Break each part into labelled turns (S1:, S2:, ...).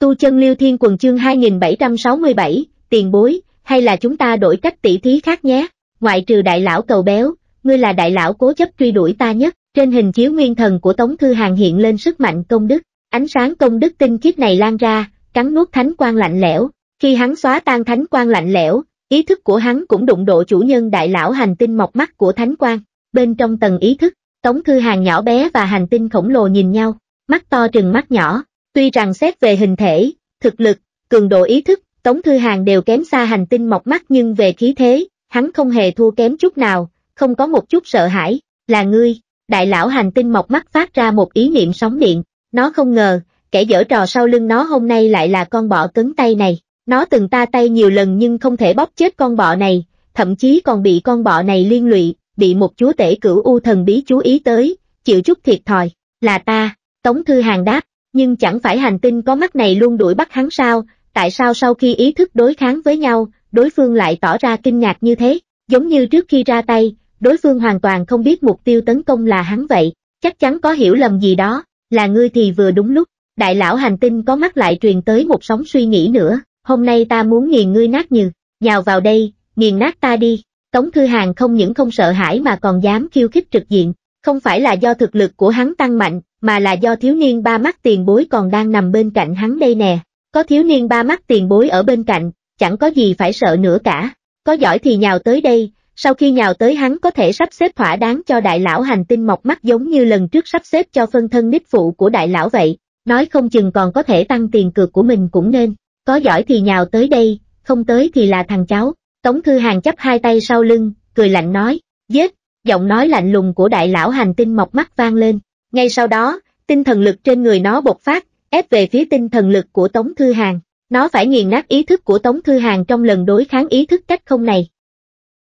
S1: Tu chân liêu thiên quần chương 2767, tiền bối, hay là chúng ta đổi cách tỉ thí khác nhé, ngoại trừ đại lão cầu béo, ngươi là đại lão cố chấp truy đuổi ta nhất, trên hình chiếu nguyên thần của Tống Thư Hàng hiện lên sức mạnh công đức, ánh sáng công đức tinh khiết này lan ra, cắn nuốt thánh quan lạnh lẽo, khi hắn xóa tan thánh quan lạnh lẽo, ý thức của hắn cũng đụng độ chủ nhân đại lão hành tinh mọc mắt của thánh quan, bên trong tầng ý thức, Tống Thư Hàng nhỏ bé và hành tinh khổng lồ nhìn nhau, mắt to trừng mắt nhỏ, Tuy rằng xét về hình thể, thực lực, cường độ ý thức, Tống Thư Hàng đều kém xa hành tinh mọc mắt nhưng về khí thế, hắn không hề thua kém chút nào, không có một chút sợ hãi, là ngươi, đại lão hành tinh mọc mắt phát ra một ý niệm sóng điện, nó không ngờ, kẻ dở trò sau lưng nó hôm nay lại là con bọ cứng tay này, nó từng ta tay nhiều lần nhưng không thể bóp chết con bọ này, thậm chí còn bị con bọ này liên lụy, bị một chúa tể cửu u thần bí chú ý tới, chịu chút thiệt thòi, là ta, Tống Thư Hàng đáp, nhưng chẳng phải hành tinh có mắt này luôn đuổi bắt hắn sao, tại sao sau khi ý thức đối kháng với nhau, đối phương lại tỏ ra kinh ngạc như thế, giống như trước khi ra tay, đối phương hoàn toàn không biết mục tiêu tấn công là hắn vậy, chắc chắn có hiểu lầm gì đó, là ngươi thì vừa đúng lúc, đại lão hành tinh có mắt lại truyền tới một sóng suy nghĩ nữa, hôm nay ta muốn nghiền ngươi nát như, nhào vào đây, nghiền nát ta đi, Tống Thư Hàng không những không sợ hãi mà còn dám khiêu khích trực diện, không phải là do thực lực của hắn tăng mạnh, mà là do thiếu niên ba mắt tiền bối còn đang nằm bên cạnh hắn đây nè. Có thiếu niên ba mắt tiền bối ở bên cạnh, chẳng có gì phải sợ nữa cả. Có giỏi thì nhào tới đây, sau khi nhào tới hắn có thể sắp xếp thỏa đáng cho đại lão hành tinh mọc mắt giống như lần trước sắp xếp cho phân thân nít phụ của đại lão vậy. Nói không chừng còn có thể tăng tiền cược của mình cũng nên. Có giỏi thì nhào tới đây, không tới thì là thằng cháu. Tống Thư Hàng chấp hai tay sau lưng, cười lạnh nói, giết, giọng nói lạnh lùng của đại lão hành tinh mọc mắt vang lên. Ngay sau đó, tinh thần lực trên người nó bộc phát, ép về phía tinh thần lực của Tống Thư Hàng. Nó phải nghiền nát ý thức của Tống Thư Hàng trong lần đối kháng ý thức cách không này.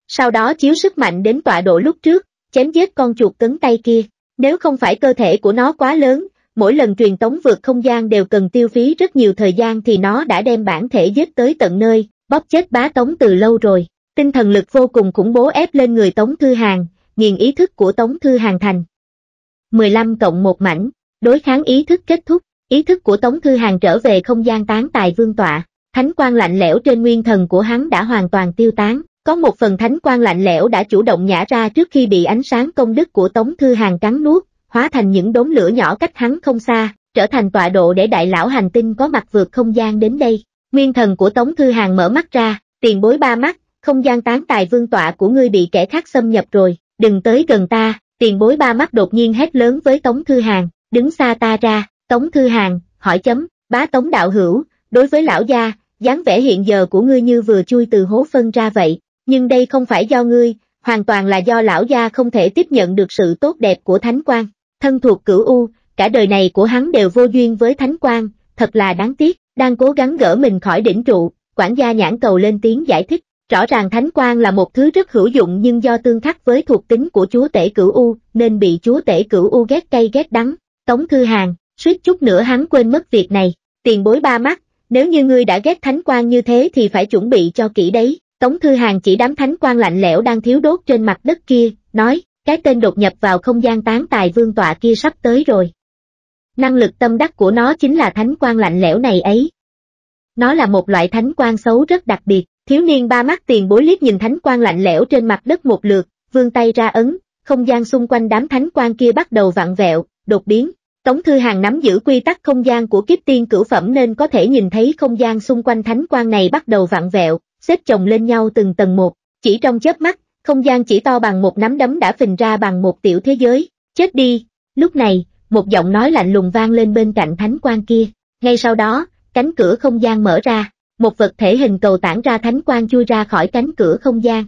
S1: Sau đó chiếu sức mạnh đến tọa độ lúc trước, chém giết con chuột cứng tay kia. Nếu không phải cơ thể của nó quá lớn, mỗi lần truyền tống vượt không gian đều cần tiêu phí rất nhiều thời gian thì nó đã đem bản thể giết tới tận nơi, bóp chết bá tống từ lâu rồi. Tinh thần lực vô cùng khủng bố ép lên người Tống Thư Hàng, nghiền ý thức của Tống Thư Hàng thành. 15 cộng một mảnh, đối kháng ý thức kết thúc, ý thức của Tống Thư Hàng trở về không gian tán tài vương tọa, thánh quan lạnh lẽo trên nguyên thần của hắn đã hoàn toàn tiêu tán, có một phần thánh quan lạnh lẽo đã chủ động nhả ra trước khi bị ánh sáng công đức của Tống Thư Hàng cắn nuốt, hóa thành những đốm lửa nhỏ cách hắn không xa, trở thành tọa độ để đại lão hành tinh có mặt vượt không gian đến đây. Nguyên thần của Tống Thư Hàng mở mắt ra, tiền bối ba mắt, không gian tán tài vương tọa của ngươi bị kẻ khác xâm nhập rồi, đừng tới gần ta, tiền bối ba mắt đột nhiên hét lớn với Tống Thư Hàng, đứng xa ta ra, Tống Thư Hàng, hỏi chấm, bá Tống đạo hữu, đối với lão gia, dáng vẻ hiện giờ của ngươi như vừa chui từ hố phân ra vậy, nhưng đây không phải do ngươi, hoàn toàn là do lão gia không thể tiếp nhận được sự tốt đẹp của Thánh Quang, thân thuộc cửu U, cả đời này của hắn đều vô duyên với Thánh Quang, thật là đáng tiếc, đang cố gắng gỡ mình khỏi đỉnh trụ, quản gia nhãn cầu lên tiếng giải thích, Rõ ràng thánh quang là một thứ rất hữu dụng nhưng do tương khắc với thuộc tính của chúa tể cửu U, nên bị chúa tể cửu U ghét cay ghét đắng. Tống Thư Hàng, suýt chút nữa hắn quên mất việc này. Tiền bối ba mắt, nếu như ngươi đã ghét thánh quang như thế thì phải chuẩn bị cho kỹ đấy. Tống Thư Hàng chỉ đám thánh quang lạnh lẽo đang thiếu đốt trên mặt đất kia, nói, cái tên đột nhập vào không gian tán tài vương tọa kia sắp tới rồi. Năng lực tâm đắc của nó chính là thánh quang lạnh lẽo này ấy. Nó là một loại thánh quang xấu rất đặc biệt, Thiếu niên ba mắt tiền bối liếc nhìn thánh quan lạnh lẽo trên mặt đất một lượt, vươn tay ra ấn, không gian xung quanh đám thánh quan kia bắt đầu vặn vẹo, đột biến. Tống Thư Hàng nắm giữ quy tắc không gian của kiếp tiên cửu phẩm nên có thể nhìn thấy không gian xung quanh thánh quan này bắt đầu vặn vẹo, xếp chồng lên nhau từng tầng một, chỉ trong chớp mắt, không gian chỉ to bằng một nắm đấm đã phình ra bằng một tiểu thế giới, chết đi. Lúc này, một giọng nói lạnh lùng vang lên bên cạnh thánh quan kia, ngay sau đó, cánh cửa không gian mở ra, một vật thể hình cầu tản ra thánh quang chui ra khỏi cánh cửa không gian.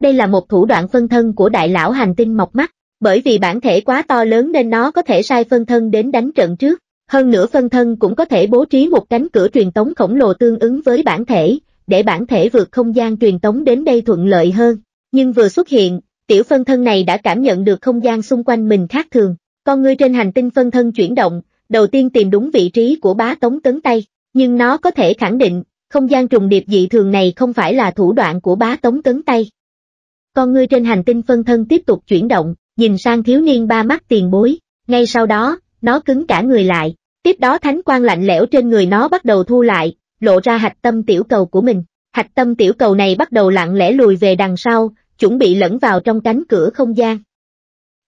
S1: Đây là một thủ đoạn phân thân của đại lão hành tinh mọc mắt, bởi vì bản thể quá to lớn nên nó có thể sai phân thân đến đánh trận trước. Hơn nữa phân thân cũng có thể bố trí một cánh cửa truyền tống khổng lồ tương ứng với bản thể, để bản thể vượt không gian truyền tống đến đây thuận lợi hơn. Nhưng vừa xuất hiện, tiểu phân thân này đã cảm nhận được không gian xung quanh mình khác thường. Con ngươi trên hành tinh phân thân chuyển động, đầu tiên tìm đúng vị trí của bá tống tấn tay, nhưng nó có thể khẳng định, không gian trùng điệp dị thường này không phải là thủ đoạn của bá tống cấn tay. Con ngươi trên hành tinh phân thân tiếp tục chuyển động, nhìn sang thiếu niên ba mắt tiền bối, ngay sau đó, nó cứng cả người lại, tiếp đó thánh quang lạnh lẽo trên người nó bắt đầu thu lại, lộ ra hạch tâm tiểu cầu của mình. Hạch tâm tiểu cầu này bắt đầu lặng lẽ lùi về đằng sau, chuẩn bị lẫn vào trong cánh cửa không gian.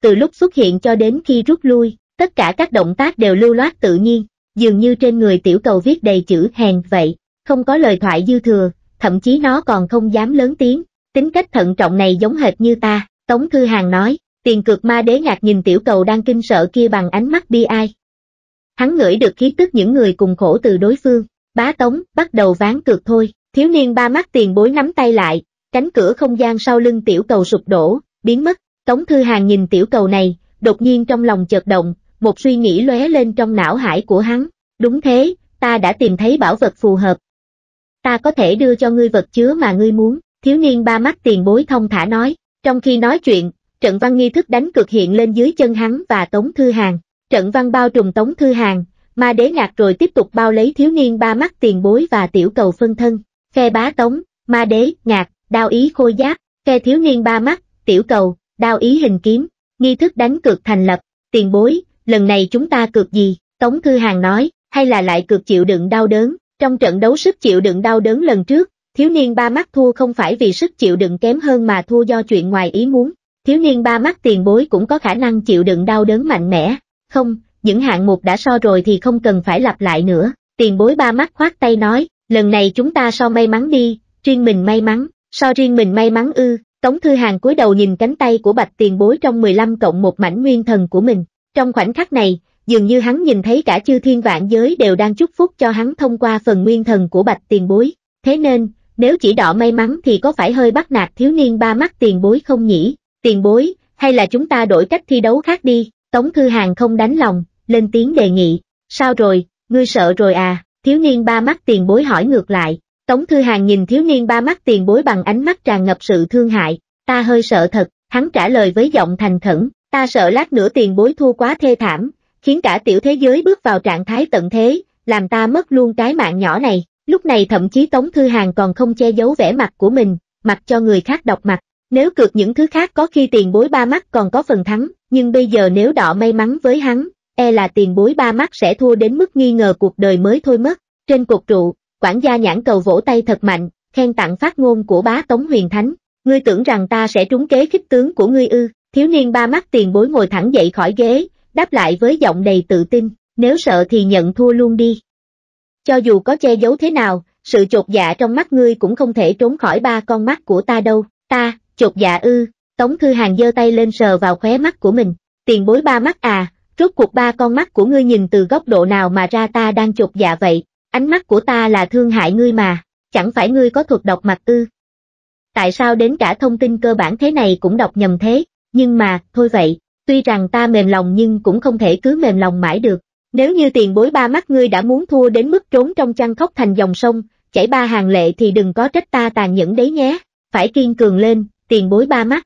S1: Từ lúc xuất hiện cho đến khi rút lui, tất cả các động tác đều lưu loát tự nhiên, dường như trên người tiểu cầu viết đầy chữ hèn vậy, không có lời thoại dư thừa, thậm chí nó còn không dám lớn tiếng, tính cách thận trọng này giống hệt như ta, Tống Thư Hàng nói, tiền cực ma đế ngạc nhìn tiểu cầu đang kinh sợ kia bằng ánh mắt bi ai. Hắn ngửi được khí tức những người cùng khổ từ đối phương, bá Tống bắt đầu ván cược thôi, thiếu niên ba mắt tiền bối nắm tay lại, cánh cửa không gian sau lưng tiểu cầu sụp đổ, biến mất, Tống Thư Hàng nhìn tiểu cầu này, đột nhiên trong lòng chợt động, một suy nghĩ lóe lên trong não hải của hắn, đúng thế, ta đã tìm thấy bảo vật phù hợp. Ta có thể đưa cho ngươi vật chứa mà ngươi muốn, thiếu niên ba mắt tiền bối thông thả nói, trong khi nói chuyện, trận văn nghi thức đánh cực hiện lên dưới chân hắn và Tống Thư Hàng, trận văn bao trùm Tống Thư Hàng, ma đế ngạc rồi tiếp tục bao lấy thiếu niên ba mắt tiền bối và tiểu cầu phân thân, phe bá Tống, ma đế, ngạc, đao ý khôi giáp, phe thiếu niên ba mắt, tiểu cầu, đao ý hình kiếm, nghi thức đánh cực thành lập, tiền bối, lần này chúng ta cược gì, Tống Thư Hàng nói, hay là lại cược chịu đựng đau đớn, trong trận đấu sức chịu đựng đau đớn lần trước, thiếu niên ba mắt thua không phải vì sức chịu đựng kém hơn mà thua do chuyện ngoài ý muốn, thiếu niên ba mắt tiền bối cũng có khả năng chịu đựng đau đớn mạnh mẽ, không, những hạng mục đã so rồi thì không cần phải lặp lại nữa, tiền bối ba mắt khoát tay nói, lần này chúng ta so may mắn đi, riêng mình may mắn, so riêng mình may mắn ư, Tống Thư Hàng cúi đầu nhìn cánh tay của bạch tiền bối trong 15 cộng một mảnh nguyên thần của mình, trong khoảnh khắc này, dường như hắn nhìn thấy cả chư thiên vạn giới đều đang chúc phúc cho hắn thông qua phần nguyên thần của bạch tiền bối. Thế nên, nếu chỉ đỏ may mắn thì có phải hơi bắt nạt thiếu niên ba mắt tiền bối không nhỉ? Tiền bối, hay là chúng ta đổi cách thi đấu khác đi? Tống Thư Hàng không đánh lòng, lên tiếng đề nghị. Sao rồi, ngươi sợ rồi à? Thiếu niên ba mắt tiền bối hỏi ngược lại. Tống Thư Hàng nhìn thiếu niên ba mắt tiền bối bằng ánh mắt tràn ngập sự thương hại. Ta hơi sợ thật, hắn trả lời với giọng thành khẩn. Ta sợ lát nữa tiền bối thua quá thê thảm, khiến cả tiểu thế giới bước vào trạng thái tận thế, làm ta mất luôn cái mạng nhỏ này. Lúc này thậm chí Tống Thư Hàng còn không che giấu vẻ mặt của mình, mặc cho người khác đọc mặt. Nếu cược những thứ khác có khi tiền bối ba mắt còn có phần thắng, nhưng bây giờ nếu đỏ may mắn với hắn, e là tiền bối ba mắt sẽ thua đến mức nghi ngờ cuộc đời mới thôi mất. Trên cột trụ, quản gia nhãn cầu vỗ tay thật mạnh, khen tặng phát ngôn của bá Tống Huyền Thánh. Ngươi tưởng rằng ta sẽ trúng kế khích tướng của ngươi ư. Thiếu niên ba mắt tiền bối ngồi thẳng dậy khỏi ghế, đáp lại với giọng đầy tự tin, nếu sợ thì nhận thua luôn đi. Cho dù có che giấu thế nào, sự chột dạ trong mắt ngươi cũng không thể trốn khỏi ba con mắt của ta đâu, ta, chột dạ ư, Tống Thư Hàng giơ tay lên sờ vào khóe mắt của mình, tiền bối ba mắt à, rốt cuộc ba con mắt của ngươi nhìn từ góc độ nào mà ra ta đang chột dạ vậy, ánh mắt của ta là thương hại ngươi mà, chẳng phải ngươi có thuật đọc mặt ư. Tại sao đến cả thông tin cơ bản thế này cũng đọc nhầm thế, nhưng mà, thôi vậy, tuy rằng ta mềm lòng nhưng cũng không thể cứ mềm lòng mãi được. Nếu như tiền bối ba mắt ngươi đã muốn thua đến mức trốn trong chăn khóc thành dòng sông, chảy ba hàng lệ thì đừng có trách ta tàn nhẫn đấy nhé, phải kiên cường lên, tiền bối ba mắt.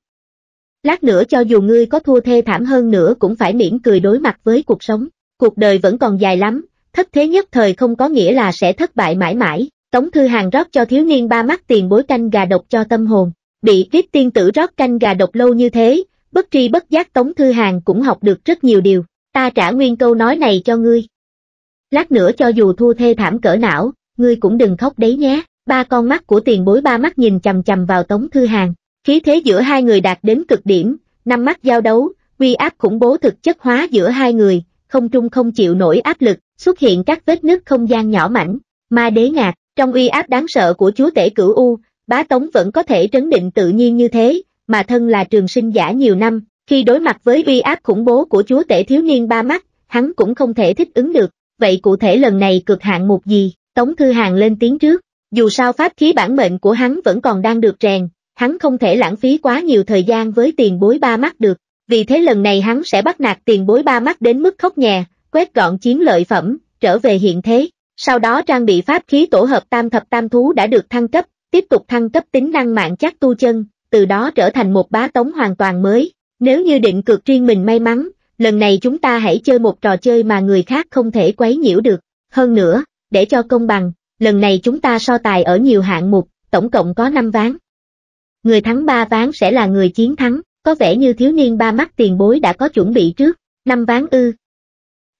S1: Lát nữa cho dù ngươi có thua thê thảm hơn nữa cũng phải miễn cười đối mặt với cuộc sống, cuộc đời vẫn còn dài lắm, thất thế nhất thời không có nghĩa là sẽ thất bại mãi mãi, Tống Thư Hàng rót cho thiếu niên ba mắt tiền bối canh gà độc cho tâm hồn, bị kiếp tiên tử rót canh gà độc lâu như thế, Bất tri bất giác Tống Thư Hàng cũng học được rất nhiều điều, ta trả nguyên câu nói này cho ngươi. Lát nữa cho dù thua thê thảm cỡ não, ngươi cũng đừng khóc đấy nhé, ba con mắt của tiền bối ba mắt nhìn chầm chầm vào Tống Thư Hàng, khí thế giữa hai người đạt đến cực điểm, năm mắt giao đấu, uy áp khủng bố thực chất hóa giữa hai người, không trung không chịu nổi áp lực, xuất hiện các vết nứt không gian nhỏ mảnh, ma đế ngạc, trong uy áp đáng sợ của chúa tể cửu U, bá tống vẫn có thể trấn định tự nhiên như thế, mà thân là trường sinh giả nhiều năm, khi đối mặt với uy áp khủng bố của chúa tể thiếu niên ba mắt, hắn cũng không thể thích ứng được, vậy cụ thể lần này cực hạn một gì, Tống Thư Hàng lên tiếng trước, dù sao pháp khí bản mệnh của hắn vẫn còn đang được rèn, hắn không thể lãng phí quá nhiều thời gian với tiền bối ba mắt được, vì thế lần này hắn sẽ bắt nạt tiền bối ba mắt đến mức khóc nhè, quét gọn chiến lợi phẩm, trở về hiện thế, sau đó trang bị pháp khí tổ hợp tam thập tam thú đã được thăng cấp, tiếp tục thăng cấp tính năng mạng chắc tu chân, từ đó trở thành một bá tống hoàn toàn mới. Nếu như định cược riêng mình may mắn, lần này chúng ta hãy chơi một trò chơi mà người khác không thể quấy nhiễu được. Hơn nữa, để cho công bằng, lần này chúng ta so tài ở nhiều hạng mục, tổng cộng có 5 ván. Người thắng 3 ván sẽ là người chiến thắng, có vẻ như thiếu niên ba mắt tiền bối đã có chuẩn bị trước, 5 ván ư.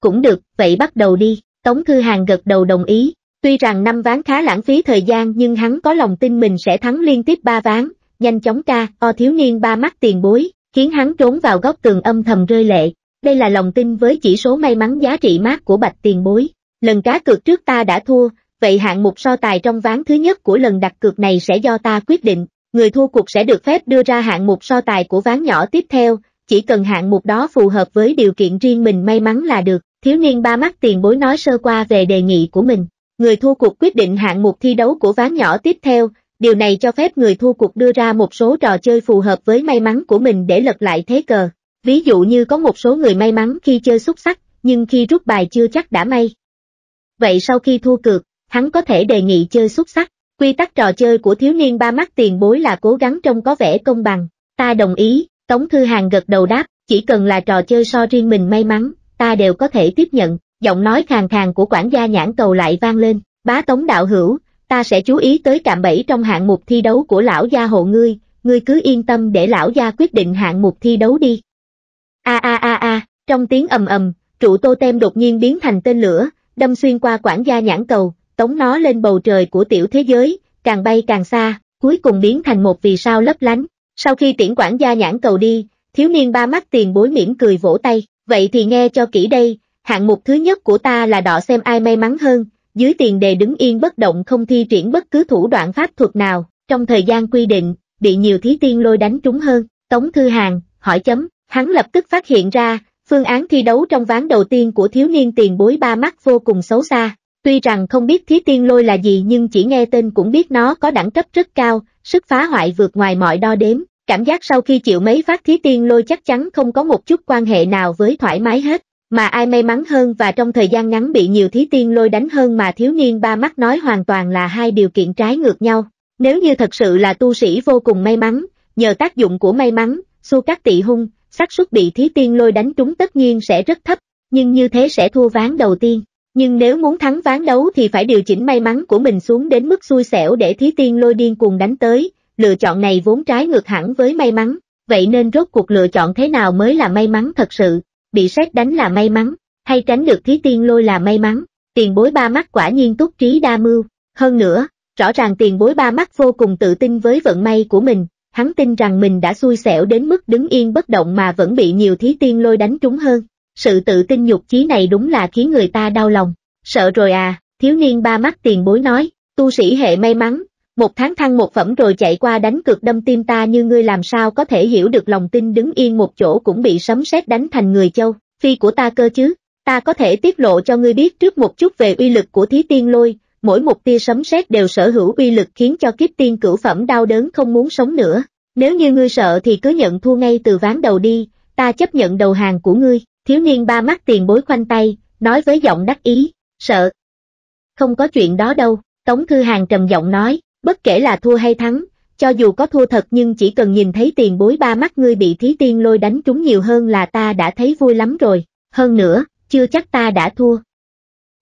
S1: Cũng được, vậy bắt đầu đi, Tống Thư Hàng gật đầu đồng ý, tuy rằng 5 ván khá lãng phí thời gian nhưng hắn có lòng tin mình sẽ thắng liên tiếp 3 ván, nhanh chóng ca, o thiếu niên ba mắt tiền bối, khiến hắn trốn vào góc tường âm thầm rơi lệ. Đây là lòng tin với chỉ số may mắn giá trị mát của bạch tiền bối. Lần cá cược trước ta đã thua, vậy hạng mục so tài trong ván thứ nhất của lần đặt cược này sẽ do ta quyết định. Người thua cuộc sẽ được phép đưa ra hạng mục so tài của ván nhỏ tiếp theo, chỉ cần hạng mục đó phù hợp với điều kiện riêng mình may mắn là được. Thiếu niên ba mắt tiền bối nói sơ qua về đề nghị của mình. Người thua cuộc quyết định hạng mục thi đấu của ván nhỏ tiếp theo, điều này cho phép người thua cuộc đưa ra một số trò chơi phù hợp với may mắn của mình để lật lại thế cờ. Ví dụ như có một số người may mắn khi chơi xuất sắc, nhưng khi rút bài chưa chắc đã may. Vậy sau khi thua cược, hắn có thể đề nghị chơi xuất sắc. Quy tắc trò chơi của thiếu niên ba mắt tiền bối là cố gắng trông có vẻ công bằng. Ta đồng ý, Tống Thư Hàng gật đầu đáp, chỉ cần là trò chơi so riêng mình may mắn, ta đều có thể tiếp nhận. Giọng nói khàn khàn của quản gia nhãn cầu lại vang lên, bá Tống Đạo Hữu, ta sẽ chú ý tới cạm bẫy trong hạng mục thi đấu của lão gia hộ ngươi, ngươi cứ yên tâm để lão gia quyết định hạng mục thi đấu đi. A a a a, trong tiếng ầm ầm, trụ tô tem đột nhiên biến thành tên lửa, đâm xuyên qua quản gia nhãn cầu, tống nó lên bầu trời của tiểu thế giới, càng bay càng xa, cuối cùng biến thành một vì sao lấp lánh. Sau khi tiễn quản gia nhãn cầu đi, thiếu niên ba mắt tiền bối mỉm cười vỗ tay, vậy thì nghe cho kỹ đây, hạng mục thứ nhất của ta là đọ xem ai may mắn hơn, dưới tiền đề đứng yên bất động không thi triển bất cứ thủ đoạn pháp thuật nào, trong thời gian quy định, bị nhiều thí tiên lôi đánh trúng hơn, Tống Thư Hàng, hỏi chấm, hắn lập tức phát hiện ra, phương án thi đấu trong ván đầu tiên của thiếu niên tiền bối ba mắt vô cùng xấu xa, tuy rằng không biết thí tiên lôi là gì nhưng chỉ nghe tên cũng biết nó có đẳng cấp rất cao, sức phá hoại vượt ngoài mọi đo đếm, cảm giác sau khi chịu mấy phát thí tiên lôi chắc chắn không có một chút quan hệ nào với thoải mái hết, mà ai may mắn hơn và trong thời gian ngắn bị nhiều thí tiên lôi đánh hơn mà thiếu niên ba mắt nói hoàn toàn là hai điều kiện trái ngược nhau. Nếu như thật sự là tu sĩ vô cùng may mắn, nhờ tác dụng của may mắn, xu các tỵ hung, xác suất bị thí tiên lôi đánh trúng tất nhiên sẽ rất thấp, nhưng như thế sẽ thua ván đầu tiên. Nhưng nếu muốn thắng ván đấu thì phải điều chỉnh may mắn của mình xuống đến mức xui xẻo để thí tiên lôi điên cuồng đánh tới, lựa chọn này vốn trái ngược hẳn với may mắn, vậy nên rốt cuộc lựa chọn thế nào mới là may mắn thật sự bị xét đánh là may mắn, hay tránh được thí tiên lôi là may mắn, tiền bối ba mắt quả nhiên túc trí đa mưu, hơn nữa, rõ ràng tiền bối ba mắt vô cùng tự tin với vận may của mình, hắn tin rằng mình đã xui xẻo đến mức đứng yên bất động mà vẫn bị nhiều thí tiên lôi đánh trúng hơn, sự tự tin nhục chí này đúng là khiến người ta đau lòng, sợ rồi à, thiếu niên ba mắt tiền bối nói, tu sĩ hệ may mắn, một tháng thăng một phẩm rồi chạy qua đánh cực đâm tim ta như ngươi làm sao có thể hiểu được lòng tin đứng yên một chỗ cũng bị sấm sét đánh thành người châu, phi của ta cơ chứ, ta có thể tiết lộ cho ngươi biết trước một chút về uy lực của thí tiên lôi, mỗi một tia sấm sét đều sở hữu uy lực khiến cho kiếp tiên cửu phẩm đau đớn không muốn sống nữa, nếu như ngươi sợ thì cứ nhận thua ngay từ ván đầu đi, ta chấp nhận đầu hàng của ngươi, thiếu niên ba mắt tiền bối khoanh tay, nói với giọng đắc ý, sợ. Không có chuyện đó đâu, Tống Thư Hàng trầm giọng nói, Bất kể là thua hay thắng, cho dù có thua thật nhưng chỉ cần nhìn thấy tiền bối ba mắt ngươi bị thí tiên lôi đánh trúng nhiều hơn là ta đã thấy vui lắm rồi, hơn nữa, chưa chắc ta đã thua.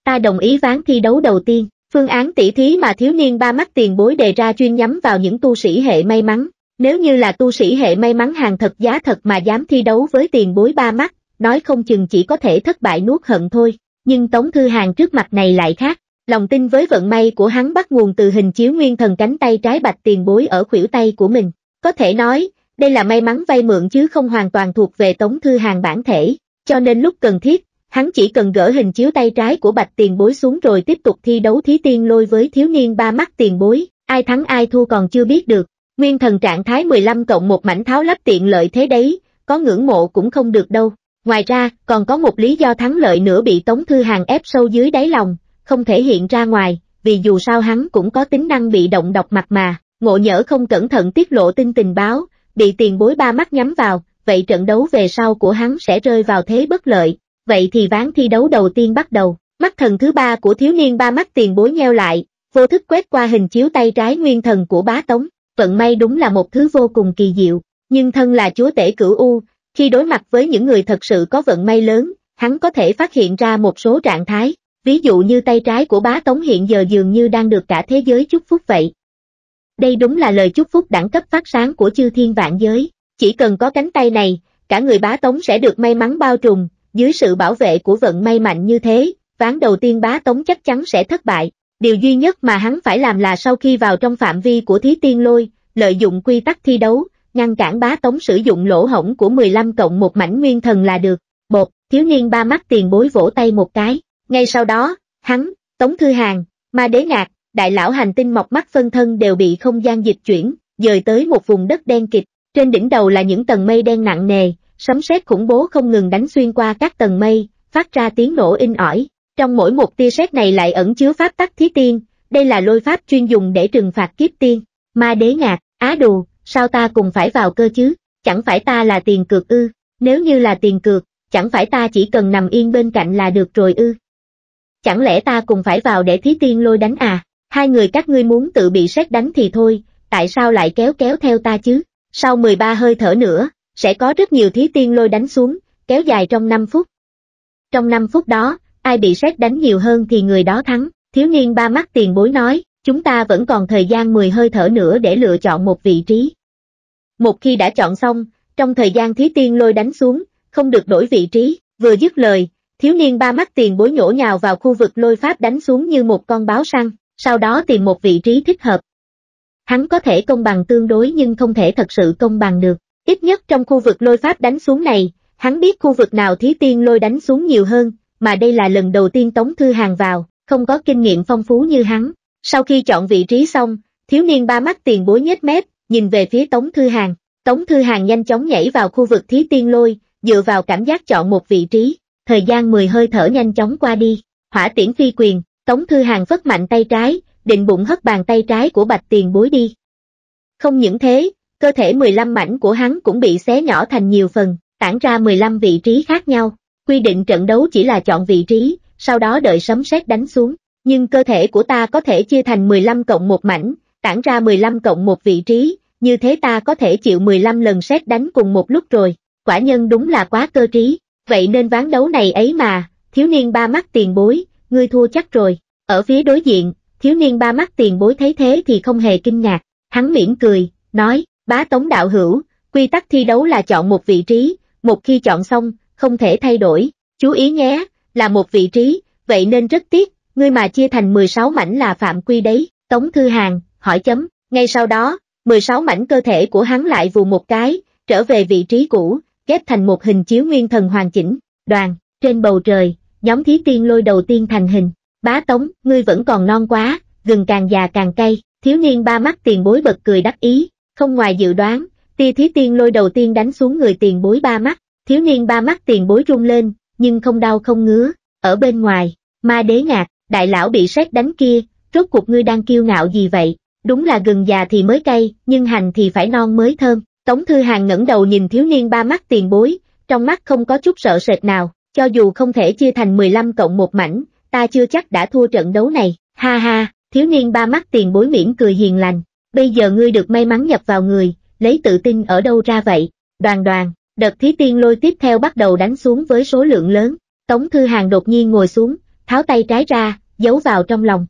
S1: Ta đồng ý ván thi đấu đầu tiên, phương án tỷ thí mà thiếu niên ba mắt tiền bối đề ra chuyên nhắm vào những tu sĩ hệ may mắn, nếu như là tu sĩ hệ may mắn hàng thật giá thật mà dám thi đấu với tiền bối ba mắt, nói không chừng chỉ có thể thất bại nuốt hận thôi, nhưng Tống Thư Hàng trước mặt này lại khác, lòng tin với vận may của hắn bắt nguồn từ hình chiếu nguyên thần cánh tay trái bạch tiền bối ở khuỷu tay của mình. Có thể nói, đây là may mắn vay mượn chứ không hoàn toàn thuộc về Tống Thư Hàng bản thể, cho nên lúc cần thiết, hắn chỉ cần gỡ hình chiếu tay trái của bạch tiền bối xuống rồi tiếp tục thi đấu thí tiên lôi với thiếu niên ba mắt tiền bối, ai thắng ai thua còn chưa biết được. Nguyên thần trạng thái 15 cộng một mảnh tháo lắp tiện lợi thế đấy, có ngưỡng mộ cũng không được đâu. Ngoài ra, còn có một lý do thắng lợi nữa bị Tống Thư Hàng ép sâu dưới đáy lòng, không thể hiện ra ngoài, vì dù sao hắn cũng có tính năng bị động độc mặt mà, ngộ nhỡ không cẩn thận tiết lộ tin tình báo, bị tiền bối ba mắt nhắm vào, vậy trận đấu về sau của hắn sẽ rơi vào thế bất lợi, vậy thì ván thi đấu đầu tiên bắt đầu, mắt thần thứ ba của thiếu niên ba mắt tiền bối nheo lại, vô thức quét qua hình chiếu tay trái nguyên thần của bá tống, vận may đúng là một thứ vô cùng kỳ diệu, nhưng thân là chúa tể cửu U, khi đối mặt với những người thật sự có vận may lớn, hắn có thể phát hiện ra một số trạng thái, Ví dụ như tay trái của bá tống hiện giờ dường như đang được cả thế giới chúc phúc vậy. Đây đúng là lời chúc phúc đẳng cấp phát sáng của chư thiên vạn giới. Chỉ cần có cánh tay này, cả người bá tống sẽ được may mắn bao trùm, dưới sự bảo vệ của vận may mạnh như thế, ván đầu tiên bá tống chắc chắn sẽ thất bại. Điều duy nhất mà hắn phải làm là sau khi vào trong phạm vi của thí tiên lôi, lợi dụng quy tắc thi đấu, ngăn cản bá tống sử dụng lỗ hổng của 15 cộng một mảnh nguyên thần là được. Bột, thiếu niên ba mắt tiền bối vỗ tay một cái. Ngay sau đó, hắn, Tống Thư Hàng, Ma Đế ngạc, đại lão hành tinh mọc mắt phân thân đều bị không gian dịch chuyển, dời tới một vùng đất đen kịch. Trên đỉnh đầu là những tầng mây đen nặng nề, sấm sét khủng bố không ngừng đánh xuyên qua các tầng mây, phát ra tiếng nổ in ỏi. Trong mỗi một tia sét này lại ẩn chứa pháp tắc thí tiên, đây là lôi pháp chuyên dùng để trừng phạt kiếp tiên. Ma đế ngạc, á đù, sao ta cùng phải vào cơ chứ, chẳng phải ta là tiền cược ư, nếu như là tiền cược, chẳng phải ta chỉ cần nằm yên bên cạnh là được rồi ư. Chẳng lẽ ta cùng phải vào để thí tiên lôi đánh à? Hai người các ngươi muốn tự bị xét đánh thì thôi, tại sao lại kéo kéo theo ta chứ? Sau 13 hơi thở nữa, sẽ có rất nhiều thí tiên lôi đánh xuống, kéo dài trong 5 phút. Trong 5 phút đó, ai bị xét đánh nhiều hơn thì người đó thắng, thiếu niên ba mắt tiền bối nói, chúng ta vẫn còn thời gian 10 hơi thở nữa để lựa chọn một vị trí. Một khi đã chọn xong, trong thời gian thí tiên lôi đánh xuống, không được đổi vị trí, vừa dứt lời, thiếu niên ba mắt tiền bối nhổ nhào vào khu vực lôi pháp đánh xuống như một con báo săn, sau đó tìm một vị trí thích hợp. Hắn có thể công bằng tương đối nhưng không thể thật sự công bằng được, ít nhất trong khu vực lôi pháp đánh xuống này, hắn biết khu vực nào thí tiên lôi đánh xuống nhiều hơn, mà đây là lần đầu tiên Tống Thư Hàng vào, không có kinh nghiệm phong phú như hắn. Sau khi chọn vị trí xong, thiếu niên ba mắt tiền bối nhếch mép, nhìn về phía Tống Thư Hàng. Tống Thư Hàng nhanh chóng nhảy vào khu vực thí tiên lôi, dựa vào cảm giác chọn một vị trí, thời gian mười hơi thở nhanh chóng qua đi, hỏa tiễn phi quyền, Tống Thư Hàng phất mạnh tay trái, định bụng hất bàn tay trái của Bạch Tiền Bối đi. Không những thế, cơ thể 15 mảnh của hắn cũng bị xé nhỏ thành nhiều phần, tản ra 15 vị trí khác nhau. Quy định trận đấu chỉ là chọn vị trí, sau đó đợi sấm sét đánh xuống, nhưng cơ thể của ta có thể chia thành 15 cộng một mảnh, tản ra 15 cộng một vị trí, như thế ta có thể chịu 15 lần sét đánh cùng một lúc rồi, quả nhân đúng là quá cơ trí. Vậy nên ván đấu này ấy mà, thiếu niên ba mắt tiền bối, ngươi thua chắc rồi. Ở phía đối diện, thiếu niên ba mắt tiền bối thấy thế thì không hề kinh ngạc. Hắn mỉm cười, nói, bá tống đạo hữu, quy tắc thi đấu là chọn một vị trí, một khi chọn xong, không thể thay đổi. Chú ý nhé, là một vị trí, vậy nên rất tiếc, ngươi mà chia thành 16 mảnh là phạm quy đấy. Tống Thư Hàng, hỏi chấm. Ngay sau đó, 16 mảnh cơ thể của hắn lại vù một cái, trở về vị trí cũ, ghép thành một hình chiếu nguyên thần hoàn chỉnh, đoàn, trên bầu trời, nhóm thí tiên lôi đầu tiên thành hình, bá tống, ngươi vẫn còn non quá, gừng càng già càng cay, thiếu niên ba mắt tiền bối bật cười đắc ý, không ngoài dự đoán, tia thí tiên lôi đầu tiên đánh xuống người tiền bối ba mắt, thiếu niên ba mắt tiền bối rung lên, nhưng không đau không ngứa, ở bên ngoài, ma đế ngạc, đại lão bị sét đánh kia, rốt cuộc ngươi đang kiêu ngạo gì vậy, đúng là gừng già thì mới cay, nhưng hành thì phải non mới thơm, Tống Thư Hàng ngẩng đầu nhìn thiếu niên ba mắt tiền bối, trong mắt không có chút sợ sệt nào, cho dù không thể chia thành 15 cộng một mảnh, ta chưa chắc đã thua trận đấu này, ha ha, thiếu niên ba mắt tiền bối mỉm cười hiền lành, bây giờ ngươi được may mắn nhập vào người, lấy tự tin ở đâu ra vậy, đoàn đoàn, đợt thí tiên lôi tiếp theo bắt đầu đánh xuống với số lượng lớn, Tống Thư Hàng đột nhiên ngồi xuống, tháo tay trái ra, giấu vào trong lòng.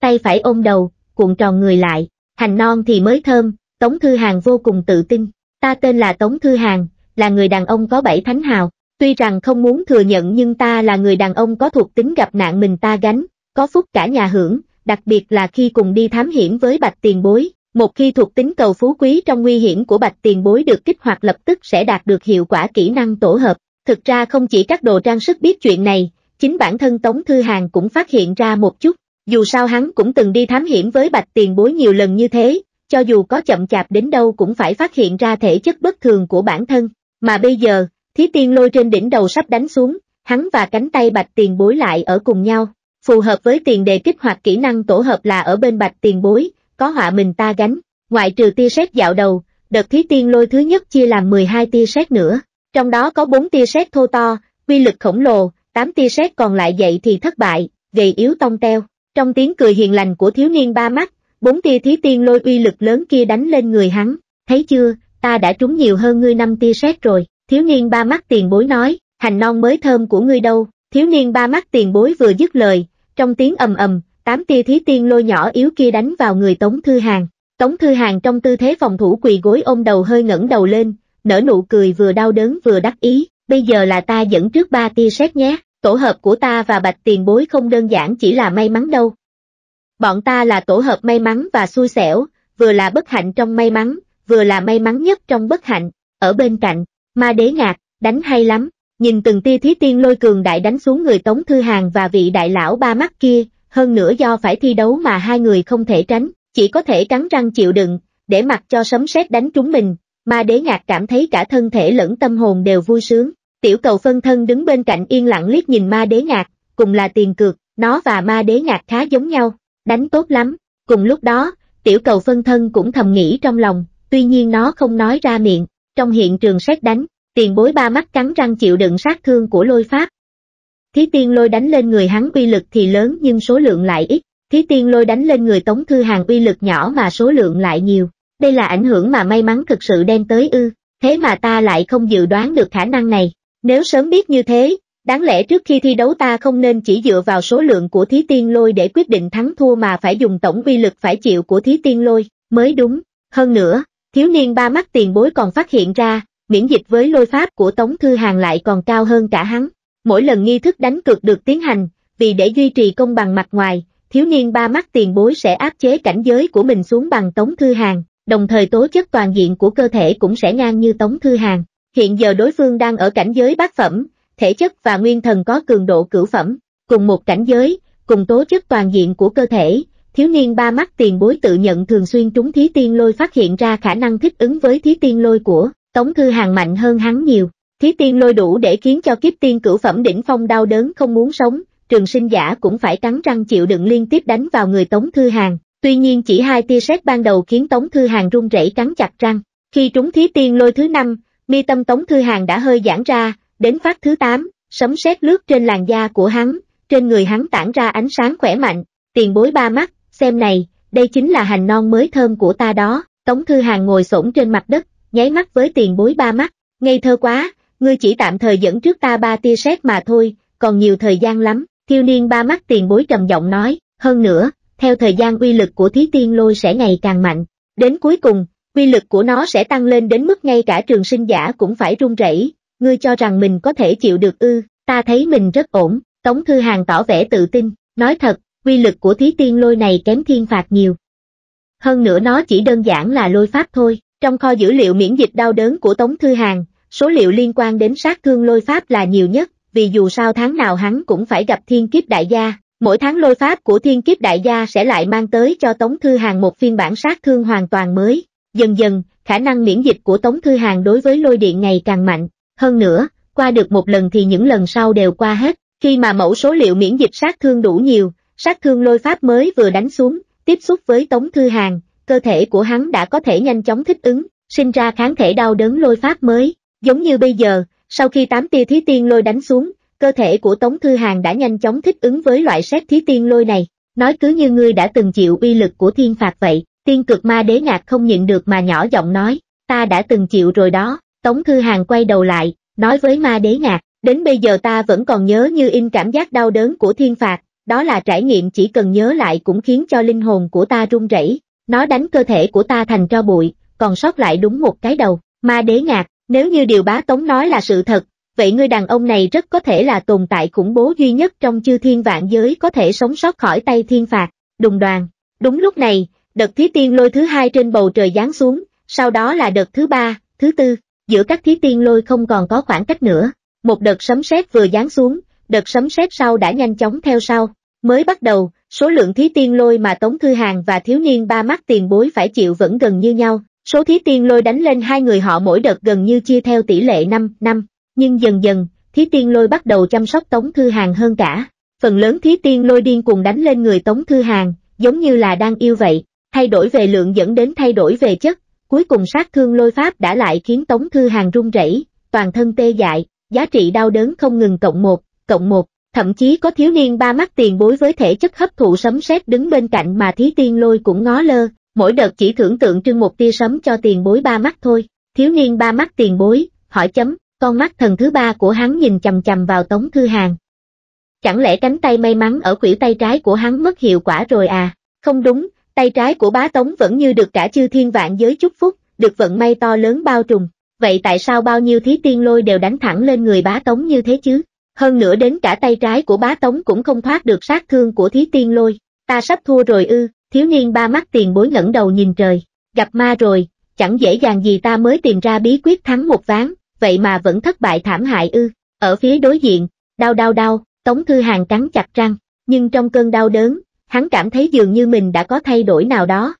S1: Tay phải ôm đầu, cuộn tròn người lại, hành non thì mới thơm, Tống Thư Hàng vô cùng tự tin, ta tên là Tống Thư Hàng, là người đàn ông có bảy thánh hào, tuy rằng không muốn thừa nhận nhưng ta là người đàn ông có thuộc tính gặp nạn mình ta gánh, có phúc cả nhà hưởng, đặc biệt là khi cùng đi thám hiểm với Bạch Tiền Bối, một khi thuộc tính cầu phú quý trong nguy hiểm của Bạch Tiền Bối được kích hoạt lập tức sẽ đạt được hiệu quả kỹ năng tổ hợp. Thực ra không chỉ các đồ trang sức biết chuyện này, chính bản thân Tống Thư Hàng cũng phát hiện ra một chút, dù sao hắn cũng từng đi thám hiểm với Bạch Tiền Bối nhiều lần như thế, cho dù có chậm chạp đến đâu cũng phải phát hiện ra thể chất bất thường của bản thân, mà bây giờ, thí tiên lôi trên đỉnh đầu sắp đánh xuống, hắn và cánh tay bạch tiền bối lại ở cùng nhau, phù hợp với tiền đề kích hoạt kỹ năng tổ hợp là ở bên bạch tiền bối, có họa mình ta gánh, ngoại trừ tia sét dạo đầu, đợt thí tiên lôi thứ nhất chia làm 12 tia sét nữa, trong đó có 4 tia sét thô to, quy lực khổng lồ, 8 tia sét còn lại dậy thì thất bại, gầy yếu tông teo. Trong tiếng cười hiền lành của thiếu niên ba mắt, bốn tia thí tiên lôi uy lực lớn kia đánh lên người hắn, thấy chưa, ta đã trúng nhiều hơn ngươi năm tia sét rồi, thiếu niên ba mắt tiền bối nói, hành non mới thơm của ngươi đâu, thiếu niên ba mắt tiền bối vừa dứt lời, trong tiếng ầm ầm, tám tia thí tiên lôi nhỏ yếu kia đánh vào người Tống Thư Hàng. Tống Thư Hàng trong tư thế phòng thủ quỳ gối ôm đầu hơi ngẩng đầu lên, nở nụ cười vừa đau đớn vừa đắc ý, bây giờ là ta dẫn trước ba tia sét nhé, tổ hợp của ta và bạch tiền bối không đơn giản chỉ là may mắn đâu, Bọn ta là tổ hợp may mắn và xui xẻo, vừa là bất hạnh trong may mắn, vừa là may mắn nhất trong bất hạnh. Ở bên cạnh, ma đế ngạc, đánh hay lắm, nhìn từng tia thí tiên lôi cường đại đánh xuống người Tống Thư Hàng và vị đại lão ba mắt kia, hơn nữa do phải thi đấu mà hai người không thể tránh, chỉ có thể cắn răng chịu đựng, để mặc cho sấm sét đánh trúng mình. Ma đế ngạc cảm thấy cả thân thể lẫn tâm hồn đều vui sướng. Tiểu cầu phân thân đứng bên cạnh yên lặng liếc nhìn ma đế ngạc, cùng là tiền cược, nó và ma đế ngạc khá giống nhau, đánh tốt lắm. Cùng lúc đó, tiểu cầu phân thân cũng thầm nghĩ trong lòng, tuy nhiên nó không nói ra miệng, trong hiện trường xét đánh, tiền bối ba mắt cắn răng chịu đựng sát thương của lôi pháp. Thí tiên lôi đánh lên người hắn uy lực thì lớn nhưng số lượng lại ít, thí tiên lôi đánh lên người tống thư hàng uy lực nhỏ mà số lượng lại nhiều, đây là ảnh hưởng mà may mắn thực sự đem tới ư, thế mà ta lại không dự đoán được khả năng này, nếu sớm biết như thế, Đáng lẽ trước khi thi đấu ta không nên chỉ dựa vào số lượng của thí tiên lôi để quyết định thắng thua mà phải dùng tổng quy lực phải chịu của thí tiên lôi, mới đúng. Hơn nữa, thiếu niên ba mắt tiền bối còn phát hiện ra, miễn dịch với lôi pháp của Tống Thư Hàng lại còn cao hơn cả hắn. Mỗi lần nghi thức đánh cược được tiến hành, vì để duy trì công bằng mặt ngoài, thiếu niên ba mắt tiền bối sẽ áp chế cảnh giới của mình xuống bằng Tống Thư Hàng, đồng thời tố chất toàn diện của cơ thể cũng sẽ ngang như Tống Thư Hàng. Hiện giờ đối phương đang ở cảnh giới bát phẩm, thể chất và nguyên thần có cường độ cửu phẩm, cùng một cảnh giới, cùng tố chất toàn diện của cơ thể, thiếu niên ba mắt tiền bối tự nhận thường xuyên trúng thí tiên lôi phát hiện ra khả năng thích ứng với thí tiên lôi của Tống Thư Hàng mạnh hơn hắn nhiều. Thí tiên lôi đủ để khiến cho kiếp tiên cửu phẩm đỉnh phong đau đớn không muốn sống, trường sinh giả cũng phải cắn răng chịu đựng liên tiếp đánh vào người Tống Thư Hàng. Tuy nhiên chỉ hai tia sét ban đầu khiến Tống Thư Hàng run rẩy cắn chặt răng. Khi trúng thí tiên lôi thứ năm, mi tâm Tống Thư Hàng đã hơi giãn ra, đến phát thứ 8, sấm sét lướt trên làn da của hắn, trên người hắn tản ra ánh sáng khỏe mạnh, tiền bối ba mắt, xem này, đây chính là hành non mới thơm của ta đó, Tống Thư Hàng ngồi xổm trên mặt đất, nháy mắt với tiền bối ba mắt, ngây thơ quá, ngươi chỉ tạm thời dẫn trước ta ba tia sét mà thôi, còn nhiều thời gian lắm, thiêu niên ba mắt tiền bối trầm giọng nói, hơn nữa, theo thời gian uy lực của thí tiên lôi sẽ ngày càng mạnh, đến cuối cùng, uy lực của nó sẽ tăng lên đến mức ngay cả trường sinh giả cũng phải run rẩy, ngươi cho rằng mình có thể chịu được ư, ta thấy mình rất ổn, Tống Thư Hàng tỏ vẻ tự tin, nói thật, quy lực của thí tiên lôi này kém thiên phạt nhiều. Hơn nữa nó chỉ đơn giản là lôi pháp thôi, trong kho dữ liệu miễn dịch đau đớn của Tống Thư Hàng, số liệu liên quan đến sát thương lôi pháp là nhiều nhất, vì dù sao tháng nào hắn cũng phải gặp thiên kiếp đại gia, mỗi tháng lôi pháp của thiên kiếp đại gia sẽ lại mang tới cho Tống Thư Hàng một phiên bản sát thương hoàn toàn mới. Dần dần, khả năng miễn dịch của Tống Thư Hàng đối với lôi điện ngày càng mạnh, hơn nữa, qua được một lần thì những lần sau đều qua hết, khi mà mẫu số liệu miễn dịch sát thương đủ nhiều, sát thương lôi pháp mới vừa đánh xuống, tiếp xúc với Tống Thư Hàng, cơ thể của hắn đã có thể nhanh chóng thích ứng, sinh ra kháng thể đau đớn lôi pháp mới, giống như bây giờ, sau khi tám tia thí tiên lôi đánh xuống, cơ thể của Tống Thư Hàng đã nhanh chóng thích ứng với loại xét thí tiên lôi này, nói cứ như ngươi đã từng chịu uy lực của thiên phạt vậy, tiên cực ma đế ngạc không nhịn được mà nhỏ giọng nói, ta đã từng chịu rồi đó. Tống Thư Hàng quay đầu lại, nói với ma đế ngạc, đến bây giờ ta vẫn còn nhớ như in cảm giác đau đớn của thiên phạt, đó là trải nghiệm chỉ cần nhớ lại cũng khiến cho linh hồn của ta run rẩy, nó đánh cơ thể của ta thành tro bụi, còn sót lại đúng một cái đầu. Ma đế ngạc, nếu như điều bá tống nói là sự thật, vậy người đàn ông này rất có thể là tồn tại khủng bố duy nhất trong chư thiên vạn giới có thể sống sót khỏi tay thiên phạt, đùng đoàn. Đúng lúc này, đợt thí tiên lôi thứ hai trên bầu trời giáng xuống, sau đó là đợt thứ ba, thứ tư, Giữa các thí tiên lôi không còn có khoảng cách nữa. Một đợt sấm sét vừa giáng xuống, đợt sấm sét sau đã nhanh chóng theo sau. Mới bắt đầu, số lượng thí tiên lôi mà Tống Thư Hàng và thiếu niên ba mắt tiền bối phải chịu vẫn gần như nhau. Số thí tiên lôi đánh lên hai người họ mỗi đợt gần như chia theo tỷ lệ 5 năm, nhưng dần dần, thí tiên lôi bắt đầu chăm sóc Tống Thư Hàng hơn cả. Phần lớn thí tiên lôi điên cùng đánh lên người Tống Thư Hàng, giống như là đang yêu vậy, thay đổi về lượng dẫn đến thay đổi về chất, Cuối cùng sát thương lôi pháp đã lại khiến Tống Thư Hàng run rẩy, toàn thân tê dại, giá trị đau đớn không ngừng cộng một, cộng một, thậm chí có thiếu niên ba mắt tiền bối với thể chất hấp thụ sấm sét đứng bên cạnh mà thí tiên lôi cũng ngó lơ, mỗi đợt chỉ thưởng tượng trưng một tia sấm cho tiền bối ba mắt thôi. Thiếu niên ba mắt tiền bối, hỏi chấm, con mắt thần thứ ba của hắn nhìn chầm chầm vào Tống Thư Hàng. Chẳng lẽ cánh tay may mắn ở quỷ tay trái của hắn mất hiệu quả rồi à? Không đúng, tay trái của bá tống vẫn như được cả chư thiên vạn giới chúc phúc, được vận may to lớn bao trùm, vậy tại sao bao nhiêu thí tiên lôi đều đánh thẳng lên người bá tống như thế chứ? Hơn nữa đến cả tay trái của bá tống cũng không thoát được sát thương của thí tiên lôi, ta sắp thua rồi ư, thiếu niên ba mắt tiền bối ngẩng đầu nhìn trời, gặp ma rồi, chẳng dễ dàng gì ta mới tìm ra bí quyết thắng một ván, vậy mà vẫn thất bại thảm hại ư, ở phía đối diện, đau đau đau, Tống Thư Hàng cắn chặt răng, nhưng trong cơn đau đớn, hắn cảm thấy dường như mình đã có thay đổi nào đó.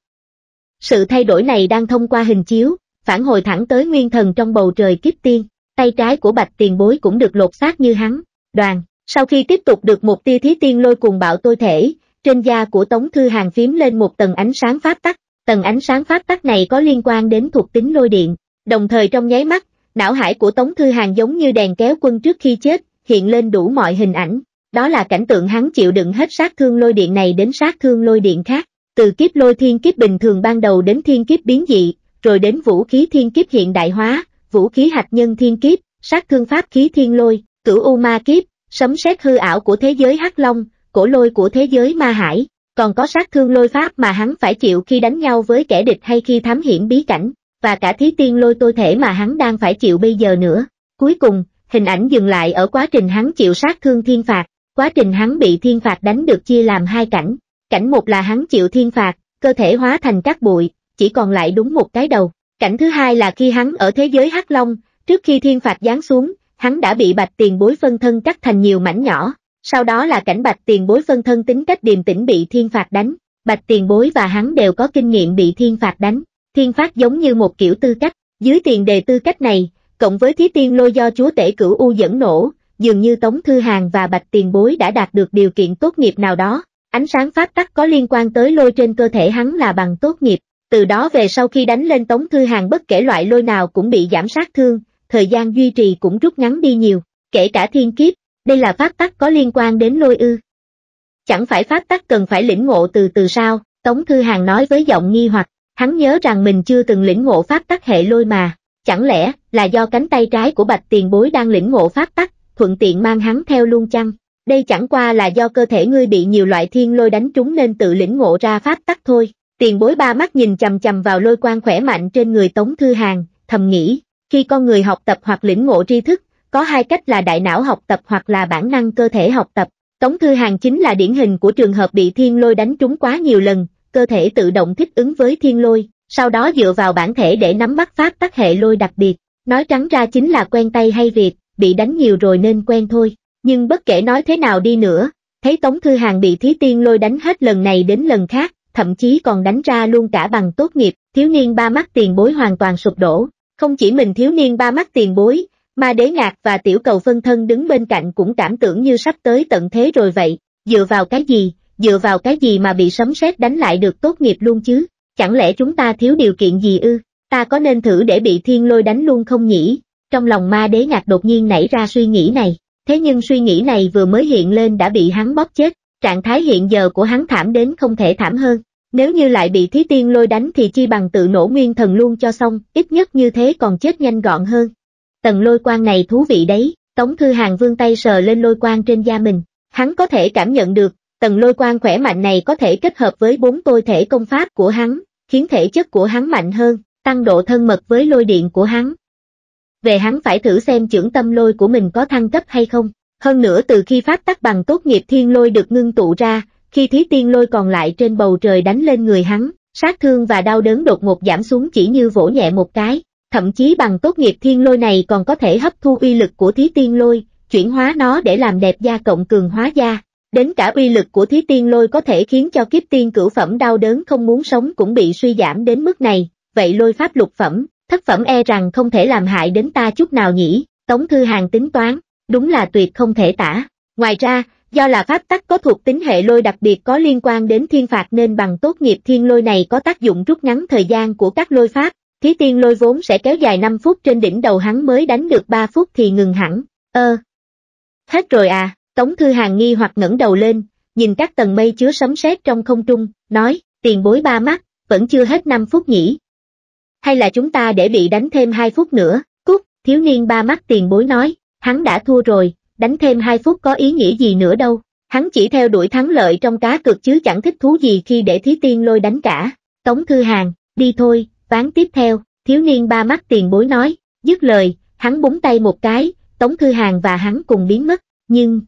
S1: Sự thay đổi này đang thông qua hình chiếu, phản hồi thẳng tới nguyên thần trong bầu trời kiếp tiên, tay trái của bạch tiền bối cũng được lột xác như hắn, đoàn, sau khi tiếp tục được một tia thí tiên lôi cùng bạo tôi thể, trên da của Tống Thư Hàng phím lên một tầng ánh sáng pháp tắc, tầng ánh sáng pháp tắc này có liên quan đến thuộc tính lôi điện, đồng thời trong nháy mắt, não hải của Tống Thư Hàng giống như đèn kéo quân trước khi chết, hiện lên đủ mọi hình ảnh, đó là cảnh tượng hắn chịu đựng hết sát thương lôi điện này đến sát thương lôi điện khác, từ kiếp lôi thiên kiếp bình thường ban đầu đến thiên kiếp biến dị, rồi đến vũ khí thiên kiếp hiện đại hóa, vũ khí hạt nhân thiên kiếp, sát thương pháp khí thiên lôi, cửu u ma kiếp, sấm sét hư ảo của thế giới hắc long, cổ lôi của thế giới ma hải, còn có sát thương lôi pháp mà hắn phải chịu khi đánh nhau với kẻ địch hay khi thám hiểm bí cảnh, và cả thí tiên lôi tôi thể mà hắn đang phải chịu bây giờ nữa. Cuối cùng, hình ảnh dừng lại ở quá trình hắn chịu sát thương thiên phạt, Quá trình hắn bị thiên phạt đánh được chia làm hai cảnh, cảnh một là hắn chịu thiên phạt, cơ thể hóa thành các bụi, chỉ còn lại đúng một cái đầu. Cảnh thứ hai là khi hắn ở thế giới hắc long, trước khi thiên phạt giáng xuống, hắn đã bị bạch tiền bối phân thân cắt thành nhiều mảnh nhỏ. Sau đó là cảnh bạch tiền bối phân thân tính cách điềm tĩnh bị thiên phạt đánh. Bạch tiền bối và hắn đều có kinh nghiệm bị thiên phạt đánh. Thiên phạt giống như một kiểu tư cách. Dưới tiền đề tư cách này, cộng với thí tiên lôi do chúa tể cửu U dẫn nổ, dường như Tống Thư Hàng và Bạch Tiền Bối đã đạt được điều kiện tốt nghiệp nào đó, ánh sáng pháp tắc có liên quan tới lôi trên cơ thể hắn là bằng tốt nghiệp, từ đó về sau khi đánh lên Tống Thư Hàng bất kể loại lôi nào cũng bị giảm sát thương, thời gian duy trì cũng rút ngắn đi nhiều, kể cả thiên kiếp, đây là pháp tắc có liên quan đến lôi ư. Chẳng phải pháp tắc cần phải lĩnh ngộ từ từ sao, Tống Thư Hàng nói với giọng nghi hoặc, hắn nhớ rằng mình chưa từng lĩnh ngộ pháp tắc hệ lôi mà, chẳng lẽ là do cánh tay trái của Bạch Tiền Bối đang lĩnh ngộ pháp tắc, thuận tiện mang hắn theo luôn chăng? Đây chẳng qua là do cơ thể ngươi bị nhiều loại thiên lôi đánh trúng nên tự lĩnh ngộ ra pháp tắc thôi. Tiền bối ba mắt nhìn chầm chầm vào lôi quang khỏe mạnh trên người Tống Thư Hàng, thầm nghĩ, khi con người học tập hoặc lĩnh ngộ tri thức, có hai cách là đại não học tập hoặc là bản năng cơ thể học tập. Tống Thư Hàng chính là điển hình của trường hợp bị thiên lôi đánh trúng quá nhiều lần, cơ thể tự động thích ứng với thiên lôi, sau đó dựa vào bản thể để nắm bắt pháp tắc hệ lôi đặc biệt. Nói trắng ra chính là quen tay hay việc, bị đánh nhiều rồi nên quen thôi. Nhưng bất kể nói thế nào đi nữa, thấy Tống Thư Hàng bị Thí Tiên lôi đánh hết lần này đến lần khác, thậm chí còn đánh ra luôn cả bằng tốt nghiệp, thiếu niên ba mắt tiền bối hoàn toàn sụp đổ. Không chỉ mình thiếu niên ba mắt tiền bối, mà đế ngạc và tiểu cầu phân thân đứng bên cạnh cũng cảm tưởng như sắp tới tận thế rồi vậy, dựa vào cái gì, dựa vào cái gì mà bị sấm sét đánh lại được tốt nghiệp luôn chứ, chẳng lẽ chúng ta thiếu điều kiện gì ư, ta có nên thử để bị thiên lôi đánh luôn không nhỉ, trong lòng ma đế ngạc đột nhiên nảy ra suy nghĩ này, thế nhưng suy nghĩ này vừa mới hiện lên đã bị hắn bóp chết, trạng thái hiện giờ của hắn thảm đến không thể thảm hơn. Nếu như lại bị thí tiên lôi đánh thì chi bằng tự nổ nguyên thần luôn cho xong, ít nhất như thế còn chết nhanh gọn hơn. Tầng lôi quang này thú vị đấy, Tống Thư Hàng vương tay sờ lên lôi quang trên da mình, hắn có thể cảm nhận được, tầng lôi quang khỏe mạnh này có thể kết hợp với bốn tôi thể công pháp của hắn, khiến thể chất của hắn mạnh hơn, tăng độ thân mật với lôi điện của hắn, về hắn phải thử xem trưởng tâm lôi của mình có thăng cấp hay không. Hơn nữa từ khi pháp tắc bằng tốt nghiệp thiên lôi được ngưng tụ ra, khi thí tiên lôi còn lại trên bầu trời đánh lên người hắn, sát thương và đau đớn đột ngột giảm xuống chỉ như vỗ nhẹ một cái, thậm chí bằng tốt nghiệp thiên lôi này còn có thể hấp thu uy lực của thí tiên lôi, chuyển hóa nó để làm đẹp da cộng cường hóa da. Đến cả uy lực của thí tiên lôi có thể khiến cho kiếp tiên cửu phẩm đau đớn không muốn sống cũng bị suy giảm đến mức này, vậy lôi pháp lục phẩm, thất phẩm e rằng không thể làm hại đến ta chút nào nhỉ, Tống Thư Hàng tính toán, đúng là tuyệt không thể tả. Ngoài ra, do là pháp tắc có thuộc tính hệ lôi đặc biệt có liên quan đến thiên phạt nên bằng tốt nghiệp thiên lôi này có tác dụng rút ngắn thời gian của các lôi pháp, thí tiên lôi vốn sẽ kéo dài 5 phút trên đỉnh đầu hắn mới đánh được 3 phút thì ngừng hẳn, ơ. Hết rồi à, Tống Thư Hàng nghi hoặc ngẩng đầu lên, nhìn các tầng mây chứa sấm sét trong không trung, nói, tiền bối ba mắt, vẫn chưa hết 5 phút nhỉ, hay là chúng ta để bị đánh thêm hai phút nữa, cút, thiếu niên ba mắt tiền bối nói, hắn đã thua rồi, đánh thêm hai phút có ý nghĩa gì nữa đâu, hắn chỉ theo đuổi thắng lợi trong cá cược chứ chẳng thích thú gì khi để thí tiên lôi đánh cả, tống thư hàng, đi thôi, ván tiếp theo, thiếu niên ba mắt tiền bối nói, dứt lời, hắn búng tay một cái, tống thư hàng và hắn cùng biến mất, nhưng...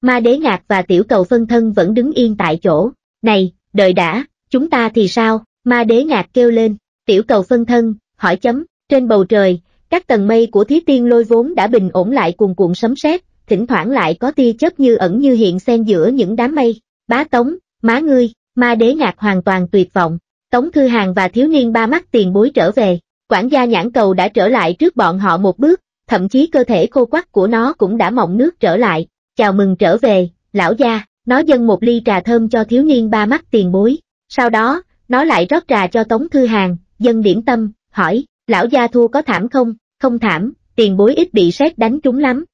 S1: Ma đế ngạc và tiểu cầu phân thân vẫn đứng yên tại chỗ, này, đợi đã, chúng ta thì sao, ma đế ngạc kêu lên, tiểu cầu phân thân, hỏi chấm, trên bầu trời, các tầng mây của thí tiên lôi vốn đã bình ổn lại cuồn cuộn sấm sét, thỉnh thoảng lại có tia chớp như ẩn như hiện xen giữa những đám mây, bá tống, má ngươi, ma đế ngạc hoàn toàn tuyệt vọng, tống thư hàng và thiếu niên ba mắt tiền bối trở về, quản gia nhãn cầu đã trở lại trước bọn họ một bước, thậm chí cơ thể khô quắc của nó cũng đã mọng nước trở lại, chào mừng trở về, lão gia, nó dâng một ly trà thơm cho thiếu niên ba mắt tiền bối, sau đó, nó lại rót trà cho tống thư hàng, dân điển tâm, hỏi, lão gia thua có thảm không, không thảm, tiền bối ít bị sét đánh trúng lắm.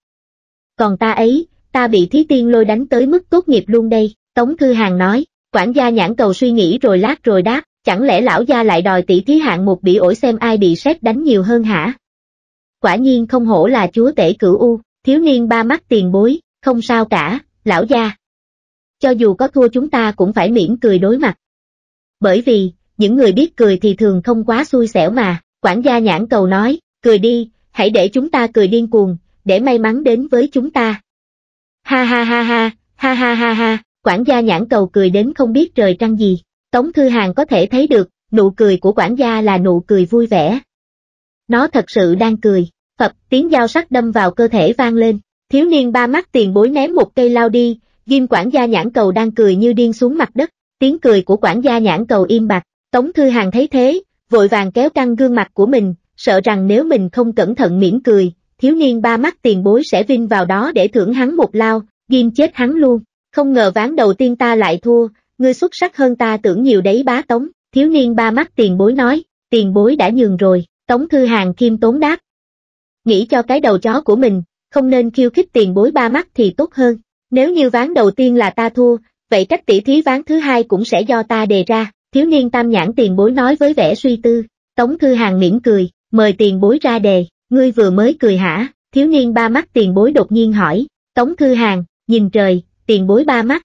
S1: Còn ta ấy, ta bị thí tiên lôi đánh tới mức tốt nghiệp luôn đây, Tống Thư Hàng nói, quản gia nhãn cầu suy nghĩ rồi lát rồi đáp, chẳng lẽ lão gia lại đòi tỷ thí hạng một bị ổi xem ai bị sét đánh nhiều hơn hả? Quả nhiên không hổ là chúa tể cửu U, thiếu niên ba mắt tiền bối, không sao cả, lão gia. Cho dù có thua chúng ta cũng phải miễn cười đối mặt. Bởi vì, những người biết cười thì thường không quá xui xẻo mà, quản gia nhãn cầu nói, cười đi, hãy để chúng ta cười điên cuồng, để may mắn đến với chúng ta. Ha ha ha ha, ha ha ha ha, quản gia nhãn cầu cười đến không biết trời trăng gì, Tống Thư Hàng có thể thấy được, nụ cười của quản gia là nụ cười vui vẻ. Nó thật sự đang cười, phập tiếng dao sắc đâm vào cơ thể vang lên, thiếu niên ba mắt tiền bối ném một cây lao đi, ghim quản gia nhãn cầu đang cười như điên xuống mặt đất, tiếng cười của quản gia nhãn cầu im bặt, Tống Thư Hàng thấy thế, vội vàng kéo căng gương mặt của mình, sợ rằng nếu mình không cẩn thận mỉm cười, thiếu niên ba mắt tiền bối sẽ vinh vào đó để thưởng hắn một lao, ghim chết hắn luôn. Không ngờ ván đầu tiên ta lại thua, ngươi xuất sắc hơn ta tưởng nhiều đấy bá Tống, thiếu niên ba mắt tiền bối nói, tiền bối đã nhường rồi, Tống Thư Hàng khiêm tốn đáp. Nghĩ cho cái đầu chó của mình, không nên khiêu khích tiền bối ba mắt thì tốt hơn, nếu như ván đầu tiên là ta thua, vậy cách tỉ thí ván thứ hai cũng sẽ do ta đề ra, thiếu niên tam nhãn tiền bối nói với vẻ suy tư, Tống Thư Hàng mỉm cười, mời tiền bối ra đề, ngươi vừa mới cười hả, thiếu niên ba mắt tiền bối đột nhiên hỏi, Tống Thư Hàng, nhìn trời, tiền bối ba mắt.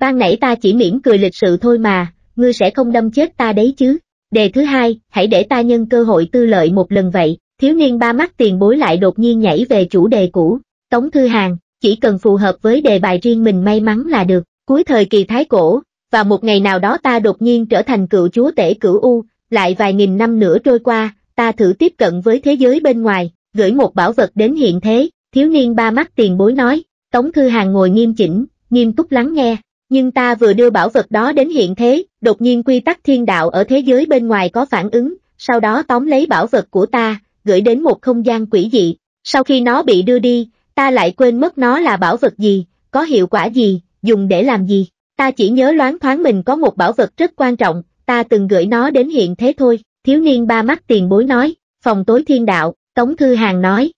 S1: Ban nãy ta chỉ mỉm cười lịch sự thôi mà, ngươi sẽ không đâm chết ta đấy chứ. Đề thứ hai, hãy để ta nhân cơ hội tư lợi một lần vậy, thiếu niên ba mắt tiền bối lại đột nhiên nhảy về chủ đề cũ. Tống Thư Hàng, chỉ cần phù hợp với đề bài riêng mình may mắn là được. Cuối thời kỳ Thái Cổ, và một ngày nào đó ta đột nhiên trở thành cựu chúa tể cửu U, lại vài nghìn năm nữa trôi qua, ta thử tiếp cận với thế giới bên ngoài, gửi một bảo vật đến hiện thế, thiếu niên ba mắt tiền bối nói, Tống Thư Hàng ngồi nghiêm chỉnh, nghiêm túc lắng nghe, nhưng ta vừa đưa bảo vật đó đến hiện thế, đột nhiên quy tắc thiên đạo ở thế giới bên ngoài có phản ứng, sau đó tóm lấy bảo vật của ta, gửi đến một không gian quỷ dị, sau khi nó bị đưa đi, ta lại quên mất nó là bảo vật gì, có hiệu quả gì, dùng để làm gì. Ta chỉ nhớ loáng thoáng mình có một bảo vật rất quan trọng, ta từng gửi nó đến hiện thế thôi, thiếu niên ba mắt tiền bối nói, phòng tối thiên đạo, Tống Thư Hàng nói.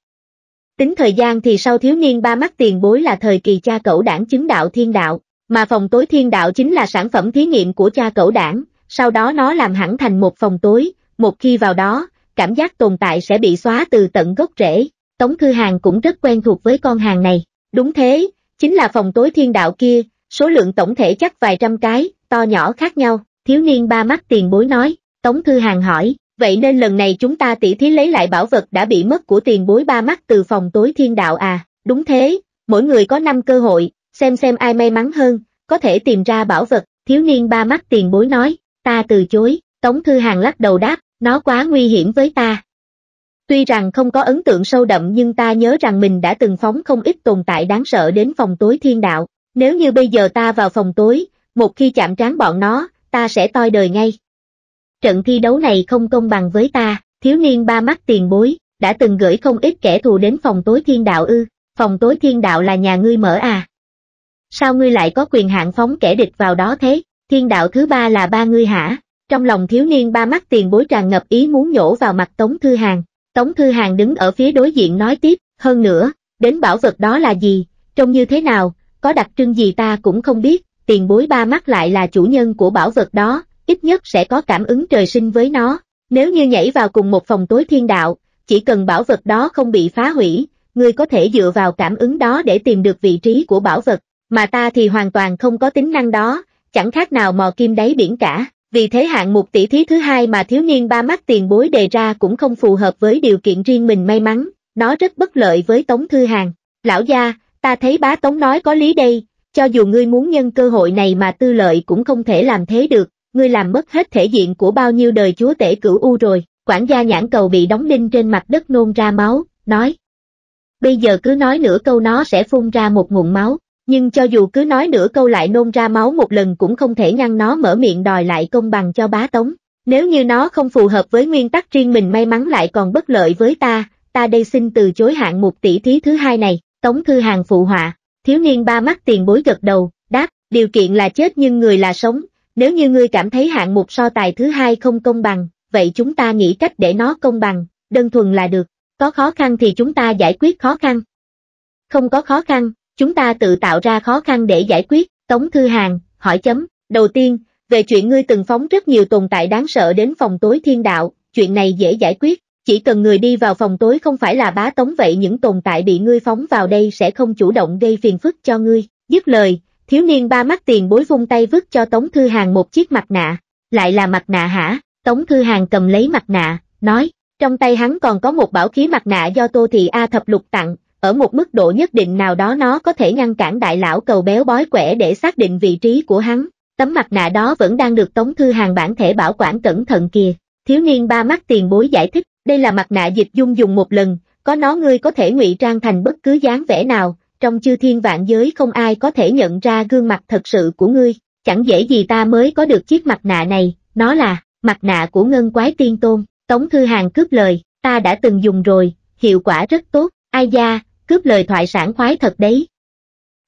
S1: Tính thời gian thì sau thiếu niên ba mắt tiền bối là thời kỳ cha cẩu đảng chứng đạo thiên đạo, mà phòng tối thiên đạo chính là sản phẩm thí nghiệm của cha cẩu đảng, sau đó nó làm hẳn thành một phòng tối, một khi vào đó, cảm giác tồn tại sẽ bị xóa từ tận gốc rễ. Tống Thư Hàng cũng rất quen thuộc với con hàng này, đúng thế, chính là phòng tối thiên đạo kia, số lượng tổng thể chắc vài trăm cái, to nhỏ khác nhau, thiếu niên ba mắt tiền bối nói, Tống Thư Hàng hỏi, vậy nên lần này chúng ta tỉ thí lấy lại bảo vật đã bị mất của tiền bối ba mắt từ phòng tối thiên đạo à, đúng thế, mỗi người có năm cơ hội, xem xem ai may mắn hơn, có thể tìm ra bảo vật, thiếu niên ba mắt tiền bối nói, ta từ chối, Tống Thư Hàng lắc đầu đáp, nó quá nguy hiểm với ta. Tuy rằng không có ấn tượng sâu đậm nhưng ta nhớ rằng mình đã từng phóng không ít tồn tại đáng sợ đến phòng tối thiên đạo, nếu như bây giờ ta vào phòng tối, một khi chạm trán bọn nó, ta sẽ toi đời ngay. Trận thi đấu này không công bằng với ta, thiếu niên ba mắt tiền bối, đã từng gửi không ít kẻ thù đến phòng tối thiên đạo ư, phòng tối thiên đạo là nhà ngươi mở à. Sao ngươi lại có quyền hạn phóng kẻ địch vào đó thế, thiên đạo thứ ba là ba ngươi hả? Trong lòng thiếu niên ba mắt tiền bối tràn ngập ý muốn nhổ vào mặt Tống Thư Hàng, Tống Thư Hàng đứng ở phía đối diện nói tiếp, hơn nữa, đến bảo vật đó là gì, trông như thế nào, có đặc trưng gì ta cũng không biết, tiền bối ba mắt lại là chủ nhân của bảo vật đó, ít nhất sẽ có cảm ứng trời sinh với nó. Nếu như nhảy vào cùng một phòng tối thiên đạo, chỉ cần bảo vật đó không bị phá hủy, ngươi có thể dựa vào cảm ứng đó để tìm được vị trí của bảo vật, mà ta thì hoàn toàn không có tính năng đó, chẳng khác nào mò kim đáy biển cả. Vì thế hạng mục tỷ thí thứ hai mà thiếu niên ba mắt tiền bối đề ra cũng không phù hợp với điều kiện riêng mình may mắn, nó rất bất lợi với Tống Thư Hàng. Lão gia, ta thấy bá tống nói có lý đây, cho dù ngươi muốn nhân cơ hội này mà tư lợi cũng không thể làm thế được, ngươi làm mất hết thể diện của bao nhiêu đời chúa tể cửu u rồi, quản gia nhãn cầu bị đóng đinh trên mặt đất nôn ra máu, nói. Bây giờ cứ nói nửa câu nó sẽ phun ra một nguồn máu, nhưng cho dù cứ nói nửa câu lại nôn ra máu một lần cũng không thể ngăn nó mở miệng đòi lại công bằng cho bá tống. Nếu như nó không phù hợp với nguyên tắc riêng mình may mắn lại còn bất lợi với ta, ta đây xin từ chối hạng mục tỷ thí thứ hai này. Tống Thư Hàng phụ họa, thiếu niên ba mắt tiền bối gật đầu, đáp, điều kiện là chết nhưng người là sống, nếu như ngươi cảm thấy hạng mục so tài thứ hai không công bằng, vậy chúng ta nghĩ cách để nó công bằng, đơn thuần là được, có khó khăn thì chúng ta giải quyết khó khăn. Không có khó khăn, chúng ta tự tạo ra khó khăn để giải quyết, Tống Thư Hàng, hỏi chấm, đầu tiên, về chuyện ngươi từng phóng rất nhiều tồn tại đáng sợ đến phòng tối thiên đạo, chuyện này dễ giải quyết, chỉ cần người đi vào phòng tối không phải là bá tống vậy những tồn tại bị ngươi phóng vào đây sẽ không chủ động gây phiền phức cho ngươi. Dứt lời, thiếu niên ba mắt tiền bối vung tay vứt cho Tống Thư Hàng một chiếc mặt nạ. Lại là mặt nạ hả? Tống Thư Hàng cầm lấy mặt nạ, nói, trong tay hắn còn có một bảo khí mặt nạ do Tô Thị A thập lục tặng, ở một mức độ nhất định nào đó nó có thể ngăn cản đại lão cầu béo bói quẻ để xác định vị trí của hắn. Tấm mặt nạ đó vẫn đang được Tống Thư Hàng bản thể bảo quản cẩn thận kìa. Thiếu niên ba mắt tiền bối giải thích, đây là mặt nạ dịch dung dùng một lần, có nó ngươi có thể ngụy trang thành bất cứ dáng vẻ nào, trong chư thiên vạn giới không ai có thể nhận ra gương mặt thật sự của ngươi, chẳng dễ gì ta mới có được chiếc mặt nạ này, nó là, mặt nạ của ngân quái tiên tôn, Tống Thư Hàng cướp lời, ta đã từng dùng rồi, hiệu quả rất tốt, ai da, cướp lời thoại sản khoái thật đấy.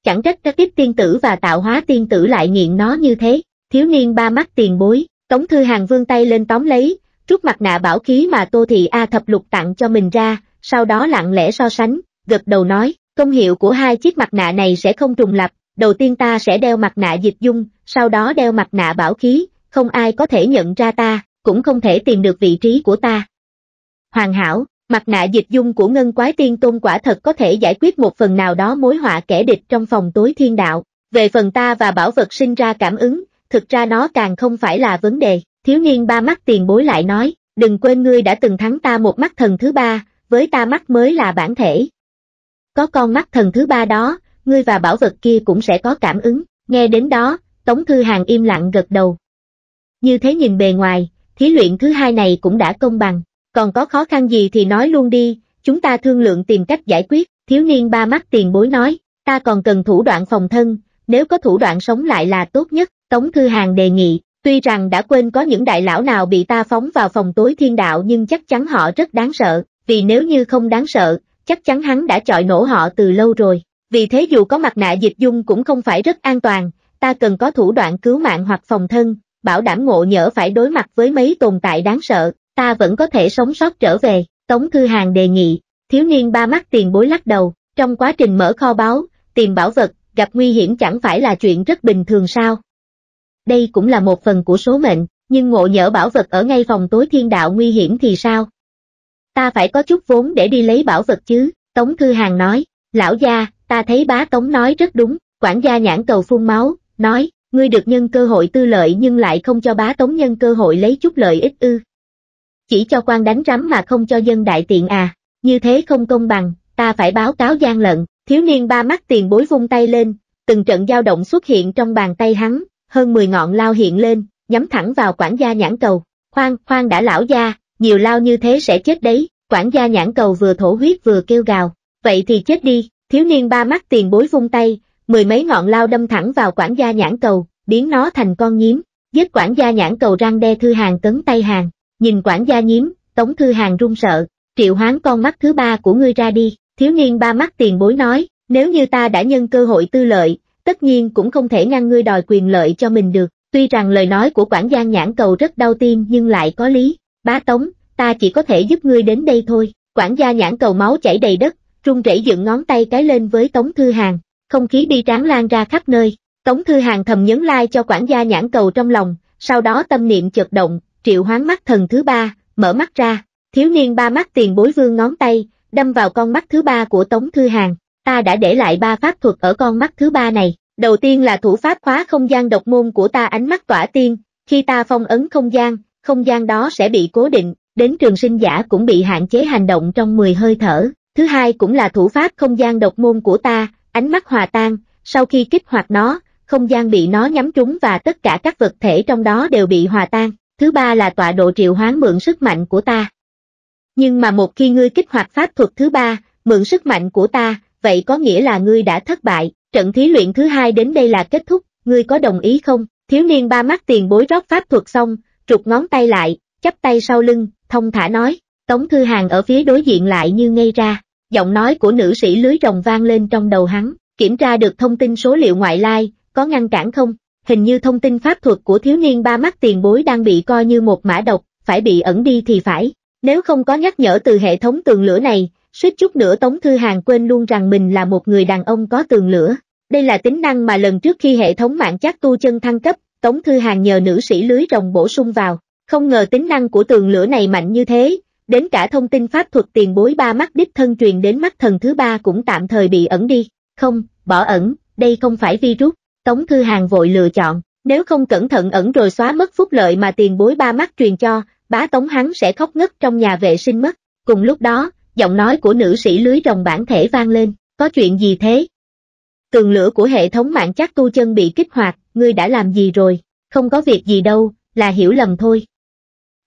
S1: Chẳng trách các tiếp tiên tử và tạo hóa tiên tử lại nghiện nó như thế, thiếu niên ba mắt tiền bối, Tống Thư Hàng vương tay lên tóm lấy, trút mặt nạ bảo khí mà Tô Thị A thập lục tặng cho mình ra, sau đó lặng lẽ so sánh, gật đầu nói, công hiệu của hai chiếc mặt nạ này sẽ không trùng lập, đầu tiên ta sẽ đeo mặt nạ dịch dung, sau đó đeo mặt nạ bảo khí, không ai có thể nhận ra ta, cũng không thể tìm được vị trí của ta. Hoàn hảo, mặt nạ dịch dung của ngân quái tiên tôn quả thật có thể giải quyết một phần nào đó mối họa kẻ địch trong phòng tối thiên đạo, về phần ta và bảo vật sinh ra cảm ứng, thực ra nó càng không phải là vấn đề. Thiếu niên ba mắt tiền bối lại nói, đừng quên ngươi đã từng thắng ta một mắt thần thứ ba, với ta mắt mới là bản thể. Có con mắt thần thứ ba đó, ngươi và bảo vật kia cũng sẽ có cảm ứng, nghe đến đó, Tống Thư Hàng im lặng gật đầu. Như thế nhìn bề ngoài, thí luyện thứ hai này cũng đã công bằng, còn có khó khăn gì thì nói luôn đi, chúng ta thương lượng tìm cách giải quyết, thiếu niên ba mắt tiền bối nói, ta còn cần thủ đoạn phòng thân, nếu có thủ đoạn sống lại là tốt nhất, Tống Thư Hàng đề nghị, Tuy rằng đã quên có những đại lão nào bị ta phóng vào phòng tối thiên đạo nhưng chắc chắn họ rất đáng sợ, vì nếu như không đáng sợ, chắc chắn hắn đã chọi nổ họ từ lâu rồi. Vì thế dù có mặt nạ dịch dung cũng không phải rất an toàn, ta cần có thủ đoạn cứu mạng hoặc phòng thân, bảo đảm ngộ nhỡ phải đối mặt với mấy tồn tại đáng sợ, ta vẫn có thể sống sót trở về, Tống Thư Hàng đề nghị, thiếu niên ba mắt tiền bối lắc đầu, trong quá trình mở kho báo tìm bảo vật, gặp nguy hiểm chẳng phải là chuyện rất bình thường sao, đây cũng là một phần của số mệnh, nhưng ngộ nhỡ bảo vật ở ngay phòng tối thiên đạo nguy hiểm thì sao? Ta phải có chút vốn để đi lấy bảo vật chứ, Tống Thư Hàng nói, lão gia, ta thấy bá Tống nói rất đúng, quản gia nhãn cầu phun máu, nói, ngươi được nhân cơ hội tư lợi nhưng lại không cho bá Tống nhân cơ hội lấy chút lợi ích ư. Chỉ cho quan đánh rắm mà không cho dân đại tiện à, như thế không công bằng, ta phải báo cáo gian lận, thiếu niên ba mắt tiền bối vung tay lên, từng trận dao động xuất hiện trong bàn tay hắn, hơn 10 ngọn lao hiện lên, nhắm thẳng vào quản gia nhãn cầu. Khoan, khoan đã lão gia, nhiều lao như thế sẽ chết đấy, quản gia nhãn cầu vừa thổ huyết vừa kêu gào. Vậy thì chết đi, thiếu niên ba mắt tiền bối vung tay, mười mấy ngọn lao đâm thẳng vào quản gia nhãn cầu, biến nó thành con nhím, giết quản gia nhãn cầu răng đe thư hàng cấn tay hàng, nhìn quản gia nhím, tống thư hàng run sợ, triệu hoán con mắt thứ ba của ngươi ra đi, thiếu niên ba mắt tiền bối nói, nếu như ta đã nhân cơ hội tư lợi, tất nhiên cũng không thể ngăn ngươi đòi quyền lợi cho mình được, tuy rằng lời nói của quản gia nhãn cầu rất đau tim nhưng lại có lý, bá tống, ta chỉ có thể giúp ngươi đến đây thôi, quản gia nhãn cầu máu chảy đầy đất, trung rẩy dựng ngón tay cái lên với Tống Thư Hàng, không khí bi tráng lan ra khắp nơi, Tống Thư Hàng thầm nhấn lai like cho quản gia nhãn cầu trong lòng, sau đó tâm niệm chợt động, triệu hoán mắt thần thứ ba, mở mắt ra, thiếu niên ba mắt tiền bối vương ngón tay, đâm vào con mắt thứ ba của Tống Thư Hàng, ta đã để lại ba pháp thuật ở con mắt thứ ba này. Đầu tiên là thủ pháp khóa không gian độc môn của ta ánh mắt tỏa tiên, khi ta phong ấn không gian, không gian đó sẽ bị cố định, đến trường sinh giả cũng bị hạn chế hành động trong 10 hơi thở. Thứ hai cũng là thủ pháp không gian độc môn của ta, ánh mắt hòa tan, sau khi kích hoạt nó, không gian bị nó nhắm trúng và tất cả các vật thể trong đó đều bị hòa tan. Thứ ba là tọa độ triệu hoán mượn sức mạnh của ta. Nhưng mà một khi ngươi kích hoạt pháp thuật thứ ba, mượn sức mạnh của ta, vậy có nghĩa là ngươi đã thất bại, trận thí luyện thứ hai đến đây là kết thúc, ngươi có đồng ý không? Thiếu niên ba mắt tiền bối rót pháp thuật xong, trục ngón tay lại, chắp tay sau lưng, thông thả nói, Tống Thư Hàng ở phía đối diện lại như ngây ra, giọng nói của nữ sĩ lưới rồng vang lên trong đầu hắn, kiểm tra được thông tin số liệu ngoại lai, có ngăn cản không? Hình như thông tin pháp thuật của thiếu niên ba mắt tiền bối đang bị coi như một mã độc, phải bị ẩn đi thì phải. Nếu không có nhắc nhở từ hệ thống tường lửa này, suýt chút nữa Tống Thư Hàng quên luôn rằng mình là một người đàn ông có tường lửa. Đây là tính năng mà lần trước khi hệ thống mạng chắc tu chân thăng cấp, Tống Thư Hàng nhờ nữ sĩ lưới rồng bổ sung vào. Không ngờ tính năng của tường lửa này mạnh như thế, đến cả thông tin pháp thuật tiền bối ba mắt đích thân truyền đến mắt thần thứ ba cũng tạm thời bị ẩn đi. Không, bỏ ẩn, đây không phải virus. Tống Thư Hàng vội lựa chọn, nếu không cẩn thận ẩn rồi xóa mất phúc lợi mà tiền bối ba mắt truyền cho, bá tống hắn sẽ khóc ngất trong nhà vệ sinh mất. Cùng lúc đó, giọng nói của nữ sĩ lưới rồng bản thể vang lên, có chuyện gì thế? Tường lửa của hệ thống mạng chắc tu chân bị kích hoạt, ngươi đã làm gì rồi, không có việc gì đâu, là hiểu lầm thôi.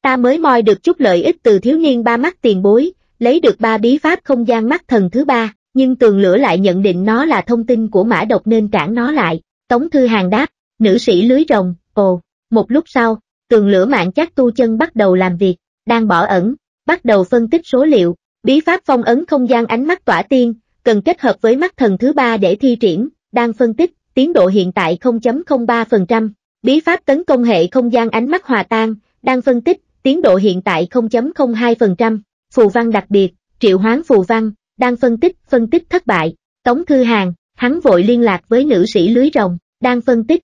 S1: Ta mới moi được chút lợi ích từ thiếu niên ba mắt tiền bối, lấy được ba bí pháp không gian mắt thần thứ ba, nhưng tường lửa lại nhận định nó là thông tin của mã độc nên cản nó lại. Tống Thư Hàng đáp, nữ sĩ lưới rồng, ồ, một lúc sau, tường lửa mạng chắc tu chân bắt đầu làm việc, đang bỏ ẩn, bắt đầu phân tích số liệu, Bí pháp phong ấn không gian ánh mắt tỏa tiên, cần kết hợp với mắt thần thứ ba để thi triển, đang phân tích, tiến độ hiện tại 0.03%. Bí pháp tấn công hệ không gian ánh mắt hòa tan, đang phân tích, tiến độ hiện tại 0.02%. Phù văn đặc biệt, triệu hoán phù văn, đang phân tích, phân tích thất bại. Tống Thư Hàng, hắn vội liên lạc với nữ sĩ lưới rồng, đang phân tích.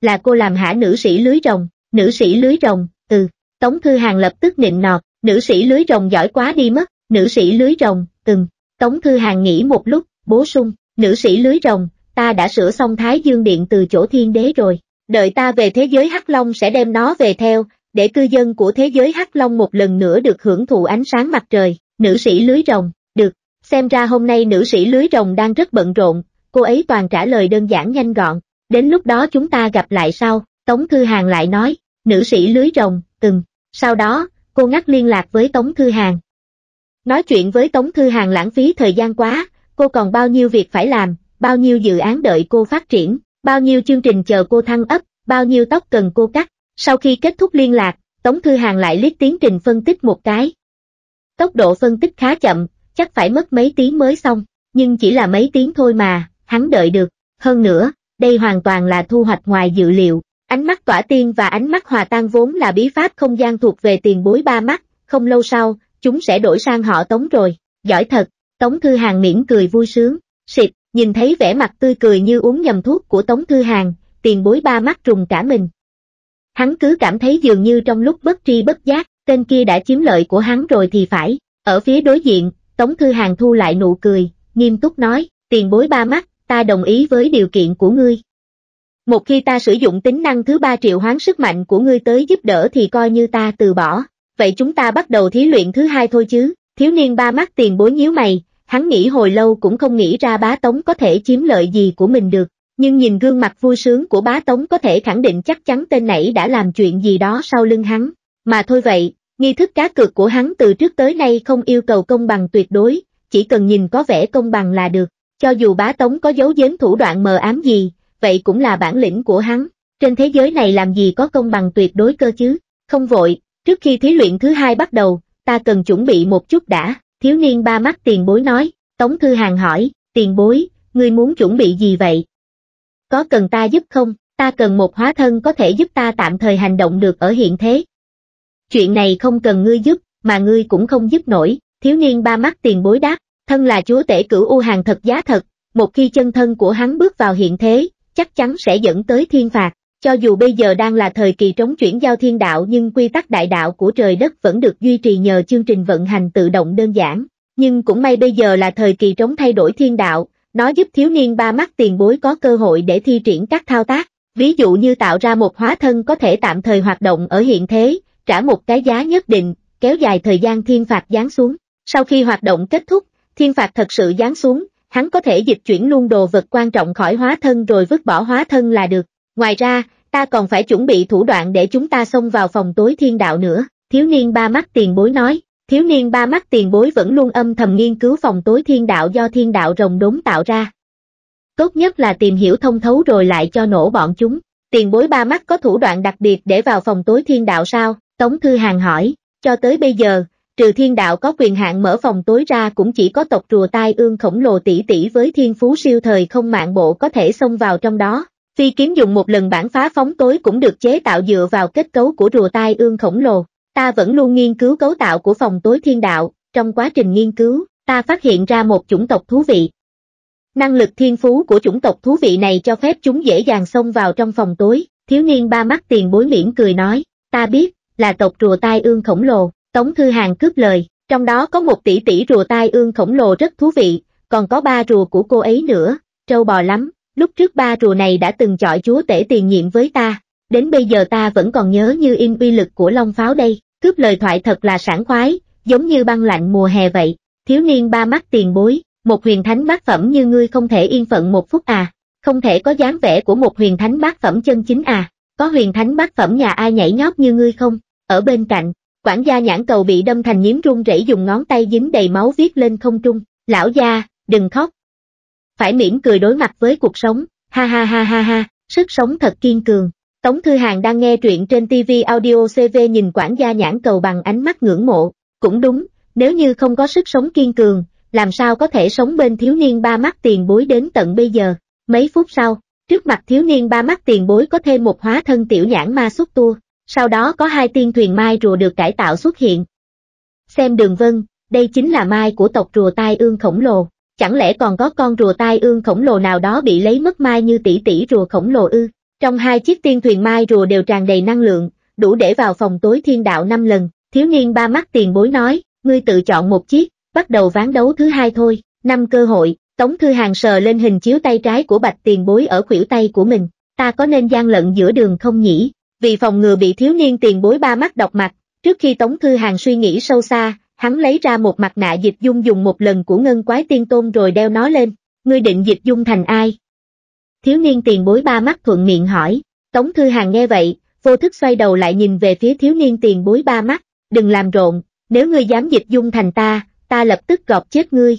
S1: Là cô làm hả nữ sĩ lưới rồng, nữ sĩ lưới rồng, ừ. Tống Thư Hàng lập tức nịnh nọt, nữ sĩ lưới rồng giỏi quá đi mất, nữ sĩ lưới rồng, từng, Tống Thư Hàng nghĩ một lúc, bố sung, nữ sĩ lưới rồng, ta đã sửa xong Thái Dương Điện từ chỗ thiên đế rồi, đợi ta về thế giới Hắc Long sẽ đem nó về theo, để cư dân của thế giới Hắc Long một lần nữa được hưởng thụ ánh sáng mặt trời, nữ sĩ lưới rồng, được, xem ra hôm nay nữ sĩ lưới rồng đang rất bận rộn, cô ấy toàn trả lời đơn giản nhanh gọn, đến lúc đó chúng ta gặp lại sau, Tống Thư Hàng lại nói, nữ sĩ lưới rồng, từng, sau đó, cô ngắt liên lạc với Tống Thư Hàng, Nói chuyện với Tống Thư Hàng lãng phí thời gian quá, cô còn bao nhiêu việc phải làm, bao nhiêu dự án đợi cô phát triển, bao nhiêu chương trình chờ cô thăng ấp, bao nhiêu tóc cần cô cắt. Sau khi kết thúc liên lạc, Tống Thư Hàng lại liếc tiến trình phân tích một cái. Tốc độ phân tích khá chậm, chắc phải mất mấy tiếng mới xong, nhưng chỉ là mấy tiếng thôi mà, hắn đợi được. Hơn nữa, đây hoàn toàn là thu hoạch ngoài dự liệu. Ánh mắt tỏa tiên và ánh mắt hòa tan vốn là bí pháp không gian thuộc về tiền bối ba mắt, không lâu sau, chúng sẽ đổi sang họ Tống rồi, giỏi thật, Tống Thư Hàng miễn cười vui sướng, xịt, nhìn thấy vẻ mặt tươi cười như uống nhầm thuốc của Tống Thư Hàng, tiền bối ba mắt trùng cả mình. Hắn cứ cảm thấy dường như trong lúc bất tri bất giác, tên kia đã chiếm lợi của hắn rồi thì phải, ở phía đối diện, Tống Thư Hàng thu lại nụ cười, nghiêm túc nói, tiền bối ba mắt, ta đồng ý với điều kiện của ngươi. Một khi ta sử dụng tính năng thứ ba triệu hoán sức mạnh của ngươi tới giúp đỡ thì coi như ta từ bỏ, vậy chúng ta bắt đầu thí luyện thứ hai thôi chứ, thiếu niên ba mắt tiền bối nhíu mày, hắn nghĩ hồi lâu cũng không nghĩ ra bá tống có thể chiếm lợi gì của mình được, nhưng nhìn gương mặt vui sướng của bá tống có thể khẳng định chắc chắn tên nãy đã làm chuyện gì đó sau lưng hắn, mà thôi vậy, nghi thức cá cược của hắn từ trước tới nay không yêu cầu công bằng tuyệt đối, chỉ cần nhìn có vẻ công bằng là được, cho dù bá tống có giấu giếm thủ đoạn mờ ám gì, vậy cũng là bản lĩnh của hắn, trên thế giới này làm gì có công bằng tuyệt đối cơ chứ, không vội, Trước khi thí luyện thứ hai bắt đầu, ta cần chuẩn bị một chút đã, thiếu niên ba mắt tiền bối nói, Tống Thư Hàng hỏi, tiền bối, ngươi muốn chuẩn bị gì vậy? Có cần ta giúp không? Ta cần một hóa thân có thể giúp ta tạm thời hành động được ở hiện thế. Chuyện này không cần ngươi giúp, mà ngươi cũng không giúp nổi, thiếu niên ba mắt tiền bối đáp, thân là chúa tể cửu U Hàng thật giá thật, một khi chân thân của hắn bước vào hiện thế, chắc chắn sẽ dẫn tới thiên phạt. Cho dù bây giờ đang là thời kỳ trống chuyển giao thiên đạo nhưng quy tắc đại đạo của trời đất vẫn được duy trì nhờ chương trình vận hành tự động đơn giản. Nhưng cũng may bây giờ là thời kỳ trống thay đổi thiên đạo, nó giúp thiếu niên ba mắt tiền bối có cơ hội để thi triển các thao tác, ví dụ như tạo ra một hóa thân có thể tạm thời hoạt động ở hiện thế, trả một cái giá nhất định, kéo dài thời gian thiên phạt giáng xuống. Sau khi hoạt động kết thúc, thiên phạt thật sự giáng xuống, hắn có thể dịch chuyển luôn đồ vật quan trọng khỏi hóa thân rồi vứt bỏ hóa thân là được. Ngoài ra, ta còn phải chuẩn bị thủ đoạn để chúng ta xông vào phòng tối thiên đạo nữa, thiếu niên ba mắt tiền bối nói. Thiếu niên ba mắt tiền bối vẫn luôn âm thầm nghiên cứu phòng tối thiên đạo do thiên đạo rồng đốn tạo ra. Tốt nhất là tìm hiểu thông thấu rồi lại cho nổ bọn chúng. Tiền bối ba mắt có thủ đoạn đặc biệt để vào phòng tối thiên đạo sao? Tống Thư Hàng hỏi, cho tới bây giờ, trừ thiên đạo có quyền hạn mở phòng tối ra cũng chỉ có tộc rùa tai ương khổng lồ tỷ tỷ với thiên phú siêu thời không mạng bộ có thể xông vào trong đó, Phi kiếm dùng một lần bản phá phóng tối cũng được chế tạo dựa vào kết cấu của rùa tai ương khổng lồ. Ta vẫn luôn nghiên cứu cấu tạo của phòng tối thiên đạo, trong quá trình nghiên cứu, ta phát hiện ra một chủng tộc thú vị. Năng lực thiên phú của chủng tộc thú vị này cho phép chúng dễ dàng xông vào trong phòng tối, thiếu niên ba mắt tiền bối miễn cười nói, ta biết, là tộc rùa tai ương khổng lồ, Tống Thư Hàng cướp lời, trong đó có một tỷ tỷ rùa tai ương khổng lồ rất thú vị, còn có ba rùa của cô ấy nữa, trâu bò lắm, lúc trước ba rùa này đã từng chọi chúa tể tiền nhiệm với ta, đến bây giờ ta vẫn còn nhớ như in uy lực của long pháo đây, cướp lời thoại thật là sảng khoái, giống như băng lạnh mùa hè vậy, thiếu niên ba mắt tiền bối, một huyền thánh bát phẩm như ngươi không thể yên phận một phút à, không thể có dáng vẻ của một huyền thánh bát phẩm chân chính à, có huyền thánh bát phẩm nhà ai nhảy nhót như ngươi không, ở bên cạnh, quản gia nhãn cầu bị đâm thành nhiễm run rẩy dùng ngón tay dính đầy máu viết lên không trung, lão gia, đừng khóc, phải mỉm cười đối mặt với cuộc sống, ha ha ha ha ha, sức sống thật kiên cường. Tống Thư Hàng đang nghe truyện trên TV Audio CV nhìn quản gia nhãn cầu bằng ánh mắt ngưỡng mộ, cũng đúng, nếu như không có sức sống kiên cường, làm sao có thể sống bên thiếu niên ba mắt tiền bối đến tận bây giờ. Mấy phút sau, trước mặt thiếu niên ba mắt tiền bối có thêm một hóa thân tiểu nhãn ma xuất tua, sau đó có hai tiên thuyền mai rùa được cải tạo xuất hiện. Xem đường vân, đây chính là mai của tộc rùa tai ương khổng lồ chẳng lẽ còn có con rùa tai ương khổng lồ nào đó bị lấy mất mai như tỷ tỷ rùa khổng lồ ư? Trong hai chiếc tiên thuyền mai rùa đều tràn đầy năng lượng, đủ để vào phòng tối thiên đạo năm lần, thiếu niên ba mắt tiền bối nói, ngươi tự chọn một chiếc, bắt đầu ván đấu thứ hai thôi, năm cơ hội, Tống Thư Hàng sờ lên hình chiếu tay trái của bạch tiền bối ở khuỷu tay của mình, ta có nên gian lận giữa đường không nhỉ? Vì phòng ngừa bị thiếu niên tiền bối ba mắt độc mặt, trước khi Tống Thư Hàng suy nghĩ sâu xa, Hắn lấy ra một mặt nạ dịch dung dùng một lần của ngân quái tiên tôn rồi đeo nó lên, ngươi định dịch dung thành ai? Thiếu niên tiền bối ba mắt thuận miệng hỏi, Tống Thư Hàng nghe vậy, vô thức xoay đầu lại nhìn về phía thiếu niên tiền bối ba mắt, đừng làm rộn, nếu ngươi dám dịch dung thành ta, ta lập tức gọt chết ngươi.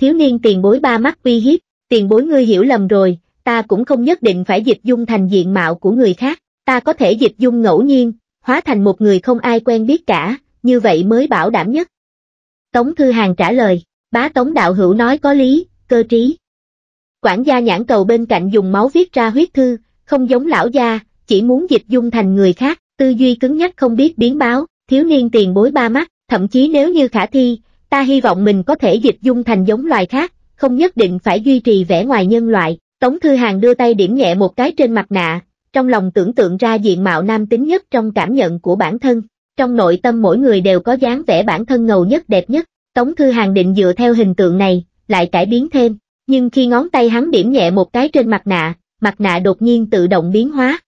S1: Thiếu niên tiền bối ba mắt uy hiếp, tiền bối ngươi hiểu lầm rồi, ta cũng không nhất định phải dịch dung thành diện mạo của người khác, ta có thể dịch dung ngẫu nhiên, hóa thành một người không ai quen biết cả, như vậy mới bảo đảm nhất. Tống Thư Hàng trả lời, bá Tống Đạo Hữu nói có lý, cơ trí. Quản gia nhãn cầu bên cạnh dùng máu viết ra huyết thư, không giống lão gia, chỉ muốn dịch dung thành người khác, tư duy cứng nhắc không biết biến báo, thiếu niên tiền bối ba mắt, thậm chí nếu như khả thi, ta hy vọng mình có thể dịch dung thành giống loài khác, không nhất định phải duy trì vẻ ngoài nhân loại. Tống Thư Hàng đưa tay điểm nhẹ một cái trên mặt nạ, trong lòng tưởng tượng ra diện mạo nam tính nhất trong cảm nhận của bản thân trong nội tâm mỗi người đều có dáng vẻ bản thân ngầu nhất đẹp nhất, Tống Thư Hàng định dựa theo hình tượng này, lại cải biến thêm, nhưng khi ngón tay hắn điểm nhẹ một cái trên mặt nạ, mặt nạ đột nhiên tự động biến hóa.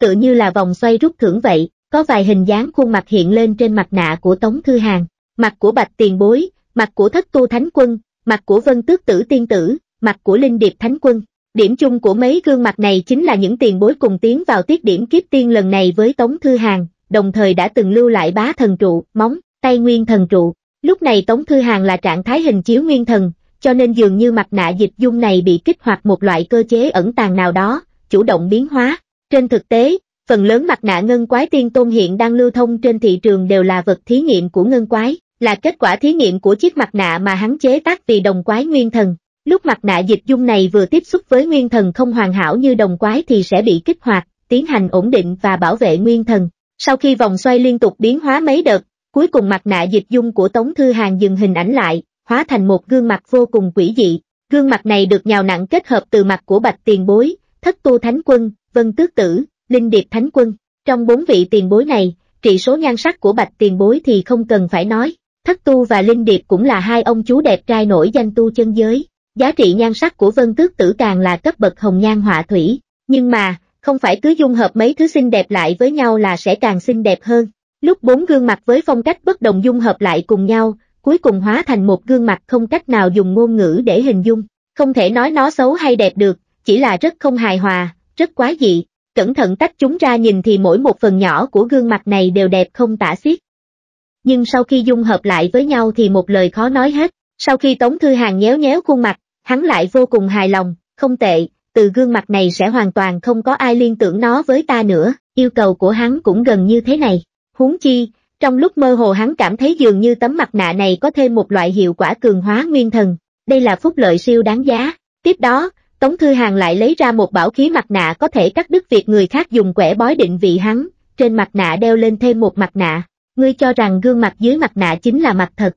S1: Tự như là vòng xoay rút thưởng vậy, có vài hình dáng khuôn mặt hiện lên trên mặt nạ của Tống Thư Hàng, mặt của Bạch Tiền Bối, mặt của Thất Tu Thánh Quân, mặt của Vân Tước Tử Tiên Tử, mặt của Linh Điệp Thánh Quân. Điểm chung của mấy gương mặt này chính là những tiền bối cùng tiến vào tiết điểm kiếp tiên lần này với Tống Thư Hàng, đồng thời đã từng lưu lại bá thần trụ, móng, tay nguyên thần trụ. Lúc này Tống Thư Hàng là trạng thái hình chiếu nguyên thần, cho nên dường như mặt nạ dịch dung này bị kích hoạt một loại cơ chế ẩn tàng nào đó, chủ động biến hóa. Trên thực tế, phần lớn mặt nạ ngân quái tiên tôn hiện đang lưu thông trên thị trường đều là vật thí nghiệm của ngân quái, là kết quả thí nghiệm của chiếc mặt nạ mà hắn chế tác vì đồng quái nguyên thần. Lúc mặt nạ dịch dung này vừa tiếp xúc với nguyên thần không hoàn hảo như đồng quái thì sẽ bị kích hoạt, tiến hành ổn định và bảo vệ nguyên thần. Sau khi vòng xoay liên tục biến hóa mấy đợt, cuối cùng mặt nạ dịch dung của Tống Thư Hàng dừng hình ảnh lại, hóa thành một gương mặt vô cùng quỷ dị. Gương mặt này được nhào nặng kết hợp từ mặt của Bạch Tiền Bối, Thất Tu Thánh Quân, Vân Tước Tử, Linh Điệp Thánh Quân. Trong bốn vị tiền bối này, trị số nhan sắc của Bạch Tiền Bối thì không cần phải nói. Thất Tu và Linh Điệp cũng là hai ông chú đẹp trai nổi danh tu chân giới. Giá trị nhan sắc của Vân Tước Tử càng là cấp bậc hồng nhan họa thủy. Nhưng mà, không phải cứ dung hợp mấy thứ xinh đẹp lại với nhau là sẽ càng xinh đẹp hơn. Lúc bốn gương mặt với phong cách bất đồng dung hợp lại cùng nhau, cuối cùng hóa thành một gương mặt không cách nào dùng ngôn ngữ để hình dung. Không thể nói nó xấu hay đẹp được, chỉ là rất không hài hòa, rất quá dị. Cẩn thận tách chúng ra nhìn thì mỗi một phần nhỏ của gương mặt này đều đẹp không tả xiết. Nhưng sau khi dung hợp lại với nhau thì một lời khó nói hết. Sau khi Tống Thư Hàng nhéo nhéo khuôn mặt, hắn lại vô cùng hài lòng, không tệ, từ gương mặt này sẽ hoàn toàn không có ai liên tưởng nó với ta nữa, yêu cầu của hắn cũng gần như thế này. Huống chi, trong lúc mơ hồ hắn cảm thấy dường như tấm mặt nạ này có thêm một loại hiệu quả cường hóa nguyên thần, đây là phúc lợi siêu đáng giá. Tiếp đó, Tống Thư Hàng lại lấy ra một bảo khí mặt nạ có thể cắt đứt việc người khác dùng quẻ bói định vị hắn, trên mặt nạ đeo lên thêm một mặt nạ, ngươi cho rằng gương mặt dưới mặt nạ chính là mặt thật.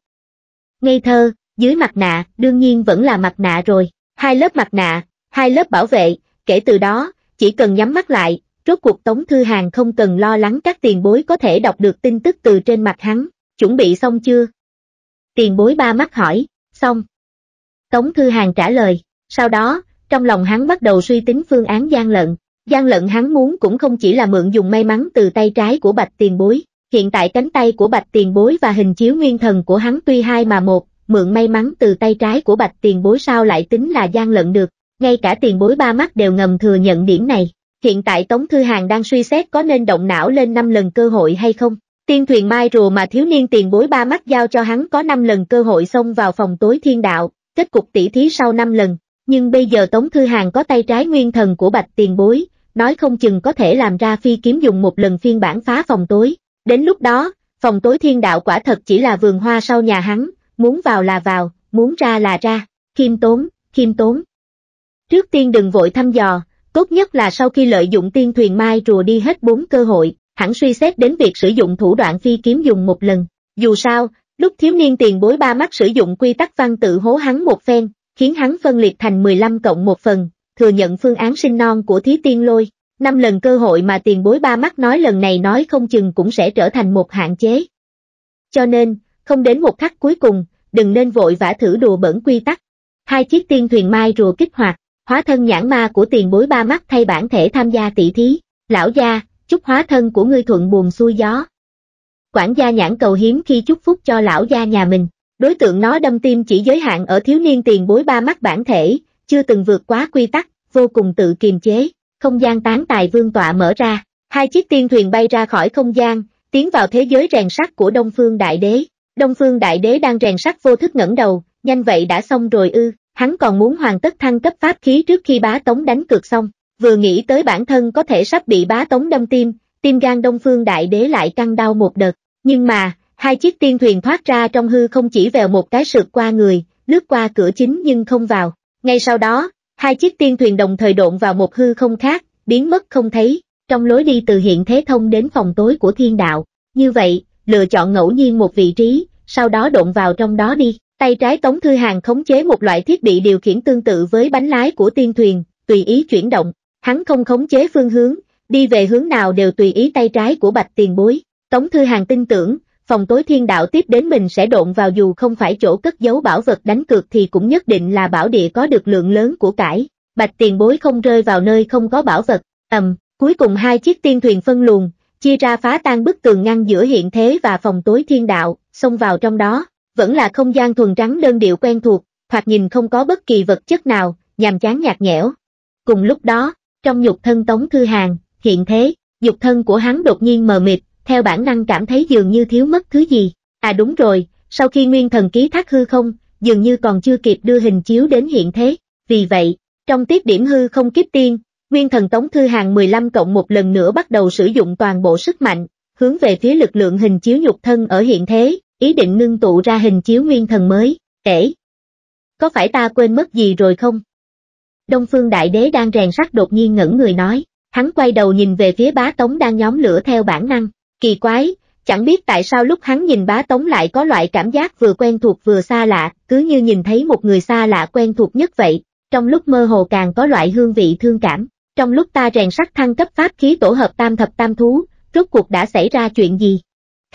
S1: Ngây thơ, dưới mặt nạ, đương nhiên vẫn là mặt nạ rồi, hai lớp mặt nạ, hai lớp bảo vệ, kể từ đó, chỉ cần nhắm mắt lại, rốt cuộc Tống Thư Hàng không cần lo lắng các tiền bối có thể đọc được tin tức từ trên mặt hắn, chuẩn bị xong chưa? Tiền bối ba mắt hỏi, xong. Tống Thư Hàng trả lời, sau đó, trong lòng hắn bắt đầu suy tính phương án gian lận, gian lận hắn muốn cũng không chỉ là mượn dùng may mắn từ tay trái của bạch tiền bối, hiện tại cánh tay của bạch tiền bối và hình chiếu nguyên thần của hắn tuy hai mà một, mượn may mắn từ tay trái của bạch tiền bối sao lại tính là gian lận được, ngay cả tiền bối ba mắt đều ngầm thừa nhận điểm này. Hiện tại Tống Thư Hàng đang suy xét có nên động não lên năm lần cơ hội hay không. Tiên thuyền mai rùa mà thiếu niên tiền bối ba mắt giao cho hắn có năm lần cơ hội xông vào phòng tối thiên đạo, kết cục tỷ thí sau năm lần. Nhưng bây giờ Tống Thư Hàng có tay trái nguyên thần của bạch tiền bối, nói không chừng có thể làm ra phi kiếm dùng một lần phiên bản phá phòng tối. Đến lúc đó, phòng tối thiên đạo quả thật chỉ là vườn hoa sau nhà hắn, muốn vào là vào, muốn ra là ra, khiêm tốn, khiêm tốn. Trước tiên đừng vội thăm dò, tốt nhất là sau khi lợi dụng tiên thuyền mai rùa đi hết bốn cơ hội, hẳn suy xét đến việc sử dụng thủ đoạn phi kiếm dùng một lần. Dù sao, lúc thiếu niên tiền bối ba mắt sử dụng quy tắc văn tự hố hắn một phen, khiến hắn phân liệt thành 15 cộng một phần, thừa nhận phương án sinh non của thí tiên lôi. Năm lần cơ hội mà tiền bối ba mắt nói lần này nói không chừng cũng sẽ trở thành một hạn chế. Cho nên, không đến một khắc cuối cùng, đừng nên vội vã thử đùa bẩn quy tắc. Hai chiếc tiên thuyền mai rùa kích hoạt, hóa thân nhãn ma của tiền bối ba mắt thay bản thể tham gia tỷ thí, lão gia, chúc hóa thân của ngươi thuận buồn xuôi gió. Quản gia nhãn cầu hiếm khi chúc phúc cho lão gia nhà mình, đối tượng nó đâm tim chỉ giới hạn ở thiếu niên tiền bối ba mắt bản thể, chưa từng vượt quá quy tắc, vô cùng tự kiềm chế, không gian tán tài vương tọa mở ra, hai chiếc tiên thuyền bay ra khỏi không gian, tiến vào thế giới rèn sắt của Đông Phương Đại Đế. Đông Phương Đại Đế đang rèn sắt vô thức ngẩng đầu, nhanh vậy đã xong rồi ư, hắn còn muốn hoàn tất thăng cấp pháp khí trước khi bá tống đánh cược xong, vừa nghĩ tới bản thân có thể sắp bị bá tống đâm tim, tim gan đông phương đại đế lại căng đau một đợt, nhưng mà, hai chiếc tiên thuyền thoát ra trong hư không chỉ vèo một cái sượt qua người, lướt qua cửa chính nhưng không vào, ngay sau đó, hai chiếc tiên thuyền đồng thời độn vào một hư không khác, biến mất không thấy, trong lối đi từ hiện thế thông đến phòng tối của thiên đạo, như vậy, lựa chọn ngẫu nhiên một vị trí, sau đó độn vào trong đó đi. Tay trái Tống Thư Hàng khống chế một loại thiết bị điều khiển tương tự với bánh lái của tiên thuyền, tùy ý chuyển động, hắn không khống chế phương hướng, đi về hướng nào đều tùy ý tay trái của Bạch Tiền Bối. Tống Thư Hàng tin tưởng, phòng tối thiên đạo tiếp đến mình sẽ độn vào dù không phải chỗ cất giấu bảo vật đánh cược thì cũng nhất định là bảo địa có được lượng lớn của cải. Bạch Tiền Bối không rơi vào nơi không có bảo vật, ầm, cuối cùng hai chiếc tiên thuyền phân luồng, chia ra phá tan bức tường ngăn giữa hiện thế và phòng tối thiên đạo, xông vào trong đó. Vẫn là không gian thuần trắng đơn điệu quen thuộc, thoạt nhìn không có bất kỳ vật chất nào, nhàm chán nhạt nhẽo. Cùng lúc đó, trong nhục thân Tống Thư Hàng, hiện thế, dục thân của hắn đột nhiên mờ mịt, theo bản năng cảm thấy dường như thiếu mất thứ gì. À đúng rồi, sau khi nguyên thần ký thác hư không, dường như còn chưa kịp đưa hình chiếu đến hiện thế. Vì vậy, trong tiết điểm hư không kiếp tiên, nguyên thần Tống Thư Hàng 15 cộng một lần nữa bắt đầu sử dụng toàn bộ sức mạnh, hướng về phía lực lượng hình chiếu nhục thân ở hiện thế, ý định ngưng tụ ra hình chiếu nguyên thần mới, để. Có phải ta quên mất gì rồi không? Đông Phương Đại Đế đang rèn sắt đột nhiên ngẩn người nói, hắn quay đầu nhìn về phía bá tống đang nhóm lửa theo bản năng, kỳ quái, chẳng biết tại sao lúc hắn nhìn bá tống lại có loại cảm giác vừa quen thuộc vừa xa lạ, cứ như nhìn thấy một người xa lạ quen thuộc nhất vậy, trong lúc mơ hồ càng có loại hương vị thương cảm, trong lúc ta rèn sắt thăng cấp pháp khí tổ hợp tam thập tam thú, rốt cuộc đã xảy ra chuyện gì?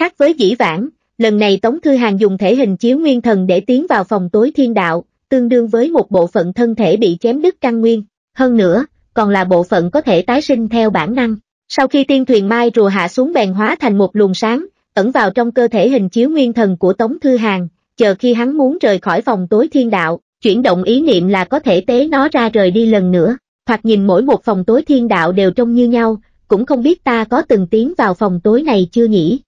S1: Khác với dĩ vãng, lần này Tống Thư Hàng dùng thể hình chiếu nguyên thần để tiến vào phòng tối thiên đạo, tương đương với một bộ phận thân thể bị chém đứt căn nguyên, hơn nữa, còn là bộ phận có thể tái sinh theo bản năng. Sau khi tiên thuyền mai rùa hạ xuống bèn hóa thành một luồng sáng, ẩn vào trong cơ thể hình chiếu nguyên thần của Tống Thư Hàng, chờ khi hắn muốn rời khỏi phòng tối thiên đạo, chuyển động ý niệm là có thể tế nó ra rời đi lần nữa. Thoạt nhìn mỗi một phòng tối thiên đạo đều trông như nhau, cũng không biết ta có từng tiến vào phòng tối này chưa nhỉ.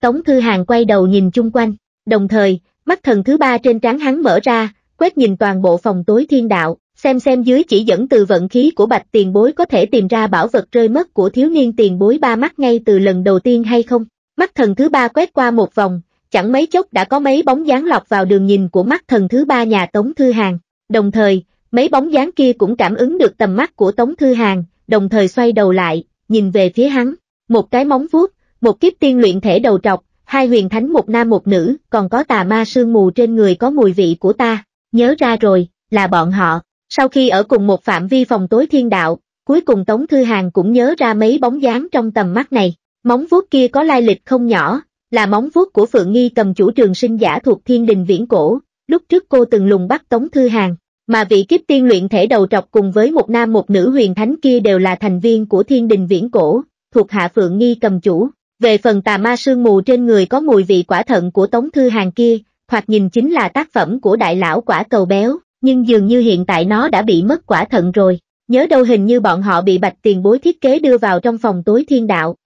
S1: Tống Thư Hàng quay đầu nhìn chung quanh, đồng thời, mắt thần thứ ba trên trán hắn mở ra, quét nhìn toàn bộ phòng tối thiên đạo, xem xem dưới chỉ dẫn từ vận khí của bạch tiền bối có thể tìm ra bảo vật rơi mất của thiếu niên tiền bối ba mắt ngay từ lần đầu tiên hay không. Mắt thần thứ ba quét qua một vòng, chẳng mấy chốc đã có mấy bóng dáng lọt vào đường nhìn của mắt thần thứ ba nhà Tống Thư Hàng, đồng thời, mấy bóng dáng kia cũng cảm ứng được tầm mắt của Tống Thư Hàng, đồng thời xoay đầu lại, nhìn về phía hắn, một cái móng vuốt, một kiếp tiên luyện thể đầu trọc, hai huyền thánh một nam một nữ, còn có tà ma sương mù trên người có mùi vị của ta, nhớ ra rồi, là bọn họ. Sau khi ở cùng một phạm vi phòng tối thiên đạo, cuối cùng Tống Thư Hàng cũng nhớ ra mấy bóng dáng trong tầm mắt này. Móng vuốt kia có lai lịch không nhỏ, là móng vuốt của Phượng Nghi cầm chủ trường sinh giả thuộc thiên đình viễn cổ, lúc trước cô từng lùng bắt Tống Thư Hàng. Mà vị kiếp tiên luyện thể đầu trọc cùng với một nam một nữ huyền thánh kia đều là thành viên của thiên đình viễn cổ, thuộc hạ Phượng Nghi cầm chủ. Về phần tà ma sương mù trên người có mùi vị quả thận của Tống Thư Hàng kia, hoặc nhìn chính là tác phẩm của đại lão quả cầu béo, nhưng dường như hiện tại nó đã bị mất quả thận rồi. Nhớ đâu hình như bọn họ bị bạch tiền bối thiết kế đưa vào trong phòng tối thiên đạo.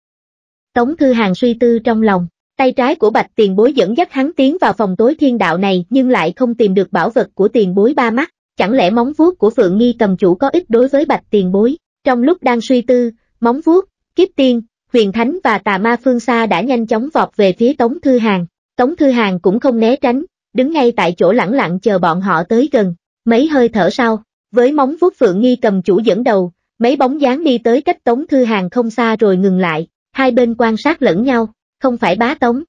S1: Tống Thư Hàng suy tư trong lòng, tay trái của bạch tiền bối dẫn dắt hắn tiến vào phòng tối thiên đạo này nhưng lại không tìm được bảo vật của tiền bối ba mắt, chẳng lẽ móng vuốt của Phượng Nghi cầm chủ có ích đối với bạch tiền bối. Trong lúc đang suy tư, móng vuốt, kiếp tiên, huyền thánh và tà ma phương xa đã nhanh chóng vọt về phía Tống Thư Hàng. Tống Thư Hàng cũng không né tránh, đứng ngay tại chỗ lẳng lặng chờ bọn họ tới gần. Mấy hơi thở sau, với móng vuốt Phượng Nghi cầm chủ dẫn đầu, mấy bóng dáng đi tới cách Tống Thư Hàng không xa rồi ngừng lại, hai bên quan sát lẫn nhau, không phải bá Tống.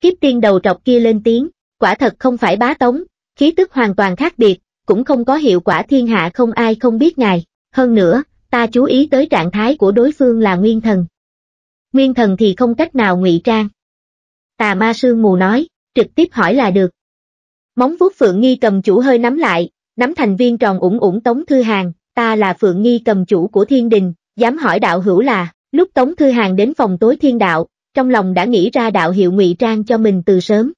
S1: Kiếp tiên đầu trọc kia lên tiếng, quả thật không phải bá Tống, khí tức hoàn toàn khác biệt, cũng không có hiệu quả thiên hạ không ai không biết ngài, hơn nữa, ta chú ý tới trạng thái của đối phương là nguyên thần, nguyên thần thì không cách nào ngụy trang. Tà ma sương mù nói, trực tiếp hỏi là được. Móng vuốt Phượng Nghi cầm chủ hơi nắm lại, nắm thành viên tròn ủng ủng Tống Thư Hàng, ta là Phượng Nghi cầm chủ của thiên đình, dám hỏi đạo hữu là, lúc Tống Thư Hàng đến phòng tối thiên đạo, trong lòng đã nghĩ ra đạo hiệu ngụy trang cho mình từ sớm.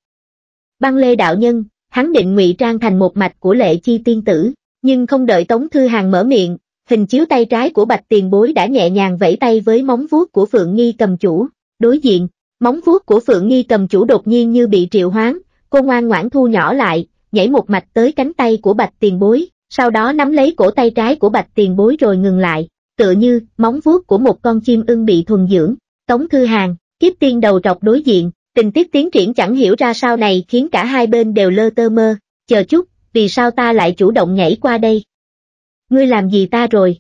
S1: Băng Lê Đạo Nhân, hắn định ngụy trang thành một mạch của lệ chi tiên tử, nhưng không đợi Tống Thư Hàng mở miệng, Hình chiếu tay trái của bạch tiền bối đã nhẹ nhàng vẫy tay với móng vuốt của Phượng Nghi cầm chủ, đối diện, móng vuốt của Phượng Nghi cầm chủ đột nhiên như bị triệu hoáng cô ngoan ngoãn thu nhỏ lại, nhảy một mạch tới cánh tay của bạch tiền bối, sau đó nắm lấy cổ tay trái của bạch tiền bối rồi ngừng lại, tựa như móng vuốt của một con chim ưng bị thuần dưỡng, Tống Thư Hàng, kiếp tiên đầu trọc đối diện, tình tiết tiến triển chẳng hiểu ra sao này khiến cả hai bên đều lơ tơ mơ, chờ chút, vì sao ta lại chủ động nhảy qua đây? ngươi làm gì ta rồi?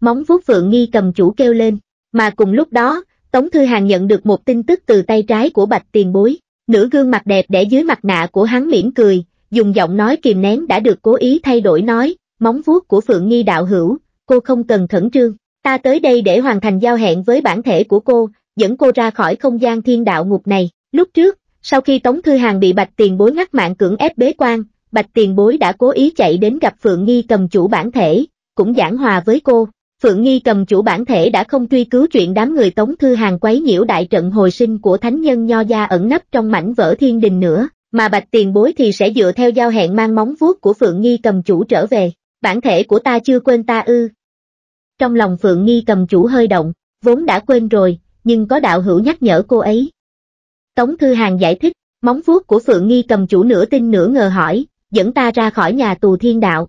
S1: Móng vuốt Phượng Nghi cầm chủ kêu lên, mà cùng lúc đó, Tống Thư Hàng nhận được một tin tức từ tay trái của Bạch Tiền Bối, nửa gương mặt đẹp để dưới mặt nạ của hắn mỉm cười, dùng giọng nói kìm nén đã được cố ý thay đổi nói, móng vuốt của Phượng Nghi đạo hữu, cô không cần khẩn trương, ta tới đây để hoàn thành giao hẹn với bản thể của cô, dẫn cô ra khỏi không gian thiên đạo ngục này. Lúc trước, sau khi Tống Thư Hàng bị Bạch Tiền Bối ngắt mạng cưỡng ép bế quan, Bạch tiền bối đã cố ý chạy đến gặp Phượng Nghi cầm chủ bản thể, cũng giảng hòa với cô. Phượng Nghi cầm chủ bản thể đã không truy cứu chuyện đám người Tống Thư Hàng quấy nhiễu đại trận hồi sinh của thánh nhân Nho Gia ẩn nấp trong mảnh vỡ thiên đình nữa, mà bạch tiền bối thì sẽ dựa theo giao hẹn mang móng vuốt của Phượng Nghi cầm chủ trở về, bản thể của ta chưa quên ta ư. Trong lòng Phượng Nghi cầm chủ hơi động, vốn đã quên rồi, nhưng có đạo hữu nhắc nhở cô ấy. Tống Thư Hàng giải thích, móng vuốt của Phượng Nghi cầm chủ nửa tin nửa ngờ hỏi, dẫn ta ra khỏi nhà tù thiên đạo.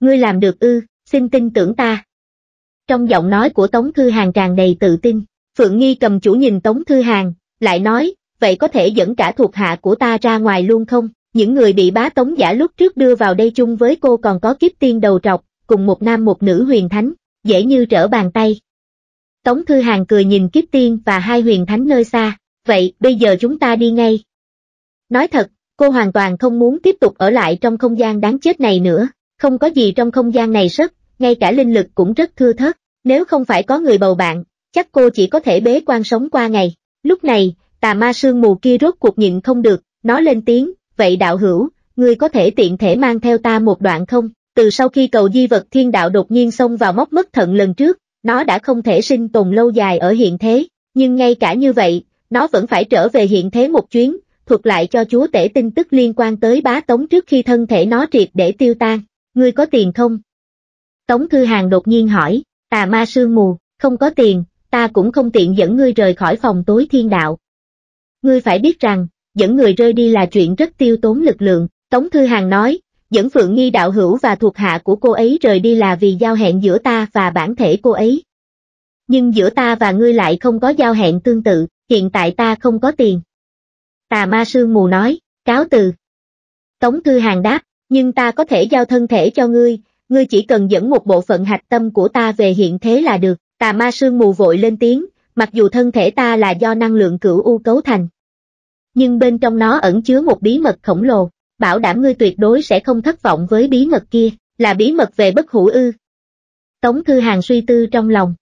S1: Ngươi làm được ư, xin tin tưởng ta. Trong giọng nói của Tống Thư Hàng tràn đầy tự tin, Phượng Nghi cầm chủ nhìn Tống Thư Hàng, lại nói, vậy có thể dẫn cả thuộc hạ của ta ra ngoài luôn không? Những người bị bá Tống giả lúc trước đưa vào đây chung với cô còn có kiếp tiên đầu trọc, cùng một nam một nữ huyền thánh, dễ như trở bàn tay. Tống Thư Hàng cười nhìn kiếp tiên và hai huyền thánh nơi xa, vậy bây giờ chúng ta đi ngay. Nói thật, Cô hoàn toàn không muốn tiếp tục ở lại trong không gian đáng chết này nữa, không có gì trong không gian này rất, ngay cả linh lực cũng rất thưa thớt, nếu không phải có người bầu bạn, chắc cô chỉ có thể bế quan sống qua ngày. Lúc này, tà ma sương mù kia rốt cuộc nhịn không được, nó lên tiếng, vậy đạo hữu, ngươi có thể tiện thể mang theo ta một đoạn không? Từ sau khi cầu di vật thiên đạo đột nhiên xông vào móc mất thận lần trước, nó đã không thể sinh tồn lâu dài ở hiện thế, nhưng ngay cả như vậy, nó vẫn phải trở về hiện thế một chuyến, thuật lại cho chúa tể tin tức liên quan tới bá tống trước khi thân thể nó triệt để tiêu tan. Ngươi có tiền không? Tống Thư Hàng đột nhiên hỏi, tà ma sương mù, không có tiền, ta cũng không tiện dẫn ngươi rời khỏi phòng tối thiên đạo. Ngươi phải biết rằng, dẫn người rơi đi là chuyện rất tiêu tốn lực lượng, Tống Thư Hàng nói, dẫn Phượng Nghi đạo hữu và thuộc hạ của cô ấy rời đi là vì giao hẹn giữa ta và bản thể cô ấy. Nhưng giữa ta và ngươi lại không có giao hẹn tương tự, hiện tại ta không có tiền tà ma sương mù nói, cáo từ. Tống Thư Hàng đáp, nhưng ta có thể giao thân thể cho ngươi, ngươi chỉ cần dẫn một bộ phận hạch tâm của ta về hiện thế là được, tà ma sương mù vội lên tiếng, mặc dù thân thể ta là do năng lượng cửu u cấu thành. Nhưng bên trong nó ẩn chứa một bí mật khổng lồ, bảo đảm ngươi tuyệt đối sẽ không thất vọng với bí mật kia, là bí mật về bất hủ ư. Tống Thư Hàng suy tư trong lòng,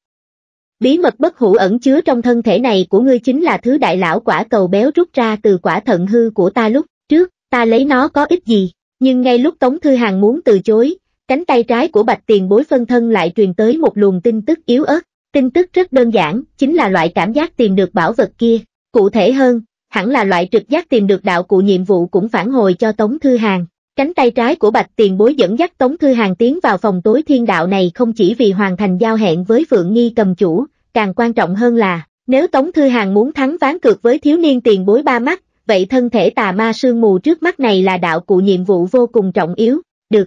S1: Bí mật bất hủ ẩn chứa trong thân thể này của ngươi chính là thứ đại lão quả cầu béo rút ra từ quả thận hư của ta lúc trước, ta lấy nó có ích gì, nhưng ngay lúc Tống Thư Hàng muốn từ chối, cánh tay trái của bạch tiền bối phân thân lại truyền tới một luồng tin tức yếu ớt, tin tức rất đơn giản, chính là loại cảm giác tìm được bảo vật kia, cụ thể hơn, hẳn là loại trực giác tìm được đạo cụ nhiệm vụ cũng phản hồi cho Tống Thư Hàng. Cánh tay trái của Bạch Tiền Bối dẫn dắt Tống Thư Hàng tiến vào phòng tối thiên đạo này không chỉ vì hoàn thành giao hẹn với Phượng Nghi cầm chủ, càng quan trọng hơn là, nếu Tống Thư Hàng muốn thắng ván cược với thiếu niên tiền bối ba mắt, vậy thân thể tà ma sương mù trước mắt này là đạo cụ nhiệm vụ vô cùng trọng yếu, được.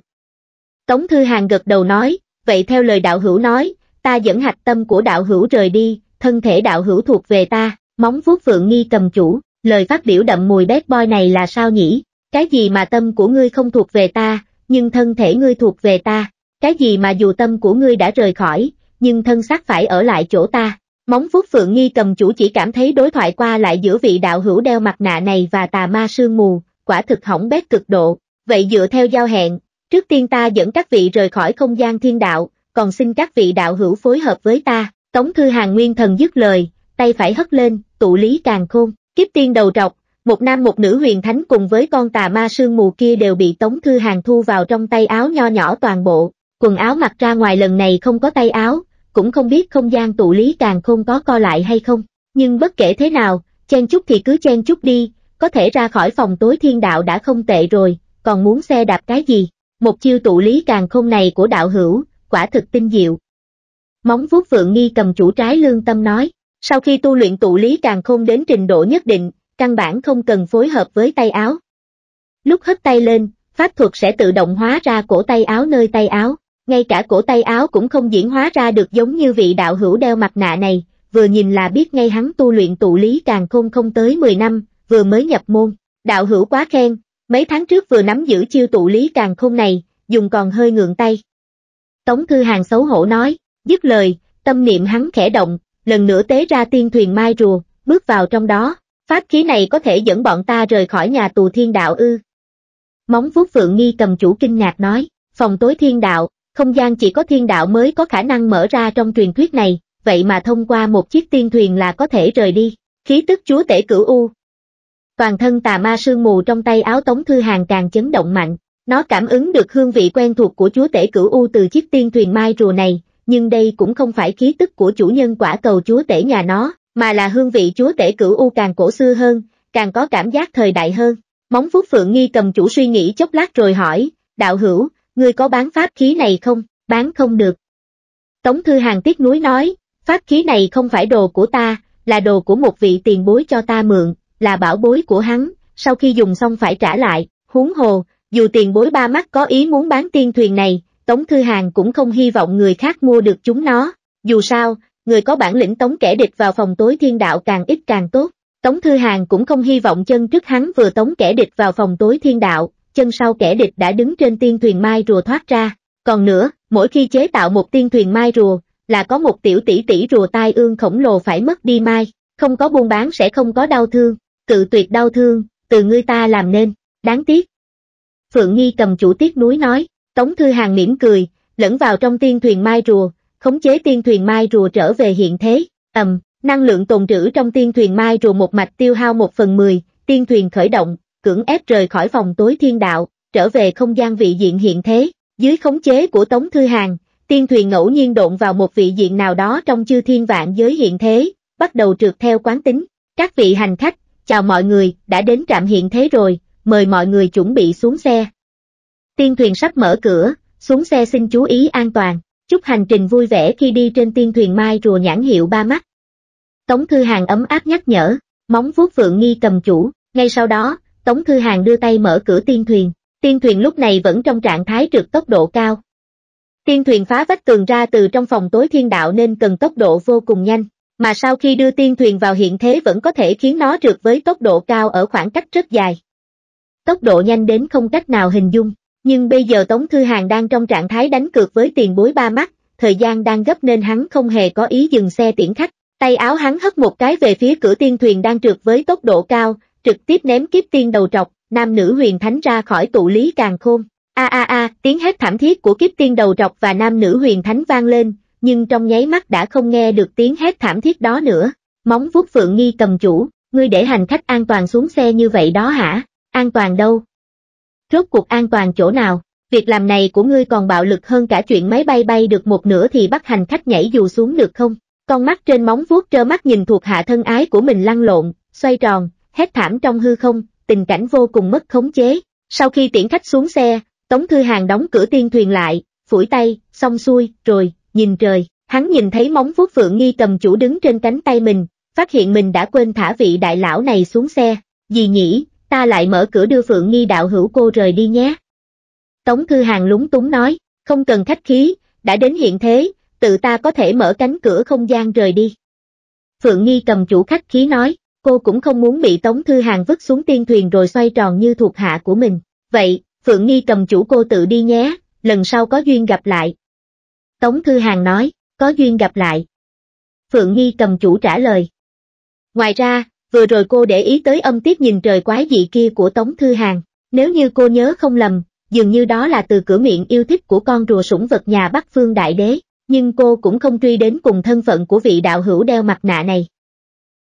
S1: Tống Thư Hàng gật đầu nói, vậy theo lời đạo hữu nói, ta dẫn hạch tâm của đạo hữu rời đi, thân thể đạo hữu thuộc về ta, móng vuốt Phượng Nghi cầm chủ, lời phát biểu đậm mùi bét boy này là sao nhỉ? Cái gì mà tâm của ngươi không thuộc về ta, nhưng thân thể ngươi thuộc về ta. Cái gì mà dù tâm của ngươi đã rời khỏi, nhưng thân xác phải ở lại chỗ ta. Móng vuốt Phượng Nghi cầm chủ chỉ cảm thấy đối thoại qua lại giữa vị đạo hữu đeo mặt nạ này và tà ma sương mù, quả thực hỏng bét cực độ. Vậy dựa theo giao hẹn, trước tiên ta dẫn các vị rời khỏi không gian thiên đạo, còn xin các vị đạo hữu phối hợp với ta. Tống Thư Hàng Nguyên Thần dứt lời, tay phải hất lên, tụ lý càng khôn, kiếp tiên đầu trọc, một nam một nữ huyền thánh cùng với con tà ma sương mù kia đều bị Tống Thư Hàng thu vào trong tay áo nho nhỏ toàn bộ, quần áo mặc ra ngoài lần này không có tay áo, cũng không biết không gian tụ lý càng không có co lại hay không, nhưng bất kể thế nào, chen chút thì cứ chen chút đi, có thể ra khỏi phòng tối thiên đạo đã không tệ rồi, còn muốn xe đạp cái gì, một chiêu tụ lý càng không này của đạo hữu, quả thực tinh diệu. Móng vuốt vượng nghi cầm chủ trái lương tâm nói, sau khi tu luyện tụ lý càng không đến trình độ nhất định, căn bản không cần phối hợp với tay áo. Lúc hất tay lên, pháp thuật sẽ tự động hóa ra cổ tay áo nơi tay áo, ngay cả cổ tay áo cũng không diễn hóa ra được giống như vị đạo hữu đeo mặt nạ này, vừa nhìn là biết ngay hắn tu luyện tụ lý càng khôn không tới 10 năm, vừa mới nhập môn, đạo hữu quá khen, mấy tháng trước vừa nắm giữ chiêu tụ lý càng khôn này, dùng còn hơi ngượng tay. Tống Thư Hàng xấu hổ nói, dứt lời, tâm niệm hắn khẽ động, lần nữa tế ra tiên thuyền mai rùa, bước vào trong đó, Pháp khí này có thể dẫn bọn ta rời khỏi nhà tù thiên đạo ư. Móng vuốt Phượng Nghi cầm chủ kinh ngạc nói, phòng tối thiên đạo, không gian chỉ có thiên đạo mới có khả năng mở ra trong truyền thuyết này, vậy mà thông qua một chiếc tiên thuyền là có thể rời đi, khí tức chúa tể cửu U. Toàn thân tà ma sương mù trong tay áo tống thư hàng càng chấn động mạnh, nó cảm ứng được hương vị quen thuộc của chúa tể cửu U từ chiếc tiên thuyền mai rùa này, nhưng đây cũng không phải khí tức của chủ nhân quả cầu chúa tể nhà nó, mà là hương vị chúa tể cửu u càng cổ xưa hơn, càng có cảm giác thời đại hơn. Móng vuốt Phượng Nghi cầm chủ suy nghĩ chốc lát rồi hỏi, đạo hữu, ngươi có bán pháp khí này không? Bán không được. Tống Thư Hàng tiếc núi nói, pháp khí này không phải đồ của ta, là đồ của một vị tiền bối cho ta mượn, là bảo bối của hắn, sau khi dùng xong phải trả lại, huống hồ, dù tiền bối ba mắt có ý muốn bán tiên thuyền này, Tống Thư Hàng cũng không hy vọng người khác mua được chúng nó. Dù sao, người có bản lĩnh tống kẻ địch vào phòng tối thiên đạo càng ít càng tốt. Tống Thư Hàng cũng không hy vọng chân trước hắn vừa tống kẻ địch vào phòng tối thiên đạo, chân sau kẻ địch đã đứng trên tiên thuyền mai rùa thoát ra. Còn nữa, mỗi khi chế tạo một tiên thuyền mai rùa, là có một tiểu tỷ tỷ rùa tai ương khổng lồ phải mất đi mai, không có buôn bán sẽ không có đau thương, cự tuyệt đau thương, từ ngươi ta làm nên, đáng tiếc. Phượng Nghi cầm chủ tiết núi nói, Tống Thư Hàng mỉm cười, lẫn vào trong tiên thuyền mai rùa, khống chế tiên thuyền mai rùa trở về hiện thế, ầm, năng lượng tồn trữ trong tiên thuyền mai rùa một mạch tiêu hao một phần mười, tiên thuyền khởi động, cưỡng ép rời khỏi phòng tối thiên đạo, trở về không gian vị diện hiện thế, dưới khống chế của Tống Thư Hàng, tiên thuyền ngẫu nhiên độn vào một vị diện nào đó trong chư thiên vạn giới hiện thế, bắt đầu trượt theo quán tính. Các vị hành khách, chào mọi người, đã đến trạm hiện thế rồi, mời mọi người chuẩn bị xuống xe. Tiên thuyền sắp mở cửa, xuống xe xin chú ý an toàn. Chúc hành trình vui vẻ khi đi trên tiên thuyền mai rùa nhãn hiệu ba mắt. Tống Thư Hàng ấm áp nhắc nhở, móng vuốt Vượng Nghi cầm chủ, ngay sau đó, Tống Thư Hàng đưa tay mở cửa tiên thuyền, tiên thuyền lúc này vẫn trong trạng thái trượt tốc độ cao. Tiên thuyền phá vách tường ra từ trong phòng tối thiên đạo nên cần tốc độ vô cùng nhanh, mà sau khi đưa tiên thuyền vào hiện thế vẫn có thể khiến nó trượt với tốc độ cao ở khoảng cách rất dài. Tốc độ nhanh đến không cách nào hình dung. Nhưng bây giờ Tống Thư Hàng đang trong trạng thái đánh cược với tiền bối ba mắt, thời gian đang gấp nên hắn không hề có ý dừng xe tiễn khách. Tay áo hắn hất một cái về phía cửa tiên thuyền đang trượt với tốc độ cao, trực tiếp ném kiếp tiên đầu trọc, nam nữ huyền thánh ra khỏi tụ lý càng khôn. A a a, tiếng hét thảm thiết của kiếp tiên đầu trọc và nam nữ huyền thánh vang lên, nhưng trong nháy mắt đã không nghe được tiếng hét thảm thiết đó nữa. Móng vuốt Phượng Nghi cầm chủ, ngươi để hành khách an toàn xuống xe như vậy đó hả? An toàn đâu, Rốt cuộc an toàn chỗ nào? Việc làm này của ngươi còn bạo lực hơn cả chuyện máy bay bay được một nửa thì bắt hành khách nhảy dù xuống được không? Con mắt trên móng vuốt trơ mắt nhìn thuộc hạ thân ái của mình lăn lộn, xoay tròn, hét thảm trong hư không, tình cảnh vô cùng mất khống chế. Sau khi tiễn khách xuống xe, Tống Thư Hàng đóng cửa tiên thuyền lại, phủi tay, xong xuôi, rồi, nhìn trời, hắn nhìn thấy móng vuốt Phượng Nghi cầm chủ đứng trên cánh tay mình, phát hiện mình đã quên thả vị đại lão này xuống xe. Gì nhỉ, ta lại mở cửa đưa Phượng Nghi đạo hữu cô rời đi nhé. Tống Thư Hàng lúng túng nói, không cần khách khí, đã đến hiện thế, tự ta có thể mở cánh cửa không gian rời đi. Phượng Nghi cầm chủ khách khí nói, cô cũng không muốn bị Tống Thư Hàng vứt xuống tiên thuyền rồi xoay tròn như thuộc hạ của mình. Vậy, Phượng Nghi cầm chủ cô tự đi nhé, lần sau có duyên gặp lại. Tống Thư Hàng nói, có duyên gặp lại. Phượng Nghi cầm chủ trả lời. Ngoài ra, vừa rồi cô để ý tới âm tiết nhìn trời quái dị kia của Tống Thư hàn nếu như cô nhớ không lầm, dường như đó là từ cửa miệng yêu thích của con rùa sủng vật nhà Bắc Phương Đại Đế, nhưng cô cũng không truy đến cùng thân phận của vị đạo hữu đeo mặt nạ này.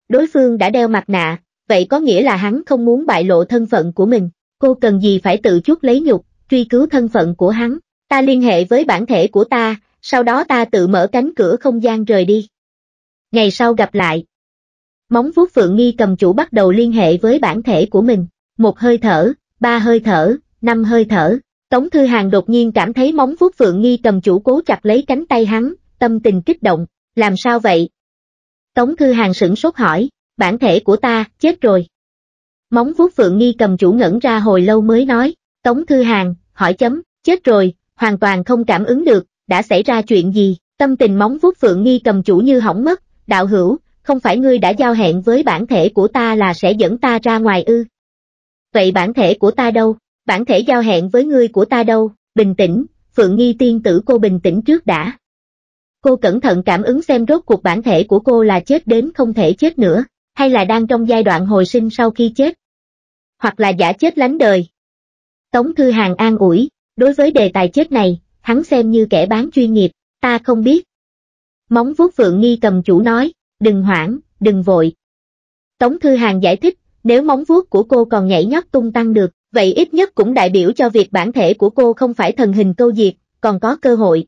S1: Đối phương đã đeo mặt nạ, vậy có nghĩa là hắn không muốn bại lộ thân phận của mình, cô cần gì phải tự chút lấy nhục, truy cứu thân phận của hắn, ta liên hệ với bản thể của ta, sau đó ta tự mở cánh cửa không gian rời đi. Ngày sau gặp lại. Móng vuốt Phượng Nghi cầm chủ bắt đầu liên hệ với bản thể của mình, một hơi thở, ba hơi thở, năm hơi thở. Tống Thư Hàng đột nhiên cảm thấy móng vuốt Phượng Nghi cầm chủ cố chặt lấy cánh tay hắn, tâm tình kích động, làm sao vậy? Tống Thư Hàng sửng sốt hỏi, bản thể của ta, chết rồi. Móng vuốt Phượng Nghi cầm chủ ngẩn ra hồi lâu mới nói, Tống Thư Hàng, hỏi chấm, chết rồi, hoàn toàn không cảm ứng được, đã xảy ra chuyện gì, tâm tình móng vuốt Phượng Nghi cầm chủ như hỏng mất, đạo hữu, không phải ngươi đã giao hẹn với bản thể của ta là sẽ dẫn ta ra ngoài ư. Vậy bản thể của ta đâu, bản thể giao hẹn với ngươi của ta đâu, bình tĩnh, Phượng Nghi tiên tử cô bình tĩnh trước đã. Cô cẩn thận cảm ứng xem rốt cuộc bản thể của cô là chết đến không thể chết nữa, hay là đang trong giai đoạn hồi sinh sau khi chết, hoặc là giả chết lánh đời. Tống Thư Hàng an ủi, đối với đề tài chết này, hắn xem như kẻ bán chuyên nghiệp, ta không biết. Móng vuốt Phượng Nghi cầm chủ nói, đừng hoảng, đừng vội. Tống Thư Hàng giải thích, nếu móng vuốt của cô còn nhảy nhót tung tăng được, vậy ít nhất cũng đại biểu cho việc bản thể của cô không phải thần hình câu diệt, còn có cơ hội.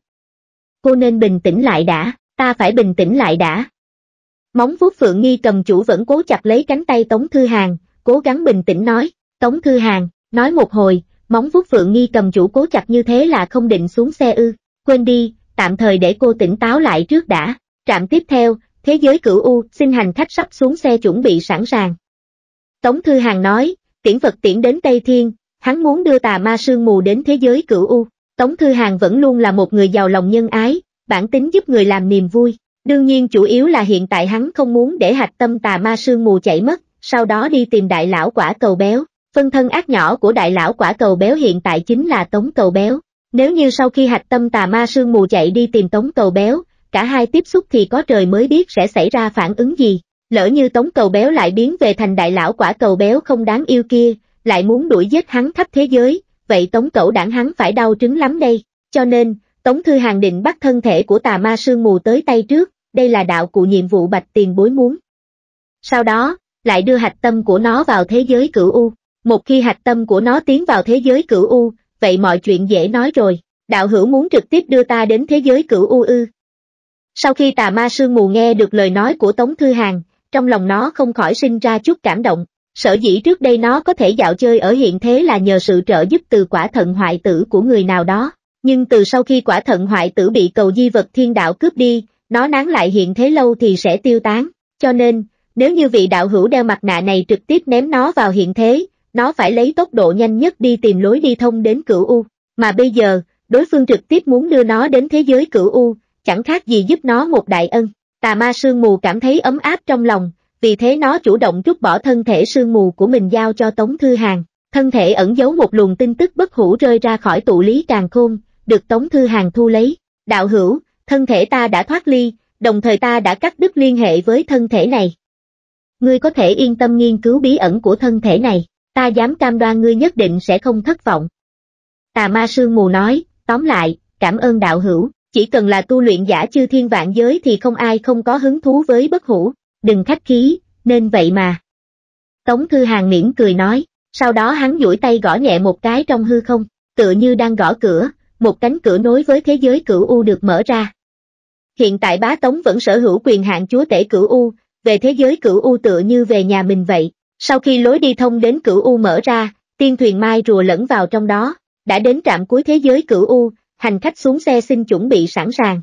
S1: Cô nên bình tĩnh lại đã, ta phải bình tĩnh lại đã. Móng vuốt Phượng Nghi cầm chủ vẫn cố chặt lấy cánh tay Tống Thư Hàng, cố gắng bình tĩnh nói, Tống Thư Hàng, nói một hồi, móng vuốt Phượng Nghi cầm chủ cố chặt như thế là không định xuống xe ư, quên đi, tạm thời để cô tỉnh táo lại trước đã. Trạm tiếp theo, Thế giới cửu U, xin hành khách sắp xuống xe chuẩn bị sẵn sàng. Tống Thư Hàng nói, tiễn vật tiễn đến Tây Thiên, hắn muốn đưa tà ma sương mù đến thế giới cửu U. Tống Thư Hàng vẫn luôn là một người giàu lòng nhân ái, bản tính giúp người làm niềm vui. Đương nhiên chủ yếu là hiện tại hắn không muốn để hạch tâm tà ma sương mù chảy mất, sau đó đi tìm đại lão quả cầu béo. Phân thân ác nhỏ của đại lão quả cầu béo hiện tại chính là Tống Cầu Béo. Nếu như sau khi hạch tâm tà ma sương mù chạy đi tìm Tống Cầu Béo, cả hai tiếp xúc thì có trời mới biết sẽ xảy ra phản ứng gì. Lỡ như tống cầu béo lại biến về thành đại lão quả cầu béo không đáng yêu kia, lại muốn đuổi giết hắn khắp thế giới, vậy tống cẩu đảng hắn phải đau trứng lắm đây. Cho nên, tống thư hàng định bắt thân thể của tà ma sương mù tới tay trước, đây là đạo cụ nhiệm vụ bạch tiền bối muốn. Sau đó, lại đưa hạch tâm của nó vào thế giới cửu U. Một khi hạch tâm của nó tiến vào thế giới cửu U, vậy mọi chuyện dễ nói rồi. Đạo hữu muốn trực tiếp đưa ta đến thế giới cửu U ư. Sau khi tà ma sương mù nghe được lời nói của Tống Thư Hàng, trong lòng nó không khỏi sinh ra chút cảm động. Sở dĩ trước đây nó có thể dạo chơi ở hiện thế là nhờ sự trợ giúp từ quả thận hoại tử của người nào đó. Nhưng từ sau khi quả thận hoại tử bị cầu di vật thiên đạo cướp đi, nó nán lại hiện thế lâu thì sẽ tiêu tán. Cho nên, nếu như vị đạo hữu đeo mặt nạ này trực tiếp ném nó vào hiện thế, nó phải lấy tốc độ nhanh nhất đi tìm lối đi thông đến cửu U. Mà bây giờ, đối phương trực tiếp muốn đưa nó đến thế giới cửu U, chẳng khác gì giúp nó một đại ân. Tà ma sương mù cảm thấy ấm áp trong lòng, vì thế nó chủ động rút bỏ thân thể sương mù của mình giao cho Tống Thư Hàng. Thân thể ẩn giấu một luồng tin tức bất hủ rơi ra khỏi tụ lý càng khôn, được Tống Thư Hàng thu lấy. Đạo hữu, thân thể ta đã thoát ly, đồng thời ta đã cắt đứt liên hệ với thân thể này. Ngươi có thể yên tâm nghiên cứu bí ẩn của thân thể này, ta dám cam đoan ngươi nhất định sẽ không thất vọng. Tà ma sương mù nói, tóm lại, cảm ơn đạo hữu chỉ cần là tu luyện giả chư thiên vạn giới thì không ai không có hứng thú với bất hủ, đừng khách khí, nên vậy mà. Tống Thư Hàng miễn cười nói, sau đó hắn duỗi tay gõ nhẹ một cái trong hư không, tựa như đang gõ cửa, một cánh cửa nối với thế giới cửu U được mở ra. Hiện tại bá Tống vẫn sở hữu quyền hạn chúa tể cửu U, về thế giới cửu U tựa như về nhà mình vậy, sau khi lối đi thông đến cửu U mở ra, tiên thuyền mai rùa lẫn vào trong đó, đã đến trạm cuối thế giới cửu U, hành khách xuống xe xin chuẩn bị sẵn sàng.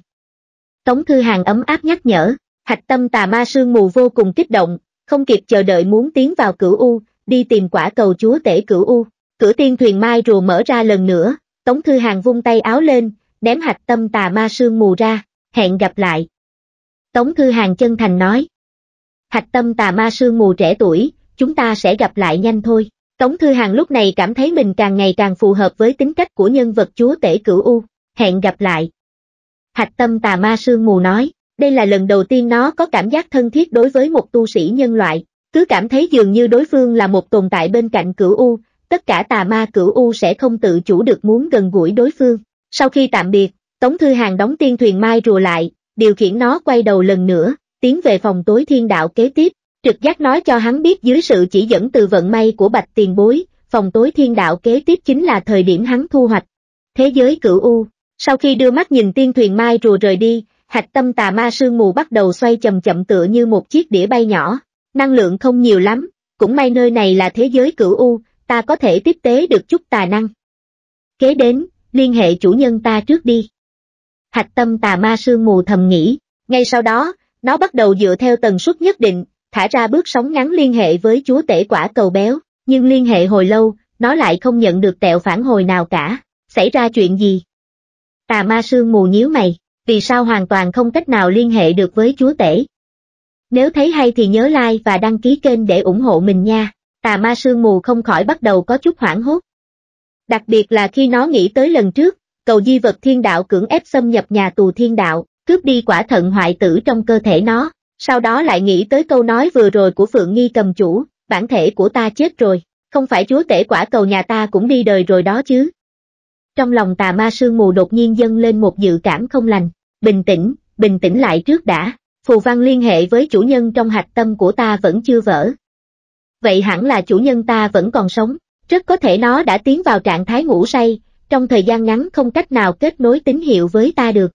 S1: Tống Thư Hàng ấm áp nhắc nhở, hạch tâm tà ma sương mù vô cùng kích động, không kịp chờ đợi muốn tiến vào cửu U, đi tìm quả cầu chúa tể cửu U. Cửa tiên thuyền mai rùa mở ra lần nữa, Tống Thư Hàng vung tay áo lên, ném hạch tâm tà ma sương mù ra, hẹn gặp lại. Tống Thư Hàng chân thành nói. Hạch tâm tà ma sương mù trẻ tuổi, chúng ta sẽ gặp lại nhanh thôi. Tống Thư Hàng lúc này cảm thấy mình càng ngày càng phù hợp với tính cách của nhân vật chúa tể cửu U, hẹn gặp lại. Hạch tâm tà ma sương mù nói, đây là lần đầu tiên nó có cảm giác thân thiết đối với một tu sĩ nhân loại, cứ cảm thấy dường như đối phương là một tồn tại bên cạnh cửu U, tất cả tà ma cửu U sẽ không tự chủ được muốn gần gũi đối phương. Sau khi tạm biệt, Tống Thư Hàng đóng tiên thuyền mai rùa lại, điều khiển nó quay đầu lần nữa, tiến về phòng tối thiên đạo kế tiếp, trực giác nói cho hắn biết dưới sự chỉ dẫn từ vận may của bạch tiền bối, phòng tối thiên đạo kế tiếp chính là thời điểm hắn thu hoạch. Thế giới cửu U, sau khi đưa mắt nhìn tiên thuyền mai rùa rời đi, hạch tâm tà ma sương mù bắt đầu xoay chậm chậm tựa như một chiếc đĩa bay nhỏ, năng lượng không nhiều lắm, cũng may nơi này là thế giới cửu U, ta có thể tiếp tế được chút tà năng. Kế đến, liên hệ chủ nhân ta trước đi. Hạch tâm tà ma sương mù thầm nghĩ, ngay sau đó, nó bắt đầu dựa theo tần suất nhất định, thả ra bước sóng ngắn liên hệ với chúa tể quả cầu béo, nhưng liên hệ hồi lâu, nó lại không nhận được tẹo phản hồi nào cả. Xảy ra chuyện gì? Tà ma sương mù nhíu mày, vì sao hoàn toàn không cách nào liên hệ được với chúa tể? Nếu thấy hay thì nhớ like và đăng ký kênh để ủng hộ mình nha. Tà ma sương mù không khỏi bắt đầu có chút hoảng hốt. Đặc biệt là khi nó nghĩ tới lần trước, cầu di vật thiên đạo cưỡng ép xâm nhập nhà tù thiên đạo, cướp đi quả thận hoại tử trong cơ thể nó, sau đó lại nghĩ tới câu nói vừa rồi của Phượng Nghi cầm chủ, bản thể của ta chết rồi, không phải chúa tể quả cầu nhà ta cũng đi đời rồi đó chứ. Trong lòng tà ma sương mù đột nhiên dâng lên một dự cảm không lành, bình tĩnh, bình tĩnh lại trước đã, phù văn liên hệ với chủ nhân trong hạch tâm của ta vẫn chưa vỡ. Vậy hẳn là chủ nhân ta vẫn còn sống, rất có thể nó đã tiến vào trạng thái ngủ say, trong thời gian ngắn không cách nào kết nối tín hiệu với ta được.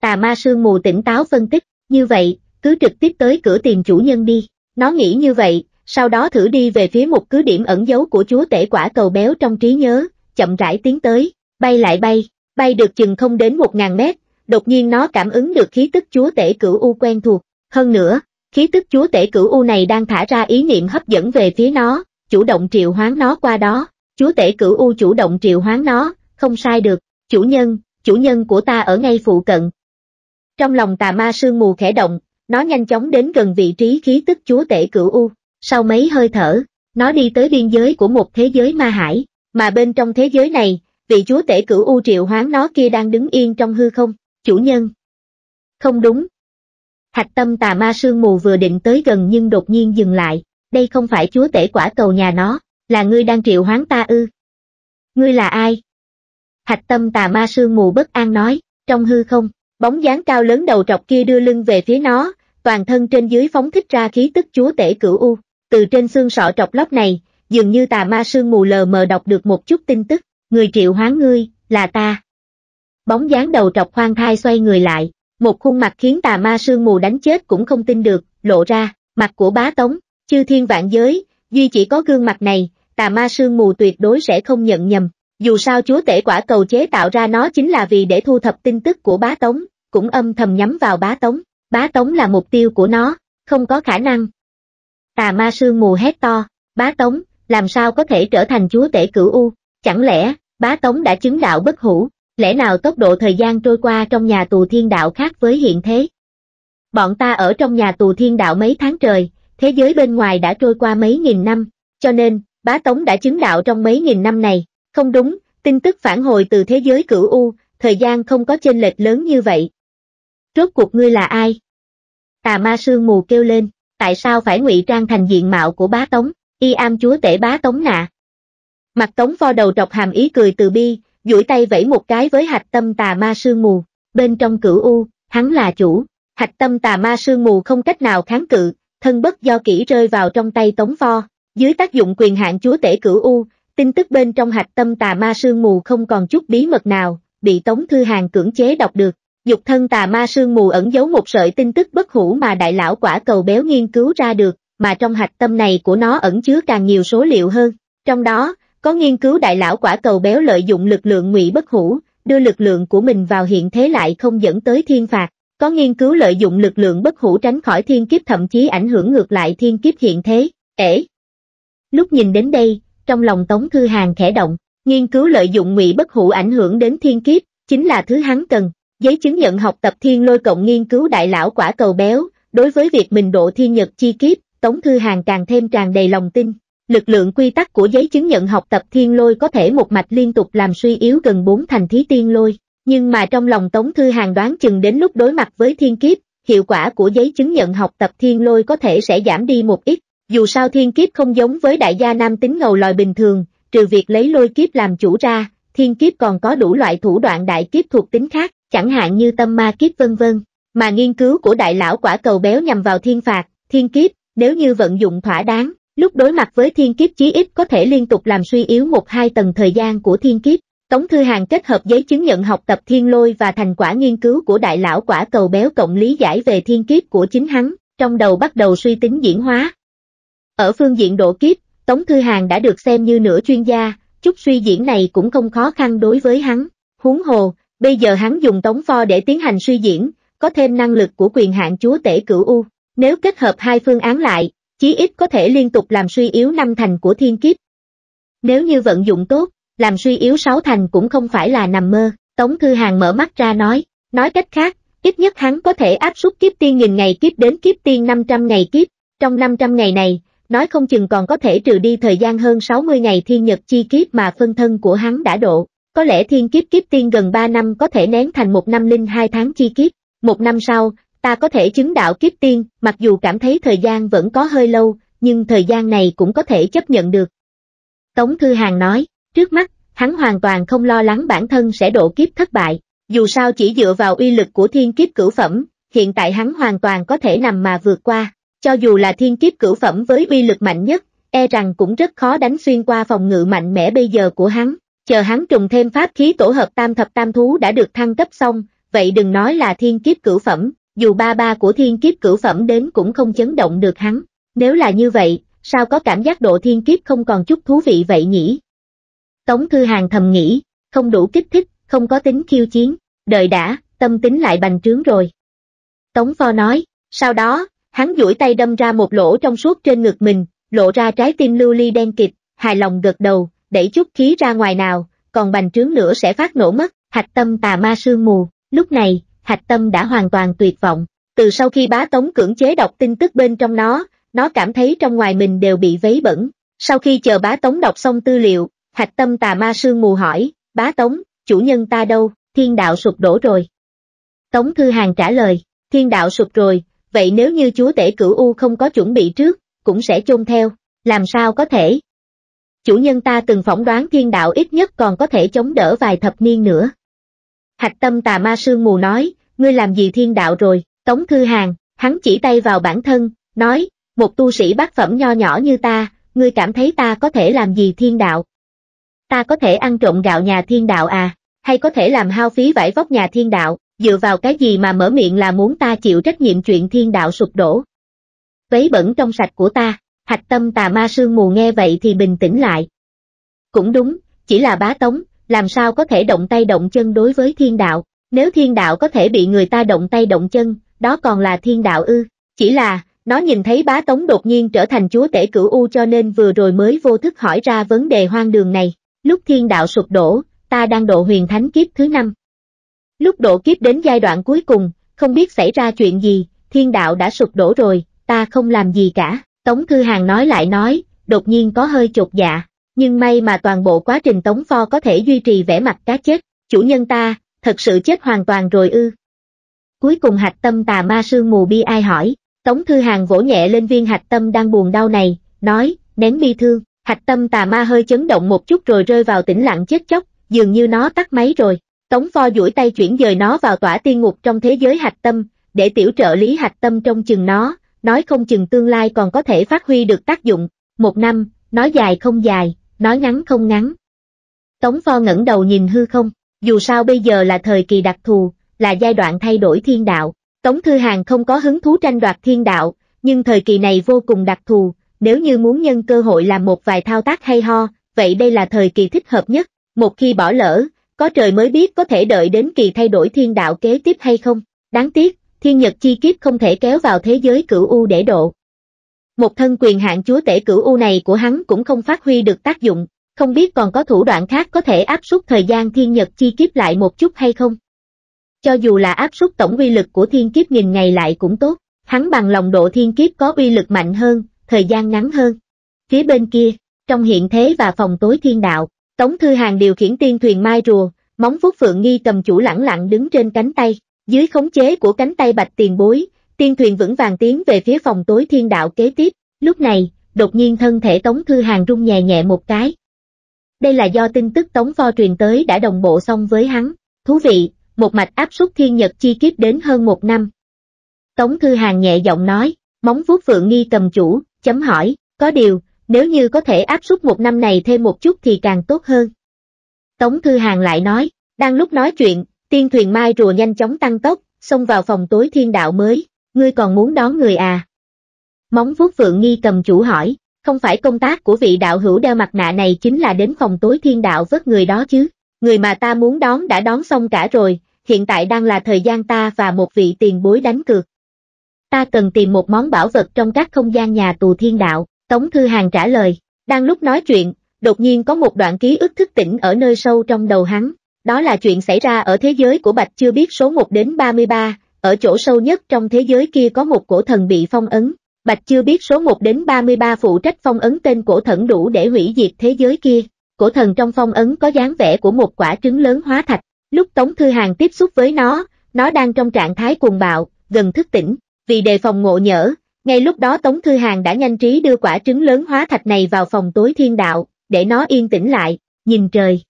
S1: Tà ma sương mù tỉnh táo phân tích, như vậy, cứ trực tiếp tới cửa tìm chủ nhân đi. Nó nghĩ như vậy, sau đó thử đi về phía một cứ điểm ẩn dấu của chúa tể quả cầu béo trong trí nhớ, chậm rãi tiến tới, bay lại bay, bay được chừng không đến 1.000 mét, đột nhiên nó cảm ứng được khí tức chúa tể cửu U quen thuộc. Hơn nữa, khí tức chúa tể cửu U này đang thả ra ý niệm hấp dẫn về phía nó, chủ động triệu hoán nó qua đó. Chúa tể cửu U chủ động triệu hoán nó, không sai được, chủ nhân, chủ nhân của ta ở ngay phụ cận. Trong lòng tà ma sương mù khẽ động, nó nhanh chóng đến gần vị trí khí tức chúa tể cửu U. Sau mấy hơi thở, nó đi tới biên giới của một thế giới ma hải, mà bên trong thế giới này, vị chúa tể cửu U triệu hoán nó kia đang đứng yên trong hư không, chủ nhân. Không đúng. Thạch tâm tà ma sương mù vừa định tới gần nhưng đột nhiên dừng lại, đây không phải chúa tể quả cầu nhà nó, là ngươi đang triệu hoán ta ư. Ngươi là ai? Thạch tâm tà ma sương mù bất an nói, trong hư không, bóng dáng cao lớn đầu trọc kia đưa lưng về phía nó, toàn thân trên dưới phóng thích ra khí tức chúa tể cửu U, từ trên xương sọ trọc lóc này, dường như tà ma sương mù lờ mờ đọc được một chút tin tức, người triệu hoán ngươi, là ta. Bóng dáng đầu trọc khoan thai xoay người lại, một khuôn mặt khiến tà ma sương mù đánh chết cũng không tin được, lộ ra, mặt của bá tống, chư thiên vạn giới, duy chỉ có gương mặt này, tà ma sương mù tuyệt đối sẽ không nhận nhầm. Dù sao chúa tể quả cầu chế tạo ra nó chính là vì để thu thập tin tức của bá tống, cũng âm thầm nhắm vào bá tống. Bá Tống là mục tiêu của nó, không có khả năng. Tà ma sương mù hét to, bá Tống, làm sao có thể trở thành chúa tể cửu U, chẳng lẽ, bá Tống đã chứng đạo bất hủ, lẽ nào tốc độ thời gian trôi qua trong nhà tù thiên đạo khác với hiện thế? Bọn ta ở trong nhà tù thiên đạo mấy tháng trời, thế giới bên ngoài đã trôi qua mấy nghìn năm, cho nên, bá Tống đã chứng đạo trong mấy nghìn năm này, không đúng, tin tức phản hồi từ thế giới cửu U, thời gian không có chênh lệch lớn như vậy, Rốt cuộc ngươi là ai? Tà ma sương mù kêu lên, tại sao phải ngụy trang thành diện mạo của bá tống, y am chúa tể bá tống nạ. Mặt tống pho đầu trọc hàm ý cười từ bi, duỗi tay vẫy một cái với hạch tâm tà ma sương mù, bên trong cửu u, hắn là chủ, hạch tâm tà ma sương mù không cách nào kháng cự, thân bất do kỹ rơi vào trong tay tống pho, dưới tác dụng quyền hạn chúa tể cửu u, tin tức bên trong hạch tâm tà ma sương mù không còn chút bí mật nào, bị tống thư hàng cưỡng chế đọc được, Dục thân tà ma sương mù ẩn giấu một sợi tin tức bất hủ mà đại lão quả cầu béo nghiên cứu ra được, mà trong hạch tâm này của nó ẩn chứa càng nhiều số liệu hơn. Trong đó, có nghiên cứu đại lão quả cầu béo lợi dụng lực lượng ngụy bất hủ, đưa lực lượng của mình vào hiện thế lại không dẫn tới thiên phạt. Có nghiên cứu lợi dụng lực lượng bất hủ tránh khỏi thiên kiếp thậm chí ảnh hưởng ngược lại thiên kiếp hiện thế. Ể! Lúc nhìn đến đây, trong lòng Tống Thư Hàng khẽ động, nghiên cứu lợi dụng ngụy bất hủ ảnh hưởng đến thiên kiếp, chính là thứ hắn cần. Giấy chứng nhận học tập thiên lôi cộng nghiên cứu đại lão quả cầu béo, đối với việc mình độ thiên nhật chi kiếp, Tống Thư Hàng càng thêm tràn đầy lòng tin. Lực lượng quy tắc của giấy chứng nhận học tập thiên lôi có thể một mạch liên tục làm suy yếu gần bốn thành thí tiên lôi, nhưng mà trong lòng Tống Thư Hàng đoán chừng đến lúc đối mặt với thiên kiếp, hiệu quả của giấy chứng nhận học tập thiên lôi có thể sẽ giảm đi một ít, dù sao thiên kiếp không giống với đại gia nam tính ngầu lòi bình thường, trừ việc lấy lôi kiếp làm chủ ra, thiên kiếp còn có đủ loại thủ đoạn đại kiếp thuộc tính khác, chẳng hạn như tâm ma kiếp vân vân. Mà nghiên cứu của đại lão quả cầu béo nhằm vào thiên phạt, thiên kiếp, nếu như vận dụng thỏa đáng, lúc đối mặt với thiên kiếp chí ít có thể liên tục làm suy yếu một hai tầng thời gian của thiên kiếp. Tống Thư Hàng kết hợp giấy chứng nhận học tập thiên lôi và thành quả nghiên cứu của đại lão quả cầu béo cộng lý giải về thiên kiếp của chính hắn, trong đầu bắt đầu suy tính diễn hóa. Ở phương diện độ kiếp, Tống Thư Hàng đã được xem như nửa chuyên gia, chút suy diễn này cũng không khó khăn đối với hắn. Huống hồ, bây giờ hắn dùng tống pho để tiến hành suy diễn, có thêm năng lực của quyền hạn chúa tể cửu U. Nếu kết hợp hai phương án lại, chí ít có thể liên tục làm suy yếu năm thành của thiên kiếp. Nếu như vận dụng tốt, làm suy yếu sáu thành cũng không phải là nằm mơ, Tống Thư Hàng mở mắt ra nói, nói cách khác, ít nhất hắn có thể áp suất kiếp tiên nghìn ngày kiếp đến kiếp tiên 500 ngày kiếp, trong 500 ngày này, nói không chừng còn có thể trừ đi thời gian hơn 60 ngày thiên nhật chi kiếp mà phân thân của hắn đã độ. Có lẽ thiên kiếp kiếp tiên gần 3 năm có thể nén thành một năm linh hai tháng chi kiếp, một năm sau, ta có thể chứng đạo kiếp tiên, mặc dù cảm thấy thời gian vẫn có hơi lâu, nhưng thời gian này cũng có thể chấp nhận được. Tống Thư Hàng nói, trước mắt, hắn hoàn toàn không lo lắng bản thân sẽ độ kiếp thất bại, dù sao chỉ dựa vào uy lực của thiên kiếp cửu phẩm, hiện tại hắn hoàn toàn có thể nằm mà vượt qua. Cho dù là thiên kiếp cửu phẩm với uy lực mạnh nhất, e rằng cũng rất khó đánh xuyên qua phòng ngự mạnh mẽ bây giờ của hắn. Chờ hắn trùng thêm pháp khí tổ hợp tam thập tam thú đã được thăng cấp xong, vậy đừng nói là thiên kiếp cửu phẩm, dù ba ba của thiên kiếp cửu phẩm đến cũng không chấn động được hắn. Nếu là như vậy, sao có cảm giác độ thiên kiếp không còn chút thú vị vậy nhỉ? Tống Thư Hàng thầm nghĩ, không đủ kích thích, không có tính khiêu chiến, đợi đã, tâm tính lại bành trướng rồi. Tống Phò nói, sau đó, Hắn duỗi tay đâm ra một lỗ trong suốt trên ngực mình, lộ ra trái tim lưu ly đen kịt, hài lòng gật đầu, đẩy chút khí ra ngoài nào, còn bành trướng nữa sẽ phát nổ mất, hạch tâm tà ma sương mù, lúc này, hạch tâm đã hoàn toàn tuyệt vọng. Từ sau khi bá tống cưỡng chế đọc tin tức bên trong nó, nó cảm thấy trong ngoài mình đều bị vấy bẩn. Sau khi chờ bá tống đọc xong tư liệu, hạch tâm tà ma sương mù hỏi, bá tống, chủ nhân ta đâu, thiên đạo sụp đổ rồi. Tống Thư Hàng trả lời, thiên đạo sụp rồi, vậy nếu như chúa tể cửu U không có chuẩn bị trước, cũng sẽ chôn theo, làm sao có thể? Chủ nhân ta từng phỏng đoán thiên đạo ít nhất còn có thể chống đỡ vài thập niên nữa. Hạch tâm tà ma sương mù nói, ngươi làm gì thiên đạo rồi, Tống Thư Hàng, hắn chỉ tay vào bản thân, nói, một tu sĩ bác phẩm nho nhỏ như ta, ngươi cảm thấy ta có thể làm gì thiên đạo? Ta có thể ăn trộm gạo nhà thiên đạo à, hay có thể làm hao phí vải vóc nhà thiên đạo? dựa vào cái gì mà mở miệng là muốn ta chịu trách nhiệm chuyện thiên đạo sụp đổ. Vấy bẩn trong sạch của ta, hạch tâm tà ma sương mù nghe vậy thì bình tĩnh lại. Cũng đúng, chỉ là bá tống, làm sao có thể động tay động chân đối với thiên đạo, nếu thiên đạo có thể bị người ta động tay động chân, đó còn là thiên đạo ư, chỉ là, nó nhìn thấy bá tống đột nhiên trở thành chúa tể cửu U cho nên vừa rồi mới vô thức hỏi ra vấn đề hoang đường này, lúc thiên đạo sụp đổ, ta đang độ huyền thánh kiếp thứ năm, Lúc độ kiếp đến giai đoạn cuối cùng, không biết xảy ra chuyện gì, thiên đạo đã sụp đổ rồi, ta không làm gì cả. Tống Thư Hàng nói lại nói, đột nhiên có hơi chột dạ, nhưng may mà toàn bộ quá trình Tống Pho có thể duy trì vẻ mặt cá chết, chủ nhân ta, thật sự chết hoàn toàn rồi ư. Cuối cùng hạch tâm tà ma sương mù bi ai hỏi, Tống Thư Hàng vỗ nhẹ lên viên hạch tâm đang buồn đau này, nói, nén bi thương, hạch tâm tà ma hơi chấn động một chút rồi rơi vào tĩnh lặng chết chóc, dường như nó tắt máy rồi. Tống Pho duỗi tay chuyển dời nó vào tỏa tiên ngục trong thế giới hạch tâm, để tiểu trợ lý hạch tâm trong chừng nó, nói không chừng tương lai còn có thể phát huy được tác dụng, một năm, nói dài không dài, nói ngắn không ngắn. Tống Pho ngẩng đầu nhìn hư không, dù sao bây giờ là thời kỳ đặc thù, là giai đoạn thay đổi thiên đạo, Tống Thư Hàng không có hứng thú tranh đoạt thiên đạo, nhưng thời kỳ này vô cùng đặc thù, nếu như muốn nhân cơ hội làm một vài thao tác hay ho, vậy đây là thời kỳ thích hợp nhất, một khi bỏ lỡ, có trời mới biết có thể đợi đến kỳ thay đổi thiên đạo kế tiếp hay không. Đáng tiếc, thiên nhật chi kiếp không thể kéo vào thế giới cửu U để độ. Một thân quyền hạn chúa tể cửu U này của hắn cũng không phát huy được tác dụng, không biết còn có thủ đoạn khác có thể áp suất thời gian thiên nhật chi kiếp lại một chút hay không. Cho dù là áp suất tổng uy lực của thiên kiếp nghìn ngày lại cũng tốt, hắn bằng lòng độ thiên kiếp có uy lực mạnh hơn, thời gian ngắn hơn. Phía bên kia, trong hiện thế và phòng tối thiên đạo, Tống Thư Hàng điều khiển tiên thuyền mai rùa, móng vuốt Phượng Nghi cầm chủ lẳng lặng đứng trên cánh tay, dưới khống chế của cánh tay bạch tiền bối, tiên thuyền vững vàng tiến về phía phòng tối thiên đạo kế tiếp, lúc này, đột nhiên thân thể Tống Thư Hàng rung nhẹ nhẹ một cái. Đây là do tin tức Tống Pho truyền tới đã đồng bộ xong với hắn, thú vị, một mạch áp suất thiên nhật chi kiếp đến hơn một năm. Tống Thư Hàng nhẹ giọng nói, móng vuốt Phượng Nghi cầm chủ, chấm hỏi, có điều, nếu như có thể áp suất một năm này thêm một chút thì càng tốt hơn. Tống Thư Hàng lại nói, đang lúc nói chuyện, tiên thuyền mai rùa nhanh chóng tăng tốc, xông vào phòng tối thiên đạo mới, ngươi còn muốn đón người à? Móng vuốt vượng nghi cầm chủ hỏi, không phải công tác của vị đạo hữu đeo mặt nạ này chính là đến phòng tối thiên đạo vớt người đó chứ, người mà ta muốn đón đã đón xong cả rồi, hiện tại đang là thời gian ta và một vị tiền bối đánh cược. Ta cần tìm một món bảo vật trong các không gian nhà tù thiên đạo. Tống Thư Hàng trả lời, đang lúc nói chuyện, đột nhiên có một đoạn ký ức thức tỉnh ở nơi sâu trong đầu hắn, đó là chuyện xảy ra ở thế giới của Bạch chưa biết số 1 đến 33, ở chỗ sâu nhất trong thế giới kia có một cổ thần bị phong ấn, Bạch chưa biết số 1 đến 33 phụ trách phong ấn tên cổ thần đủ để hủy diệt thế giới kia, cổ thần trong phong ấn có dáng vẻ của một quả trứng lớn hóa thạch, lúc Tống Thư Hàng tiếp xúc với nó, nó đang trong trạng thái cuồng bạo, gần thức tỉnh, vì đề phòng ngộ nhỡ, ngay lúc đó Tống Thư Hàng đã nhanh trí đưa quả trứng lớn hóa thạch này vào phòng tối thiên đạo, để nó yên tĩnh lại, nhìn trời.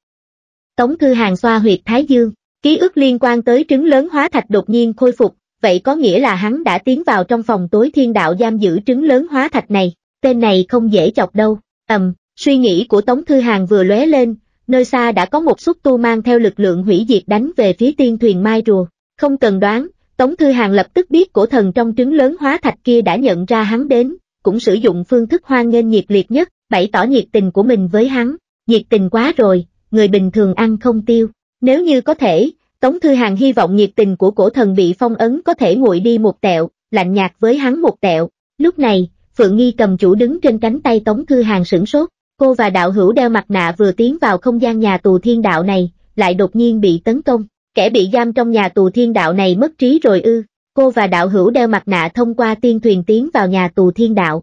S1: Tống Thư Hàng xoa huyệt Thái Dương, ký ức liên quan tới trứng lớn hóa thạch đột nhiên khôi phục, vậy có nghĩa là hắn đã tiến vào trong phòng tối thiên đạo giam giữ trứng lớn hóa thạch này, tên này không dễ chọc đâu, ầm, suy nghĩ của Tống Thư Hàng vừa lóe lên, nơi xa đã có một xúc tu mang theo lực lượng hủy diệt đánh về phía tiên thuyền Mai Rùa, không cần đoán, Tống Thư Hàng lập tức biết cổ thần trong trứng lớn hóa thạch kia đã nhận ra hắn đến, cũng sử dụng phương thức hoan nghênh nhiệt liệt nhất, bày tỏ nhiệt tình của mình với hắn. Nhiệt tình quá rồi, người bình thường ăn không tiêu. Nếu như có thể, Tống Thư Hàng hy vọng nhiệt tình của cổ thần bị phong ấn có thể nguội đi một tẹo, lạnh nhạt với hắn một tẹo. Lúc này, Phượng Nghi cầm chủ đứng trên cánh tay Tống Thư Hàng sửng sốt, cô và đạo hữu đeo mặt nạ vừa tiến vào không gian nhà tù thiên đạo này, lại đột nhiên bị tấn công kẻ bị giam trong nhà tù thiên đạo này mất trí rồi ư, cô và đạo hữu đeo mặt nạ thông qua tiên thuyền tiến vào nhà tù thiên đạo.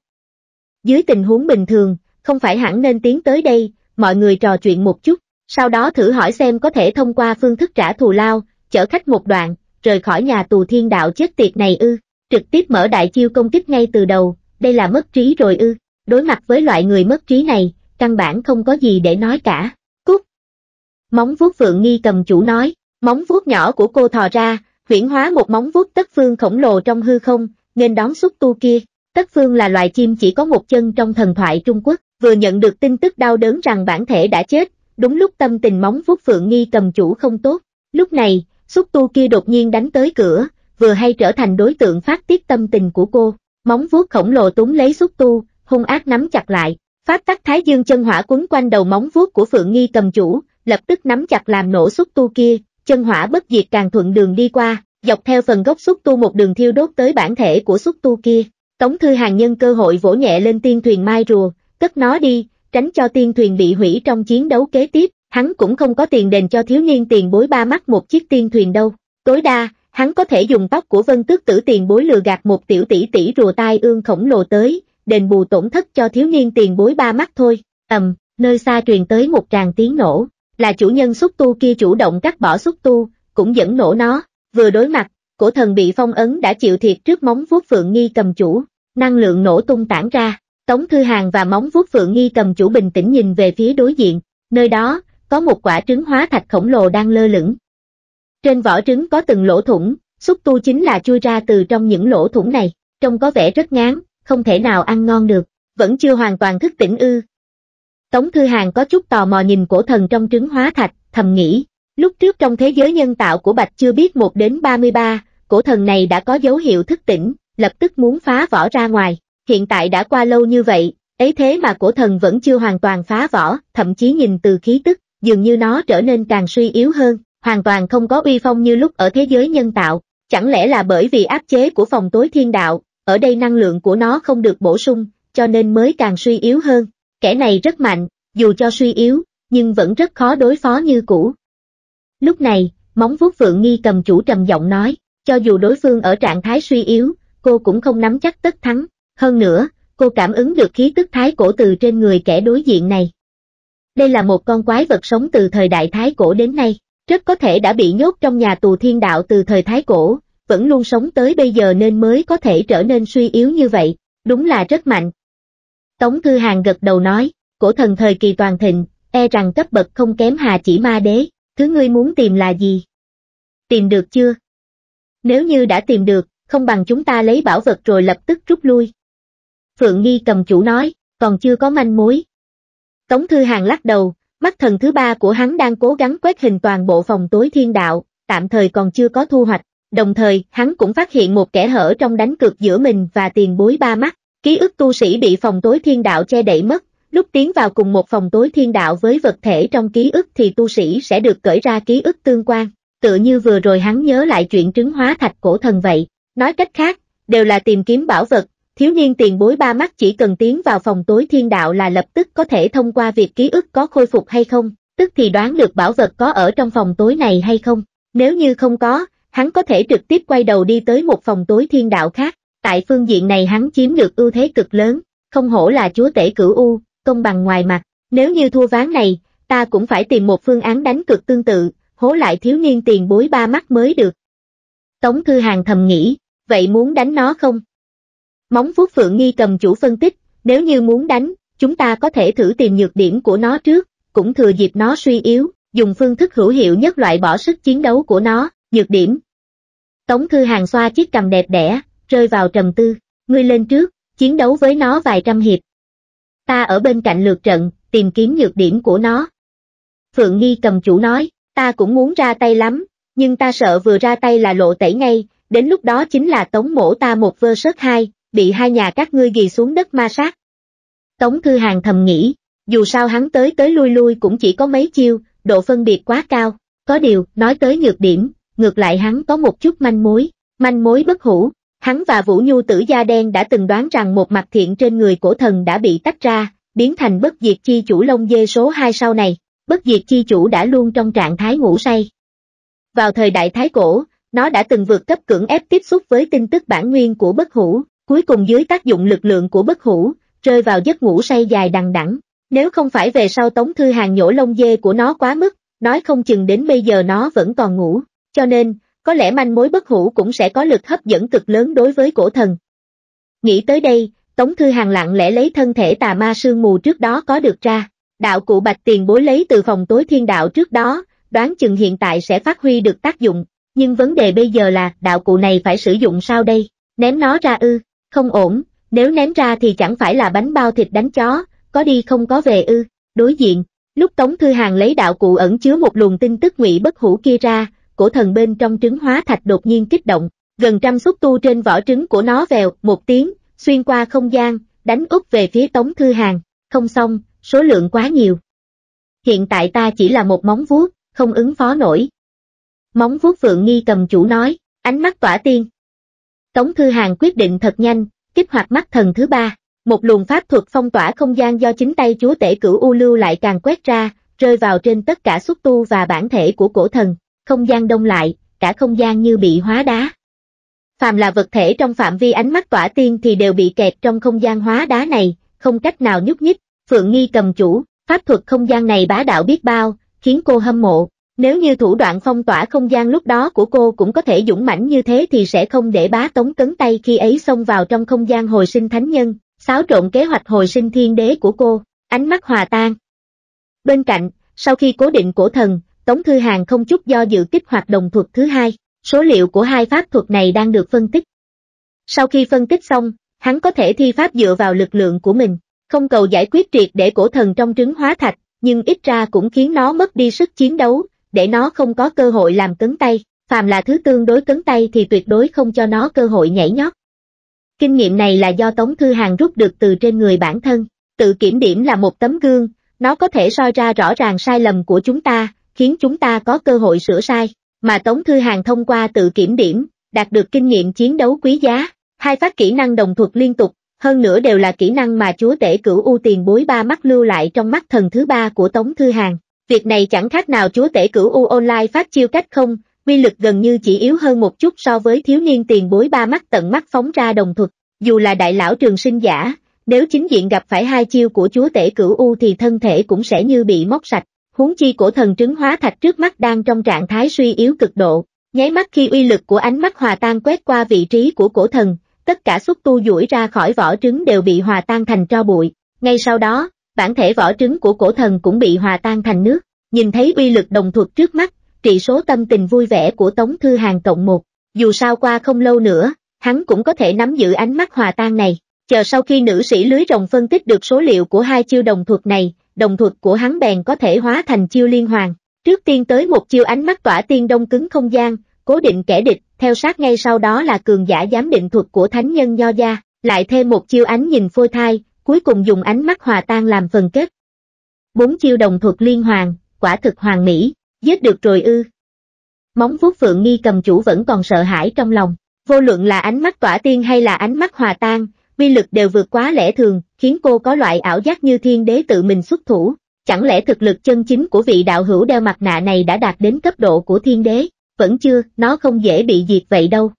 S1: Dưới tình huống bình thường, không phải hẳn nên tiến tới đây, mọi người trò chuyện một chút, sau đó thử hỏi xem có thể thông qua phương thức trả thù lao, chở khách một đoạn, rời khỏi nhà tù thiên đạo chết tiệt này ư, trực tiếp mở đại chiêu công kích ngay từ đầu, đây là mất trí rồi ư, đối mặt với loại người mất trí này, căn bản không có gì để nói cả. Cút! Móng vuốt vượng nghi cầm chủ nói, Móng vuốt nhỏ của cô thò ra, chuyển hóa một móng vuốt tất phương khổng lồ trong hư không, nên đón xúc tu kia. Tất phương là loài chim chỉ có một chân trong thần thoại Trung Quốc, vừa nhận được tin tức đau đớn rằng bản thể đã chết, đúng lúc tâm tình móng vuốt phượng nghi cầm chủ không tốt. Lúc này, xúc tu kia đột nhiên đánh tới cửa, vừa hay trở thành đối tượng phát tiết tâm tình của cô. Móng vuốt khổng lồ túm lấy xúc tu, hung ác nắm chặt lại. phát tắc thái dương chân hỏa quấn quanh đầu móng vuốt của Phượng Nghi cầm chủ, lập tức nắm chặt làm nổ xúc tu kia, chân hỏa bất diệt càng thuận đường đi qua, dọc theo phần gốc xúc tu một đường thiêu đốt tới bản thể của xúc tu kia. Tống Thư Hàng nhân cơ hội vỗ nhẹ lên tiên thuyền mai rùa, cất nó đi, tránh cho tiên thuyền bị hủy trong chiến đấu kế tiếp, hắn cũng không có tiền đền cho thiếu niên tiền bối ba mắt một chiếc tiên thuyền đâu. Tối đa, hắn có thể dùng tóc của vân tước tử tiền bối lừa gạt một tiểu tỷ tỷ rùa tai ương khổng lồ tới, đền bù tổn thất cho thiếu niên tiền bối ba mắt thôi. ầm, nơi xa truyền tới một tràng tiếng nổ là chủ nhân xúc tu kia chủ động cắt bỏ xúc tu, cũng dẫn nổ nó, vừa đối mặt, cổ thần bị phong ấn đã chịu thiệt trước móng vuốt Phượng Nghi cầm chủ, năng lượng nổ tung tản ra, Tống Thư Hàng và móng vuốt Phượng Nghi cầm chủ bình tĩnh nhìn về phía đối diện, nơi đó, có một quả trứng hóa thạch khổng lồ đang lơ lửng. Trên vỏ trứng có từng lỗ thủng, xúc tu chính là chui ra từ trong những lỗ thủng này, trông có vẻ rất ngán, không thể nào ăn ngon được, vẫn chưa hoàn toàn thức tỉnh ư, Tống Thư Hàng có chút tò mò nhìn cổ thần trong trứng hóa thạch, thầm nghĩ, lúc trước trong thế giới nhân tạo của Bạch chưa biết 1 đến 33, cổ thần này đã có dấu hiệu thức tỉnh, lập tức muốn phá vỏ ra ngoài, hiện tại đã qua lâu như vậy, ấy thế mà cổ thần vẫn chưa hoàn toàn phá vỏ, thậm chí nhìn từ khí tức, dường như nó trở nên càng suy yếu hơn, hoàn toàn không có uy phong như lúc ở thế giới nhân tạo, chẳng lẽ là bởi vì áp chế của phòng tối thiên đạo, ở đây năng lượng của nó không được bổ sung, cho nên mới càng suy yếu hơn. Kẻ này rất mạnh, dù cho suy yếu, nhưng vẫn rất khó đối phó như cũ. Lúc này, móng vuốt Phượng Nghi cầm chủ trầm giọng nói, cho dù đối phương ở trạng thái suy yếu, cô cũng không nắm chắc tất thắng. Hơn nữa, cô cảm ứng được khí tức thái cổ từ trên người kẻ đối diện này. Đây là một con quái vật sống từ thời đại thái cổ đến nay, rất có thể đã bị nhốt trong nhà tù thiên đạo từ thời thái cổ, vẫn luôn sống tới bây giờ nên mới có thể trở nên suy yếu như vậy, đúng là rất mạnh, Tống Thư Hàng gật đầu nói, cổ thần thời kỳ toàn thịnh, e rằng cấp bậc không kém hà chỉ ma đế, thứ ngươi muốn tìm là gì? Tìm được chưa? Nếu như đã tìm được, không bằng chúng ta lấy bảo vật rồi lập tức rút lui. Phượng Nghi cầm chủ nói, còn chưa có manh mối. Tống Thư Hàng lắc đầu, mắt thần thứ ba của hắn đang cố gắng quét hình toàn bộ phòng tối thiên đạo, tạm thời còn chưa có thu hoạch, đồng thời hắn cũng phát hiện một kẻ hở trong đánh cược giữa mình và tiền bối ba mắt. Ký ức tu sĩ bị phòng tối thiên đạo che đậy mất, lúc tiến vào cùng một phòng tối thiên đạo với vật thể trong ký ức thì tu sĩ sẽ được cởi ra ký ức tương quan, tựa như vừa rồi hắn nhớ lại chuyện trứng hóa thạch cổ thần vậy. Nói cách khác, đều là tìm kiếm bảo vật, thiếu niên tiền bối ba mắt chỉ cần tiến vào phòng tối thiên đạo là lập tức có thể thông qua việc ký ức có khôi phục hay không, tức thì đoán được bảo vật có ở trong phòng tối này hay không. Nếu như không có, hắn có thể trực tiếp quay đầu đi tới một phòng tối thiên đạo khác. Tại phương diện này hắn chiếm được ưu thế cực lớn, không hổ là chúa tể cửu U, công bằng ngoài mặt. Nếu như thua ván này, ta cũng phải tìm một phương án đánh cực tương tự, hố lại thiếu niên tiền bối ba mắt mới được. Tống Thư Hàng thầm nghĩ, vậy muốn đánh nó không? Móng vuốt Phượng Nghi cầm chủ phân tích, nếu như muốn đánh, chúng ta có thể thử tìm nhược điểm của nó trước, cũng thừa dịp nó suy yếu, dùng phương thức hữu hiệu nhất loại bỏ sức chiến đấu của nó, nhược điểm. Tống Thư Hàng xoa chiếc cầm đẹp đẽ, rơi vào trầm tư, ngươi lên trước, chiến đấu với nó vài trăm hiệp. Ta ở bên cạnh lượt trận, tìm kiếm nhược điểm của nó. Phượng Nghi cầm chủ nói, ta cũng muốn ra tay lắm, nhưng ta sợ vừa ra tay là lộ tẩy ngay, đến lúc đó chính là tống mổ ta một vơ sớt hai, bị hai nhà các ngươi ghi xuống đất ma sát. Tống Thư Hàng thầm nghĩ, dù sao hắn tới tới lui lui cũng chỉ có mấy chiêu, độ phân biệt quá cao, có điều, nói tới nhược điểm, ngược lại hắn có một chút manh mối, manh mối bất hữu. Hắn và Vũ Nhu tử da đen đã từng đoán rằng một mặt thiện trên người cổ thần đã bị tách ra, biến thành bất diệt chi chủ lông dê số 2 sau này, bất diệt chi chủ đã luôn trong trạng thái ngủ say. Vào thời đại thái cổ, nó đã từng vượt cấp cưỡng ép tiếp xúc với tin tức bản nguyên của bất hủ, cuối cùng dưới tác dụng lực lượng của bất hủ, rơi vào giấc ngủ say dài đằng đẵng. Nếu không phải về sau Tống Thư Hàng nhổ lông dê của nó quá mức, nói không chừng đến bây giờ nó vẫn còn ngủ. Cho nên, có lẽ manh mối bất hủ cũng sẽ có lực hấp dẫn cực lớn đối với cổ thần. Nghĩ tới đây, Tống Thư Hàng lặng lẽ lấy thân thể tà ma sương mù trước đó có được ra, đạo cụ bạch tiền bối lấy từ phòng tối thiên đạo trước đó, đoán chừng hiện tại sẽ phát huy được tác dụng, nhưng vấn đề bây giờ là đạo cụ này phải sử dụng sao đây, ném nó ra ư, không ổn, nếu ném ra thì chẳng phải là bánh bao thịt đánh chó, có đi không có về ư, đối diện, lúc Tống Thư Hàng lấy đạo cụ ẩn chứa một luồng tin tức ngụy bất hủ kia ra, cổ thần bên trong trứng hóa thạch đột nhiên kích động, gần trăm xúc tu trên vỏ trứng của nó vèo một tiếng, xuyên qua không gian, đánh úp về phía Tống Thư Hàng, không xong, số lượng quá nhiều. Hiện tại ta chỉ là một móng vuốt, không ứng phó nổi. Móng vuốt Phượng Nghi cầm chủ nói, ánh mắt tỏa tiên. Tống Thư Hàng quyết định thật nhanh, kích hoạt mắt thần thứ ba, một luồng pháp thuật phong tỏa không gian do chính tay chúa tể cửu U Lưu lại càng quét ra, rơi vào trên tất cả xúc tu và bản thể của cổ thần không gian đông lại, cả không gian như bị hóa đá. Phàm là vật thể trong phạm vi ánh mắt tỏa tiên thì đều bị kẹt trong không gian hóa đá này, không cách nào nhúc nhích, Phượng Nghi cầm chủ, pháp thuật không gian này bá đạo biết bao, khiến cô hâm mộ, nếu như thủ đoạn phong tỏa không gian lúc đó của cô cũng có thể dũng mãnh như thế thì sẽ không để bá tống cấn tay khi ấy xông vào trong không gian hồi sinh thánh nhân, xáo trộn kế hoạch hồi sinh thiên đế của cô, ánh mắt hòa tan. Bên cạnh, sau khi cố định cổ thần, Tống Thư Hàng không chút do dự kích hoạt đồng thuật thứ hai, số liệu của hai pháp thuật này đang được phân tích. Sau khi phân tích xong, hắn có thể thi pháp dựa vào lực lượng của mình, không cầu giải quyết triệt để cổ thần trong trứng hóa thạch, nhưng ít ra cũng khiến nó mất đi sức chiến đấu, để nó không có cơ hội làm cấn tay, phàm là thứ tương đối cấn tay thì tuyệt đối không cho nó cơ hội nhảy nhót. Kinh nghiệm này là do Tống Thư Hàng rút được từ trên người bản thân, tự kiểm điểm là một tấm gương, nó có thể soi ra rõ ràng sai lầm của chúng ta, khiến chúng ta có cơ hội sửa sai, mà Tống Thư Hàng thông qua tự kiểm điểm, đạt được kinh nghiệm chiến đấu quý giá, hai phát kỹ năng đồng thuật liên tục, hơn nữa đều là kỹ năng mà chúa tể cửu u tiền bối ba mắt lưu lại trong mắt thần thứ ba của Tống Thư Hàng. Việc này chẳng khác nào chúa tể cửu u online phát chiêu cách không, quy lực gần như chỉ yếu hơn một chút so với thiếu niên tiền bối ba mắt tận mắt phóng ra đồng thuật, dù là đại lão trường sinh giả, nếu chính diện gặp phải hai chiêu của chúa tể cửu u thì thân thể cũng sẽ như bị móc sạch, Huống chi cổ thần trứng hóa thạch trước mắt đang trong trạng thái suy yếu cực độ, nháy mắt khi uy lực của ánh mắt hòa tan quét qua vị trí của cổ thần, tất cả xúc tu duỗi ra khỏi vỏ trứng đều bị hòa tan thành tro bụi. Ngay sau đó, bản thể vỏ trứng của cổ thần cũng bị hòa tan thành nước. Nhìn thấy uy lực đồng thuật trước mắt, trị số tâm tình vui vẻ của Tống Thư Hàng cộng một. Dù sao qua không lâu nữa, hắn cũng có thể nắm giữ ánh mắt hòa tan này. Chờ sau khi nữ sĩ lưới rồng phân tích được số liệu của hai chiêu đồng thuật này, đồng thuật của hắn bèn có thể hóa thành chiêu liên hoàn. Trước tiên tới một chiêu ánh mắt tỏa tiên đông cứng không gian, cố định kẻ địch, theo sát ngay sau đó là cường giả giám định thuật của thánh nhân Nho Gia, lại thêm một chiêu ánh nhìn phôi thai, cuối cùng dùng ánh mắt hòa tan làm phần kết. Bốn chiêu đồng thuật liên hoàn, quả thực hoàng mỹ, giết được rồi ư. Móng vuốt phượng nghi cầm chủ vẫn còn sợ hãi trong lòng, vô luận là ánh mắt tỏa tiên hay là ánh mắt hòa tan, uy lực đều vượt quá lẽ thường, khiến cô có loại ảo giác như thiên đế tự mình xuất thủ. Chẳng lẽ thực lực chân chính của vị đạo hữu đeo mặt nạ này đã đạt đến cấp độ của thiên đế? Vẫn chưa, nó không dễ bị diệt vậy đâu.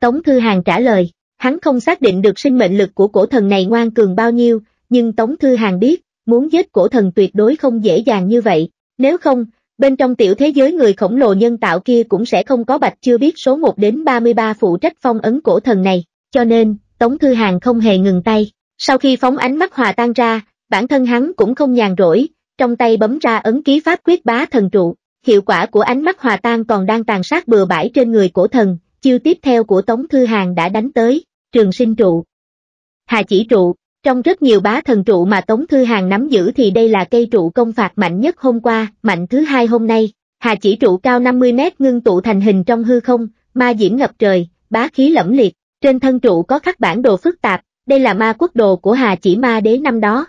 S1: Tống Thư Hàng trả lời, hắn không xác định được sinh mệnh lực của cổ thần này ngoan cường bao nhiêu, nhưng Tống Thư Hàng biết, muốn giết cổ thần tuyệt đối không dễ dàng như vậy, nếu không, bên trong tiểu thế giới người khổng lồ nhân tạo kia cũng sẽ không có bạch chưa biết số 1 đến 33 phụ trách phong ấn cổ thần này, cho nên, Tống Thư Hàng không hề ngừng tay. Sau khi phóng ánh mắt hòa tan ra, bản thân hắn cũng không nhàn rỗi, trong tay bấm ra ấn ký pháp quyết bá thần trụ. Hiệu quả của ánh mắt hòa tan còn đang tàn sát bừa bãi trên người cổ thần, chiêu tiếp theo của Tống Thư Hàng đã đánh tới, trường sinh trụ. Hà chỉ trụ, trong rất nhiều bá thần trụ mà Tống Thư Hàng nắm giữ thì đây là cây trụ công phạt mạnh nhất hôm qua, mạnh thứ hai hôm nay. Hà chỉ trụ cao 50 mét ngưng tụ thành hình trong hư không, ma diễm ngập trời, bá khí lẫm liệt, trên thân trụ có khắc bản đồ phức tạp, đây là ma quốc đồ của Hà Chỉ Ma Đế năm đó.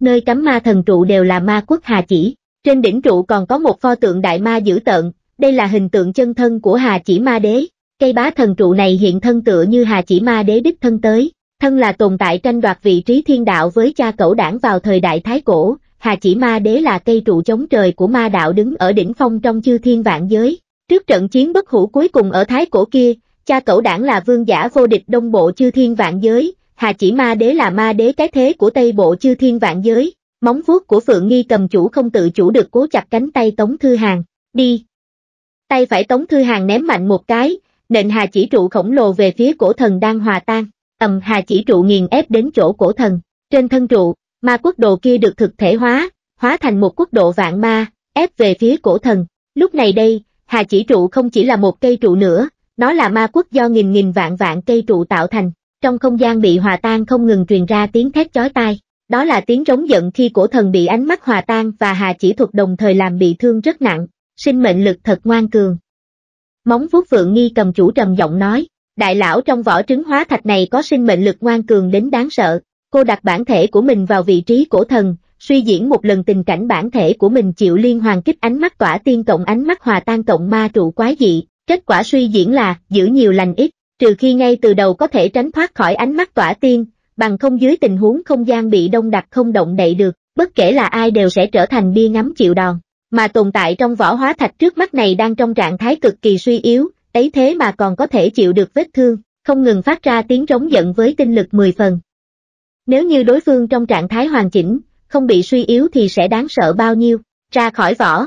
S1: Nơi cắm ma thần trụ đều là ma quốc Hà Chỉ. Trên đỉnh trụ còn có một pho tượng đại ma dữ tợn, đây là hình tượng chân thân của Hà Chỉ Ma Đế. Cây bá thần trụ này hiện thân tựa như Hà Chỉ Ma Đế đích thân tới, thân là tồn tại tranh đoạt vị trí thiên đạo với cha cẩu đảng vào thời đại Thái Cổ, Hà Chỉ Ma Đế là cây trụ chống trời của ma đạo đứng ở đỉnh phong trong chư thiên vạn giới. Trước trận chiến bất hủ cuối cùng ở Thái Cổ kia, cha cẩu đảng là vương giả vô địch đông bộ chư thiên vạn giới, hà chỉ ma đế là ma đế cái thế của tây bộ chư thiên vạn giới, móng vuốt của Phượng Nghi cầm chủ không tự chủ được cố chặt cánh tay Tống Thư Hàng, đi. Tay phải Tống Thư Hàng ném mạnh một cái, nện hà chỉ trụ khổng lồ về phía cổ thần đang hòa tan, ầm hà chỉ trụ nghiền ép đến chỗ cổ thần, trên thân trụ, ma quốc độ kia được thực thể hóa, hóa thành một quốc độ vạn ma, ép về phía cổ thần, lúc này đây, hà chỉ trụ không chỉ là một cây trụ nữa, nó là ma quốc do nghìn nghìn vạn vạn cây trụ tạo thành, trong không gian bị hòa tan không ngừng truyền ra tiếng thét chói tai. Đó là tiếng rống giận khi cổ thần bị ánh mắt hòa tan và hà chỉ thuật đồng thời làm bị thương rất nặng, sinh mệnh lực thật ngoan cường. Móng vuốt vượng nghi cầm chủ trầm giọng nói, đại lão trong vỏ trứng hóa thạch này có sinh mệnh lực ngoan cường đến đáng sợ, cô đặt bản thể của mình vào vị trí cổ thần, suy diễn một lần tình cảnh bản thể của mình chịu liên hoàn kích ánh mắt tỏa tiên cộng ánh mắt hòa tan cộng ma trụ quái dị, Kết quả suy diễn là giữ nhiều lành ít, trừ khi ngay từ đầu có thể tránh thoát khỏi ánh mắt tỏa tiên, bằng không dưới tình huống không gian bị đông đặc không động đậy được, bất kể là ai đều sẽ trở thành bia ngắm chịu đòn. Mà tồn tại trong vỏ hóa thạch trước mắt này đang trong trạng thái cực kỳ suy yếu, ấy thế mà còn có thể chịu được vết thương, không ngừng phát ra tiếng rống giận với tinh lực 10 phần. Nếu như đối phương trong trạng thái hoàn chỉnh, không bị suy yếu thì sẽ đáng sợ bao nhiêu, ra khỏi vỏ.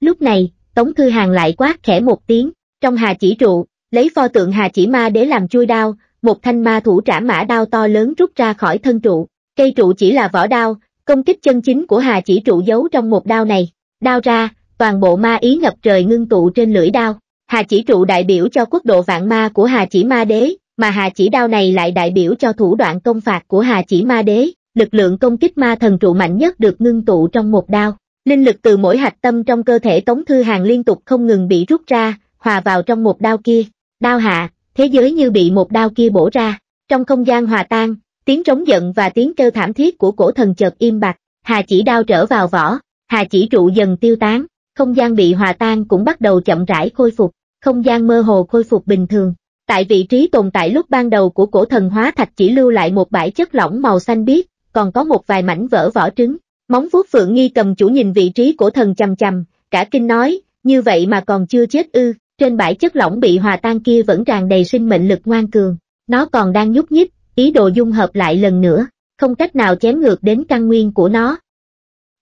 S1: Lúc này, Tống Thư Hàng lại quát khẽ một tiếng, trong hà chỉ trụ, lấy pho tượng hà chỉ ma để làm chui đao, một thanh ma thủ trả mã đao to lớn rút ra khỏi thân trụ. Cây trụ chỉ là vỏ đao, công kích chân chính của hà chỉ trụ giấu trong một đao này. Đao ra, toàn bộ ma ý ngập trời ngưng tụ trên lưỡi đao. Hà chỉ trụ đại biểu cho quốc độ vạn ma của hà chỉ ma đế, mà hà chỉ đao này lại đại biểu cho thủ đoạn công phạt của hà chỉ ma đế. Lực lượng công kích ma thần trụ mạnh nhất được ngưng tụ trong một đao. Linh lực từ mỗi hạch tâm trong cơ thể Tống Thư Hàng liên tục không ngừng bị rút ra, hòa vào trong một đao kia, đao hạ, thế giới như bị một đao kia bổ ra, trong không gian hòa tan, tiếng trống giận và tiếng kêu thảm thiết của cổ thần chợt im bặt, hà chỉ đao trở vào vỏ, hà chỉ trụ dần tiêu tán, không gian bị hòa tan cũng bắt đầu chậm rãi khôi phục, không gian mơ hồ khôi phục bình thường. Tại vị trí tồn tại lúc ban đầu của cổ thần hóa thạch chỉ lưu lại một bãi chất lỏng màu xanh biếc, còn có một vài mảnh vỡ vỏ trứng. Móng vuốt Phượng Nghi cầm chủ nhìn vị trí cổ thần chầm chầm, cả kinh nói, như vậy mà còn chưa chết ư, trên bãi chất lỏng bị hòa tan kia vẫn tràn đầy sinh mệnh lực ngoan cường, nó còn đang nhúc nhích, ý đồ dung hợp lại lần nữa, không cách nào chém ngược đến căn nguyên của nó.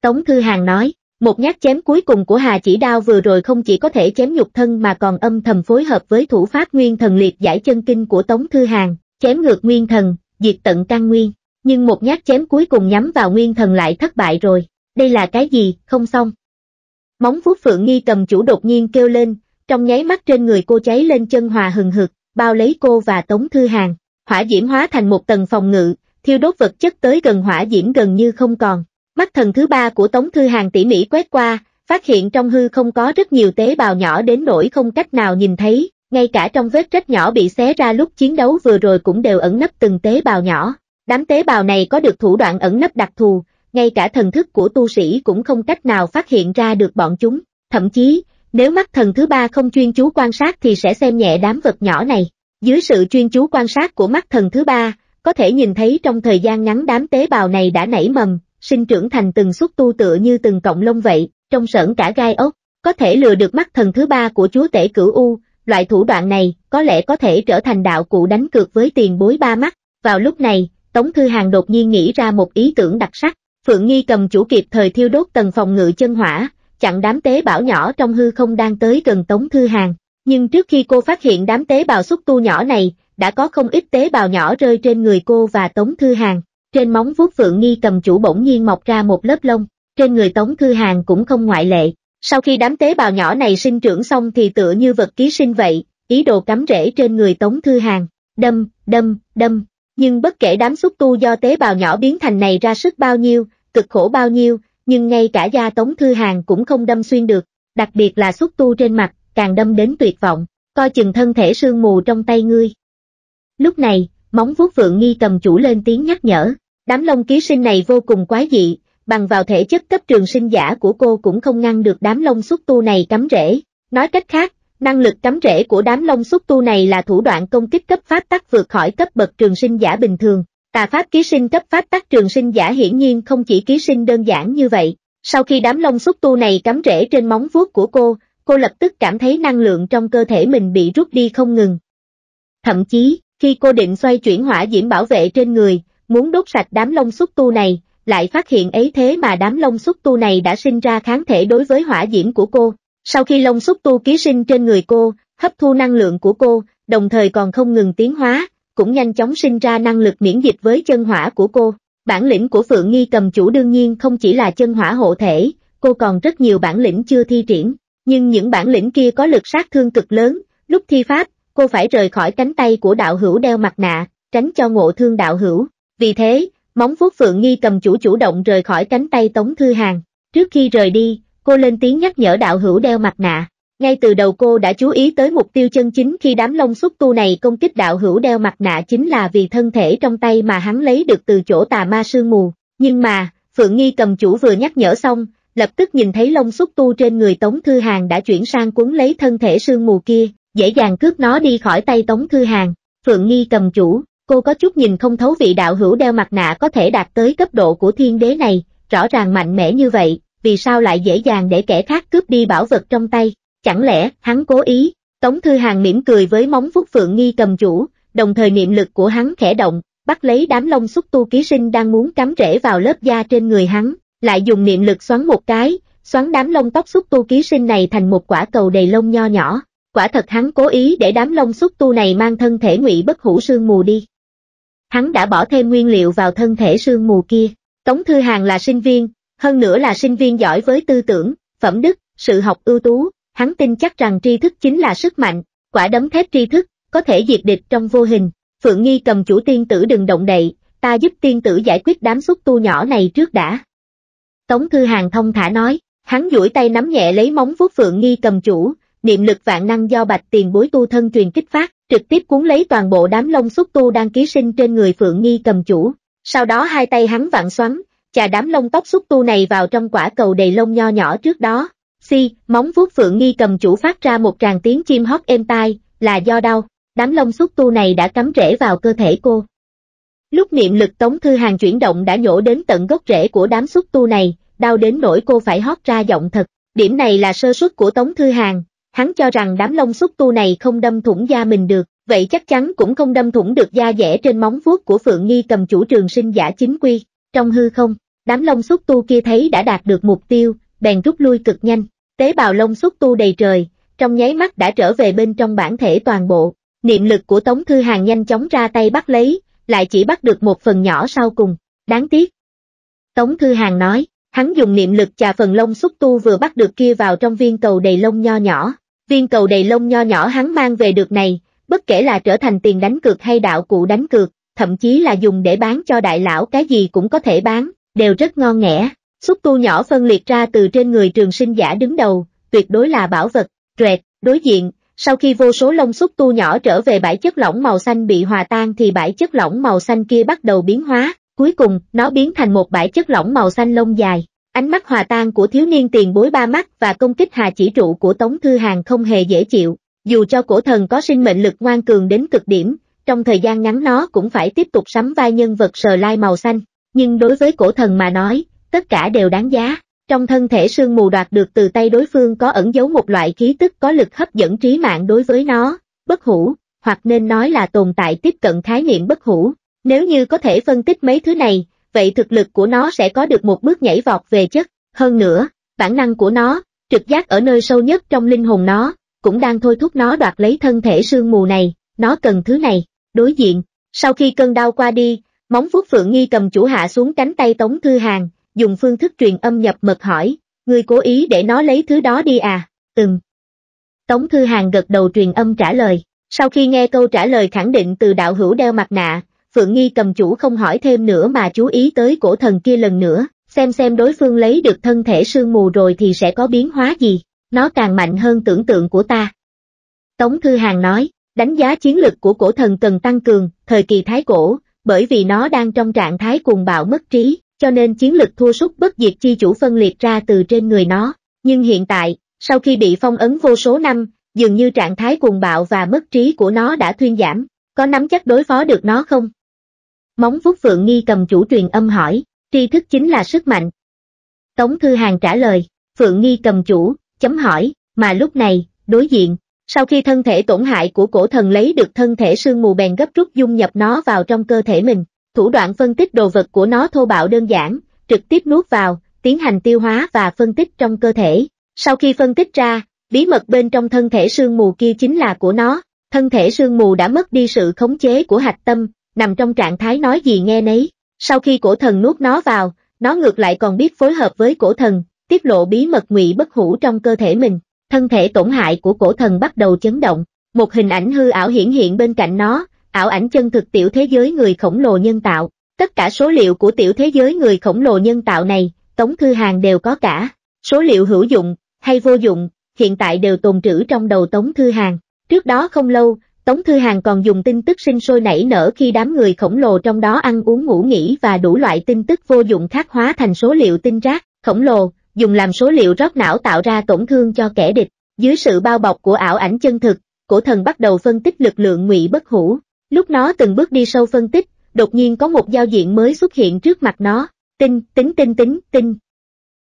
S1: Tống Thư Hàng nói, một nhát chém cuối cùng của Hà Chỉ Đao vừa rồi không chỉ có thể chém nhục thân mà còn âm thầm phối hợp với thủ pháp nguyên thần liệt giải chân kinh của Tống Thư Hàng, chém ngược nguyên thần, diệt tận căn nguyên nhưng một nhát chém cuối cùng nhắm vào nguyên thần lại thất bại rồi. Đây là cái gì, không xong. Móng vuốt Phượng Nghi cầm chủ đột nhiên kêu lên, trong nháy mắt trên người cô cháy lên chân hòa hừng hực, bao lấy cô và Tống Thư Hàng. Hỏa diễm hóa thành một tầng phòng ngự, thiêu đốt vật chất tới gần hỏa diễm gần như không còn. Mắt thần thứ ba của Tống Thư Hàng tỉ mỉ quét qua, phát hiện trong hư không có rất nhiều tế bào nhỏ đến nỗi không cách nào nhìn thấy, ngay cả trong vết rách nhỏ bị xé ra lúc chiến đấu vừa rồi cũng đều ẩn nấp từng tế bào nhỏ. Đám tế bào này có được thủ đoạn ẩn nấp đặc thù, ngay cả thần thức của tu sĩ cũng không cách nào phát hiện ra được bọn chúng. Thậm chí, nếu mắt thần thứ ba không chuyên chú quan sát thì sẽ xem nhẹ đám vật nhỏ này. Dưới sự chuyên chú quan sát của mắt thần thứ ba, có thể nhìn thấy trong thời gian ngắn đám tế bào này đã nảy mầm, sinh trưởng thành từng xuất tu tựa như từng cộng lông vậy, trong sởn cả gai ốc, có thể lừa được mắt thần thứ ba của chúa tể cửu U, loại thủ đoạn này có lẽ có thể trở thành đạo cụ đánh cược với tiền bối ba mắt. Vào lúc này, Tống Thư Hàng đột nhiên nghĩ ra một ý tưởng đặc sắc, Phượng Nghi cầm chủ kịp thời thiêu đốt tầng phòng ngự chân hỏa, chặn đám tế bão nhỏ trong hư không đang tới gần Tống Thư Hàng. Nhưng trước khi cô phát hiện đám tế bào xúc tu nhỏ này, đã có không ít tế bào nhỏ rơi trên người cô và Tống Thư Hàng. Trên móng vuốt Phượng Nghi cầm chủ bỗng nhiên mọc ra một lớp lông, trên người Tống Thư Hàng cũng không ngoại lệ. Sau khi đám tế bào nhỏ này sinh trưởng xong thì tựa như vật ký sinh vậy, ý đồ cắm rễ trên người Tống Thư Hàng. Đâm, đâm, đâm. Nhưng bất kể đám xúc tu do tế bào nhỏ biến thành này ra sức bao nhiêu, cực khổ bao nhiêu, nhưng ngay cả gia Tống Thư Hàng cũng không đâm xuyên được, đặc biệt là xúc tu trên mặt, càng đâm đến tuyệt vọng, coi chừng thân thể sương mù trong tay ngươi. Lúc này, móng vuốt vượng nghi cầm chủ lên tiếng nhắc nhở, đám lông ký sinh này vô cùng quái dị, bằng vào thể chất cấp trường sinh giả của cô cũng không ngăn được đám lông xúc tu này cắm rễ, nói cách khác, Năng lực cắm rễ của đám long xúc tu này là thủ đoạn công kích cấp pháp tắc vượt khỏi cấp bậc trường sinh giả bình thường. Tà pháp ký sinh cấp pháp tắc trường sinh giả hiển nhiên không chỉ ký sinh đơn giản như vậy. Sau khi đám lông xúc tu này cắm rễ trên móng vuốt của cô, cô lập tức cảm thấy năng lượng trong cơ thể mình bị rút đi không ngừng. Thậm chí, khi cô định xoay chuyển hỏa diễm bảo vệ trên người, muốn đốt sạch đám lông xúc tu này, lại phát hiện ấy thế mà đám lông xúc tu này đã sinh ra kháng thể đối với hỏa diễm của cô. Sau khi lông xúc tu ký sinh trên người cô, hấp thu năng lượng của cô, đồng thời còn không ngừng tiến hóa, cũng nhanh chóng sinh ra năng lực miễn dịch với chân hỏa của cô. Bản lĩnh của Phượng Nghi cầm chủ đương nhiên không chỉ là chân hỏa hộ thể, cô còn rất nhiều bản lĩnh chưa thi triển, nhưng những bản lĩnh kia có lực sát thương cực lớn, lúc thi pháp, cô phải rời khỏi cánh tay của đạo hữu đeo mặt nạ, tránh cho ngộ thương đạo hữu. Vì thế, móng vuốt Phượng Nghi cầm chủ chủ động rời khỏi cánh tay Tống Thư Hàng. Trước khi rời đi, cô lên tiếng nhắc nhở đạo hữu đeo mặt nạ. Ngay từ đầu cô đã chú ý tới mục tiêu chân chính khi đám lông xúc tu này công kích đạo hữu đeo mặt nạ chính là vì thân thể trong tay mà hắn lấy được từ chỗ tà ma sương mù. Nhưng mà, Phượng Nghi cầm chủ vừa nhắc nhở xong, lập tức nhìn thấy lông xúc tu trên người Tống Thư Hàng đã chuyển sang cuốn lấy thân thể sương mù kia, dễ dàng cướp nó đi khỏi tay Tống Thư Hàng. Phượng Nghi cầm chủ, cô có chút nhìn không thấu vị đạo hữu đeo mặt nạ có thể đạt tới cấp độ của thiên đế này, rõ ràng mạnh mẽ như vậy, vì sao lại dễ dàng để kẻ khác cướp đi bảo vật trong tay, chẳng lẽ hắn cố ý, Tống Thư Hàng mỉm cười với móng vuốt Phượng Nghi cầm chủ, đồng thời niệm lực của hắn khẽ động, bắt lấy đám lông xúc tu ký sinh đang muốn cắm rễ vào lớp da trên người hắn, lại dùng niệm lực xoắn một cái, xoắn đám lông tóc xúc tu ký sinh này thành một quả cầu đầy lông nho nhỏ. Quả thật hắn cố ý để đám lông xúc tu này mang thân thể ngụy bất hủ sương mù đi. Hắn đã bỏ thêm nguyên liệu vào thân thể sương mù kia. Tống Thư Hàng là sinh viên, hơn nữa là sinh viên giỏi với tư tưởng, phẩm đức, sự học ưu tú, hắn tin chắc rằng tri thức chính là sức mạnh, quả đấm thép tri thức, có thể diệt địch trong vô hình. Phượng Nghi cầm chủ tiên tử đừng động đậy, ta giúp tiên tử giải quyết đám xúc tu nhỏ này trước đã. Tống Thư Hàng thông thả nói, hắn duỗi tay nắm nhẹ lấy móng vuốt Phượng Nghi cầm chủ, niệm lực vạn năng do bạch tiền bối tu thân truyền kích phát, trực tiếp cuốn lấy toàn bộ đám lông xúc tu đang ký sinh trên người Phượng Nghi cầm chủ. Sau đó hai tay hắn vặn xoắn, chà đám lông tóc xúc tu này vào trong quả cầu đầy lông nho nhỏ trước đó. Si, móng vuốt Phượng Nghi cầm chủ phát ra một tràng tiếng chim hót êm tai, là do đau, đám lông xúc tu này đã cắm rễ vào cơ thể cô. Lúc niệm lực Tống Thư Hàng chuyển động đã nhổ đến tận gốc rễ của đám xúc tu này, đau đến nỗi cô phải hót ra giọng thật. Điểm này là sơ suất của Tống Thư Hàng, hắn cho rằng đám lông xúc tu này không đâm thủng da mình được, vậy chắc chắn cũng không đâm thủng được da dẻ trên móng vuốt của Phượng Nghi cầm chủ trường sinh giả chính quy, trong hư không. Đám lông xúc tu kia thấy đã đạt được mục tiêu, bèn rút lui cực nhanh, tế bào lông xúc tu đầy trời, trong nháy mắt đã trở về bên trong bản thể toàn bộ. Niệm lực của Tống Thư Hàng nhanh chóng ra tay bắt lấy, lại chỉ bắt được một phần nhỏ sau cùng, đáng tiếc. Tống Thư Hàng nói, hắn dùng niệm lực chà phần lông xúc tu vừa bắt được kia vào trong viên cầu đầy lông nho nhỏ, viên cầu đầy lông nho nhỏ hắn mang về được này, bất kể là trở thành tiền đánh cược hay đạo cụ đánh cược, thậm chí là dùng để bán cho đại lão cái gì cũng có thể bán, đều rất ngon nghẻ. Xúc tu nhỏ phân liệt ra từ trên người trường sinh giả đứng đầu, tuyệt đối là bảo vật, rệt, đối diện, sau khi vô số lông xúc tu nhỏ trở về bãi chất lỏng màu xanh bị hòa tan thì bãi chất lỏng màu xanh kia bắt đầu biến hóa, cuối cùng nó biến thành một bãi chất lỏng màu xanh lông dài. Ánh mắt hòa tan của thiếu niên tiền bối ba mắt và công kích hà chỉ trụ của Tống Thư Hàng không hề dễ chịu, dù cho cổ thần có sinh mệnh lực ngoan cường đến cực điểm, trong thời gian ngắn nó cũng phải tiếp tục sắm vai nhân vật sờ lai màu xanh nhưng đối với cổ thần mà nói, tất cả đều đáng giá. Trong thân thể sương mù đoạt được từ tay đối phương có ẩn giấu một loại khí tức có lực hấp dẫn trí mạng đối với nó, bất hủ, hoặc nên nói là tồn tại tiếp cận khái niệm bất hủ. Nếu như có thể phân tích mấy thứ này, vậy thực lực của nó sẽ có được một bước nhảy vọt về chất. Hơn nữa, bản năng của nó, trực giác ở nơi sâu nhất trong linh hồn nó, cũng đang thôi thúc nó đoạt lấy thân thể sương mù này, nó cần thứ này, đối diện. Sau khi cơn đau qua đi, Móng vuốt Phượng Nghi cầm chủ hạ xuống cánh tay Tống Thư Hàng, dùng phương thức truyền âm nhập mật hỏi, ngươi cố ý để nó lấy thứ đó đi à, từng. Tống Thư Hàng gật đầu truyền âm trả lời, sau khi nghe câu trả lời khẳng định từ đạo hữu đeo mặt nạ, Phượng Nghi cầm chủ không hỏi thêm nữa mà chú ý tới cổ thần kia lần nữa, xem xem đối phương lấy được thân thể sương mù rồi thì sẽ có biến hóa gì, nó càng mạnh hơn tưởng tượng của ta. Tống Thư Hàng nói, đánh giá chiến lực của cổ thần cần tăng cường, thời kỳ thái cổ, bởi vì nó đang trong trạng thái cuồng bạo mất trí, cho nên chiến lực thua sút bất diệt chi chủ phân liệt ra từ trên người nó. Nhưng hiện tại, sau khi bị phong ấn vô số năm, dường như trạng thái cuồng bạo và mất trí của nó đã thuyên giảm, có nắm chắc đối phó được nó không? Móng vuốt Phượng Nghi cầm chủ truyền âm hỏi, tri thức chính là sức mạnh. Tống Thư Hàng trả lời, Phượng Nghi cầm chủ, chấm hỏi, mà lúc này, đối diện, sau khi thân thể tổn hại của cổ thần lấy được thân thể sương mù bèn gấp rút dung nhập nó vào trong cơ thể mình, thủ đoạn phân tích đồ vật của nó thô bạo đơn giản, trực tiếp nuốt vào, tiến hành tiêu hóa và phân tích trong cơ thể. Sau khi phân tích ra, bí mật bên trong thân thể sương mù kia chính là của nó, thân thể sương mù đã mất đi sự khống chế của hạch tâm, nằm trong trạng thái nói gì nghe nấy. Sau khi cổ thần nuốt nó vào, nó ngược lại còn biết phối hợp với cổ thần, tiết lộ bí mật ngụy bất hủ trong cơ thể mình thân thể tổn hại của cổ thần bắt đầu chấn động, một hình ảnh hư ảo hiển hiện bên cạnh nó, ảo ảnh chân thực tiểu thế giới người khổng lồ nhân tạo. Tất cả số liệu của tiểu thế giới người khổng lồ nhân tạo này, Tống Thư Hàng đều có cả, số liệu hữu dụng, hay vô dụng, hiện tại đều tồn trữ trong đầu Tống Thư Hàng. Trước đó không lâu, Tống Thư Hàng còn dùng tin tức sinh sôi nảy nở khi đám người khổng lồ trong đó ăn uống ngủ nghỉ và đủ loại tin tức vô dụng khác hóa thành số liệu tin rác, khổng lồ, dùng làm số liệu rót não tạo ra tổn thương cho kẻ địch. Dưới sự bao bọc của ảo ảnh chân thực, cổ thần bắt đầu phân tích lực lượng ngụy bất hủ. Lúc nó từng bước đi sâu phân tích, đột nhiên có một giao diện mới xuất hiện trước mặt nó, tinh, tính tinh tính, tinh.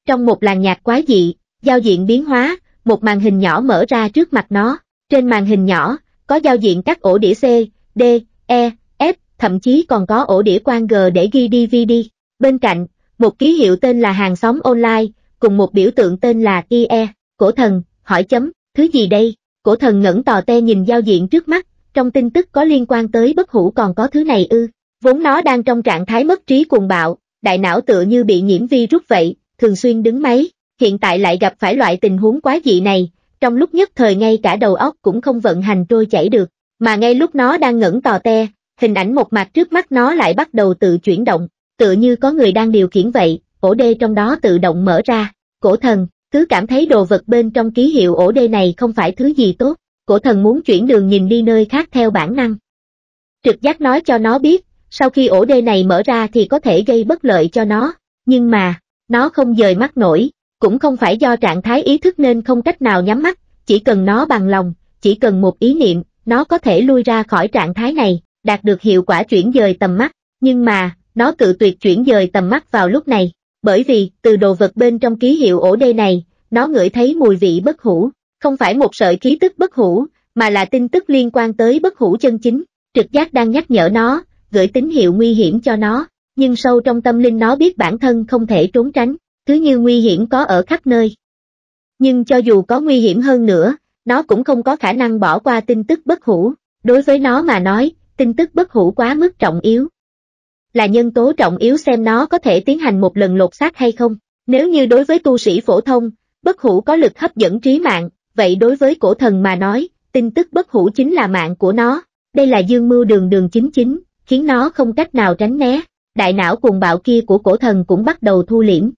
S1: Trong một làn nhạc quá dị, giao diện biến hóa, một màn hình nhỏ mở ra trước mặt nó, trên màn hình nhỏ, có giao diện các ổ đĩa C, D, E, F, thậm chí còn có ổ đĩa quang G để ghi DVD. Bên cạnh, một ký hiệu tên là hàng xóm online, cùng một biểu tượng tên là IE, cổ thần, hỏi chấm, thứ gì đây? Cổ thần ngẩn tò te nhìn giao diện trước mắt, trong tin tức có liên quan tới bất hủ còn có thứ này ư. Vốn nó đang trong trạng thái mất trí cuồng bạo, đại não tựa như bị nhiễm vi rút vậy, thường xuyên đứng máy, hiện tại lại gặp phải loại tình huống quá dị này, trong lúc nhất thời ngay cả đầu óc cũng không vận hành trôi chảy được, mà ngay lúc nó đang ngẩn tò te, hình ảnh một mặt trước mắt nó lại bắt đầu tự chuyển động, tựa như có người đang điều khiển vậy, ổ đê trong đó tự động mở ra. Cổ thần, cứ cảm thấy đồ vật bên trong ký hiệu ổ đê này không phải thứ gì tốt, cổ thần muốn chuyển đường nhìn đi nơi khác theo bản năng. Trực giác nói cho nó biết, sau khi ổ đê này mở ra thì có thể gây bất lợi cho nó, nhưng mà, nó không dời mắt nổi, cũng không phải do trạng thái ý thức nên không cách nào nhắm mắt, chỉ cần nó bằng lòng, chỉ cần một ý niệm, nó có thể lui ra khỏi trạng thái này, đạt được hiệu quả chuyển dời tầm mắt, nhưng mà, nó tự tuyệt chuyển dời tầm mắt vào lúc này bởi vì từ đồ vật bên trong ký hiệu ổ đê này, nó ngửi thấy mùi vị bất hủ, không phải một sợi khí tức bất hủ, mà là tin tức liên quan tới bất hủ chân chính, trực giác đang nhắc nhở nó, gửi tín hiệu nguy hiểm cho nó, nhưng sâu trong tâm linh nó biết bản thân không thể trốn tránh, cứ như nguy hiểm có ở khắp nơi. Nhưng cho dù có nguy hiểm hơn nữa, nó cũng không có khả năng bỏ qua tin tức bất hủ, đối với nó mà nói, tin tức bất hủ quá mức trọng yếu, là nhân tố trọng yếu xem nó có thể tiến hành một lần lột xác hay không. Nếu như đối với tu sĩ phổ thông, bất hủ có lực hấp dẫn trí mạng, vậy đối với cổ thần mà nói, tin tức bất hủ chính là mạng của nó. Đây là dương mưu đường đường chính chính, khiến nó không cách nào tránh né. Đại não cuồng bạo kia của cổ thần cũng bắt đầu thu liễm.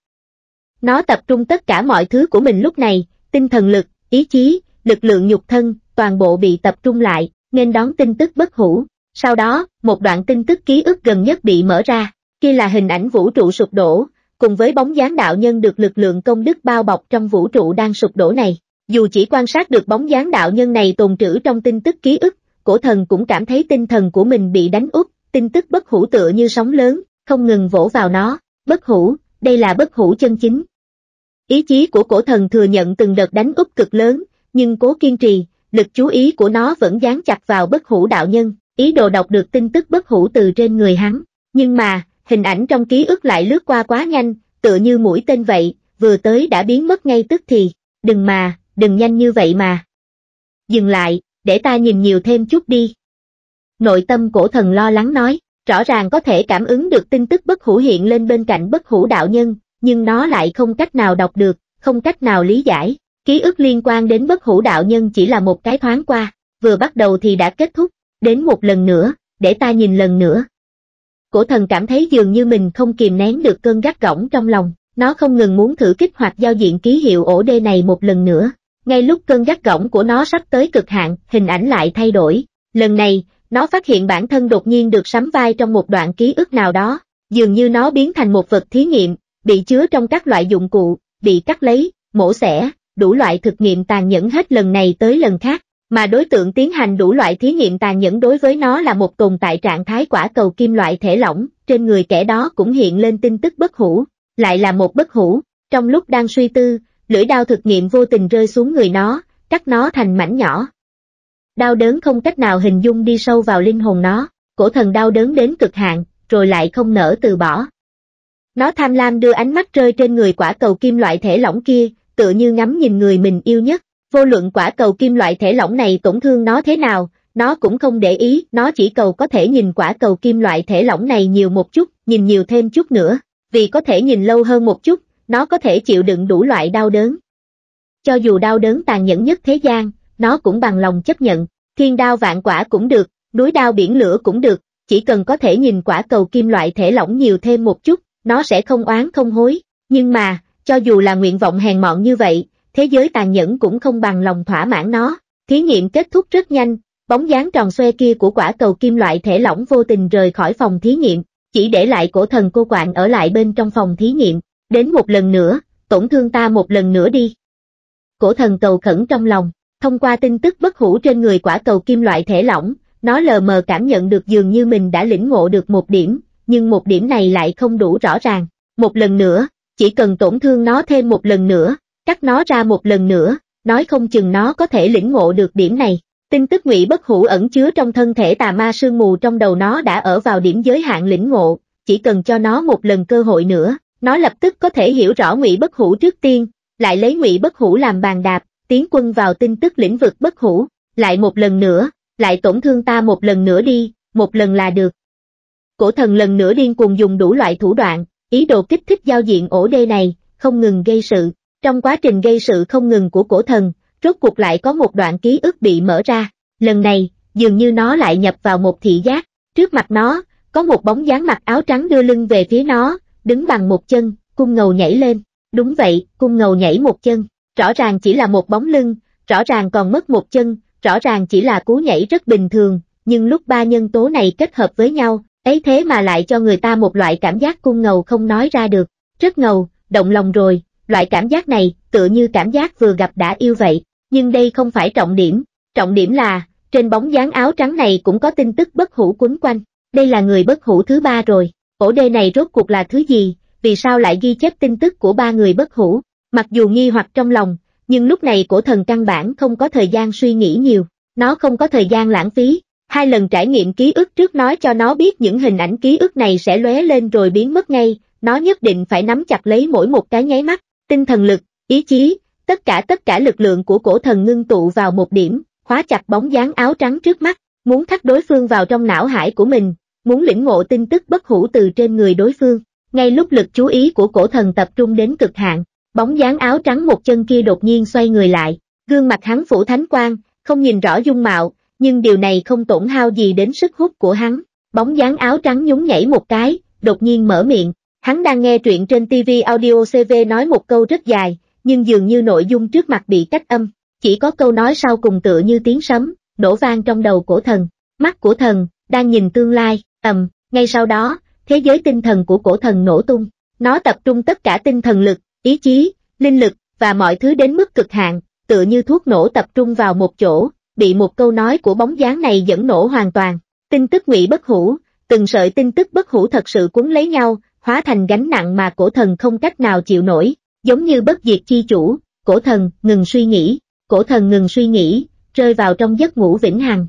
S1: Nó tập trung tất cả mọi thứ của mình lúc này, tinh thần lực, ý chí, lực lượng nhục thân, toàn bộ bị tập trung lại, nên đón tin tức bất hủ. Sau đó, một đoạn tin tức ký ức gần nhất bị mở ra, kia là hình ảnh vũ trụ sụp đổ, cùng với bóng dáng đạo nhân được lực lượng công đức bao bọc trong vũ trụ đang sụp đổ này. Dù chỉ quan sát được bóng dáng đạo nhân này tồn trữ trong tin tức ký ức, cổ thần cũng cảm thấy tinh thần của mình bị đánh úp, tin tức bất hủ tựa như sóng lớn, không ngừng vỗ vào nó, bất hủ, đây là bất hủ chân chính. Ý chí của cổ thần thừa nhận từng đợt đánh úp cực lớn, nhưng cố kiên trì, lực chú ý của nó vẫn dán chặt vào bất hủ đạo nhân, ý đồ đọc được tin tức bất hủ từ trên người hắn. Nhưng mà, hình ảnh trong ký ức lại lướt qua quá nhanh, tựa như mũi tên vậy, vừa tới đã biến mất ngay tức thì, đừng mà, đừng nhanh như vậy mà. Dừng lại, để ta nhìn nhiều thêm chút đi. Nội tâm cổ thần lo lắng nói, rõ ràng có thể cảm ứng được tin tức bất hủ hiện lên bên cạnh bất hủ đạo nhân, nhưng nó lại không cách nào đọc được, không cách nào lý giải. Ký ức liên quan đến bất hủ đạo nhân chỉ là một cái thoáng qua, vừa bắt đầu thì đã kết thúc, đến một lần nữa, để ta nhìn lần nữa. Cổ thần cảm thấy dường như mình không kìm nén được cơn gắt gỏng trong lòng, nó không ngừng muốn thử kích hoạt giao diện ký hiệu ổ đê này một lần nữa. Ngay lúc cơn gắt gỏng của nó sắp tới cực hạn, hình ảnh lại thay đổi. Lần này, nó phát hiện bản thân đột nhiên được sắm vai trong một đoạn ký ức nào đó, dường như nó biến thành một vật thí nghiệm, bị chứa trong các loại dụng cụ, bị cắt lấy, mổ xẻ, đủ loại thực nghiệm tàn nhẫn hết lần này tới lần khác mà đối tượng tiến hành đủ loại thí nghiệm tàn nhẫn đối với nó là một tồn tại trạng thái quả cầu kim loại thể lỏng, trên người kẻ đó cũng hiện lên tin tức bất hủ, lại là một bất hủ. Trong lúc đang suy tư, lưỡi đao thực nghiệm vô tình rơi xuống người nó, cắt nó thành mảnh nhỏ. Đau đớn không cách nào hình dung đi sâu vào linh hồn nó, cổ thần đau đớn đến cực hạn, rồi lại không nỡ từ bỏ. Nó tham lam đưa ánh mắt rơi trên người quả cầu kim loại thể lỏng kia, tựa như ngắm nhìn người mình yêu nhất. Vô luận quả cầu kim loại thể lỏng này tổn thương nó thế nào, nó cũng không để ý, nó chỉ cầu có thể nhìn quả cầu kim loại thể lỏng này nhiều một chút, nhìn nhiều thêm chút nữa, vì có thể nhìn lâu hơn một chút, nó có thể chịu đựng đủ loại đau đớn. Cho dù đau đớn tàn nhẫn nhất thế gian, nó cũng bằng lòng chấp nhận, thiên đao vạn quả cũng được, núi đao biển lửa cũng được, chỉ cần có thể nhìn quả cầu kim loại thể lỏng nhiều thêm một chút, nó sẽ không oán không hối, nhưng mà, cho dù là nguyện vọng hèn mọn như vậy, thế giới tàn nhẫn cũng không bằng lòng thỏa mãn nó. Thí nghiệm kết thúc rất nhanh, bóng dáng tròn xoe kia của quả cầu kim loại thể lỏng vô tình rời khỏi phòng thí nghiệm, chỉ để lại cổ thần cô quạng ở lại bên trong phòng thí nghiệm, đến một lần nữa, tổn thương ta một lần nữa đi. Cổ thần cầu khẩn trong lòng, thông qua tin tức bất hủ trên người quả cầu kim loại thể lỏng, nó lờ mờ cảm nhận được dường như mình đã lĩnh ngộ được một điểm, nhưng một điểm này lại không đủ rõ ràng. Một lần nữa, chỉ cần tổn thương nó thêm một lần nữa, cắt nó ra một lần nữa, nói không chừng nó có thể lĩnh ngộ được điểm này. Tin tức ngụy bất hủ ẩn chứa trong thân thể tà ma sương mù trong đầu nó đã ở vào điểm giới hạn lĩnh ngộ, chỉ cần cho nó một lần cơ hội nữa, nó lập tức có thể hiểu rõ ngụy bất hủ trước tiên, lại lấy ngụy bất hủ làm bàn đạp, tiến quân vào tin tức lĩnh vực bất hủ, lại một lần nữa, lại tổn thương ta một lần nữa đi, một lần là được. Cổ thần lần nữa điên cuồng dùng đủ loại thủ đoạn, ý đồ kích thích giao diện ổ đê này, không ngừng gây sự, trong quá trình gây sự không ngừng của cổ thần, rốt cuộc lại có một đoạn ký ức bị mở ra, lần này, dường như nó lại nhập vào một thị giác, trước mặt nó, có một bóng dáng mặc áo trắng đưa lưng về phía nó, đứng bằng một chân, cung ngầu nhảy lên, đúng vậy, cung ngầu nhảy một chân, rõ ràng chỉ là một bóng lưng, rõ ràng còn mất một chân, rõ ràng chỉ là cú nhảy rất bình thường, nhưng lúc ba nhân tố này kết hợp với nhau, ấy thế mà lại cho người ta một loại cảm giác cung ngầu không nói ra được, rất ngầu, động lòng rồi, Loại cảm giác này, tựa như cảm giác vừa gặp đã yêu vậy, nhưng đây không phải trọng điểm. Trọng điểm là, trên bóng dáng áo trắng này cũng có tin tức bất hủ quấn quanh. Đây là người bất hủ thứ ba rồi. Cổ đê này rốt cuộc là thứ gì, vì sao lại ghi chép tin tức của ba người bất hủ? Mặc dù nghi hoặc trong lòng, nhưng lúc này cổ thần căn bản không có thời gian suy nghĩ nhiều. Nó không có thời gian lãng phí. Hai lần trải nghiệm ký ức trước nói cho nó biết những hình ảnh ký ức này sẽ lóe lên rồi biến mất ngay, nó nhất định phải nắm chặt lấy mỗi một cái nháy mắt tinh thần lực, ý chí, tất cả tất cả lực lượng của cổ thần ngưng tụ vào một điểm, khóa chặt bóng dáng áo trắng trước mắt, muốn thắt đối phương vào trong não hải của mình, muốn lĩnh ngộ tin tức bất hủ từ trên người đối phương. Ngay lúc lực chú ý của cổ thần tập trung đến cực hạn, bóng dáng áo trắng một chân kia đột nhiên xoay người lại, gương mặt hắn phủ thánh quang, không nhìn rõ dung mạo, nhưng điều này không tổn hao gì đến sức hút của hắn. Bóng dáng áo trắng nhún nhảy một cái, đột nhiên mở miệng, Hắn đang nghe truyện trên TV audio CV nói một câu rất dài, nhưng dường như nội dung trước mặt bị cách âm, chỉ có câu nói sau cùng tựa như tiếng sấm, nổ vang trong đầu cổ thần. Mắt của thần, đang nhìn tương lai, ầm, ngay sau đó, thế giới tinh thần của cổ thần nổ tung. Nó tập trung tất cả tinh thần lực, ý chí, linh lực, và mọi thứ đến mức cực hạn, tựa như thuốc nổ tập trung vào một chỗ, bị một câu nói của bóng dáng này dẫn nổ hoàn toàn. Tin tức ngụy bất hủ, từng sợi tin tức bất hủ thật sự cuốn lấy nhau, hóa thành gánh nặng mà cổ thần không cách nào chịu nổi, giống như bất diệt chi chủ, cổ thần ngừng suy nghĩ, cổ thần ngừng suy nghĩ, rơi vào trong giấc ngủ vĩnh hằng.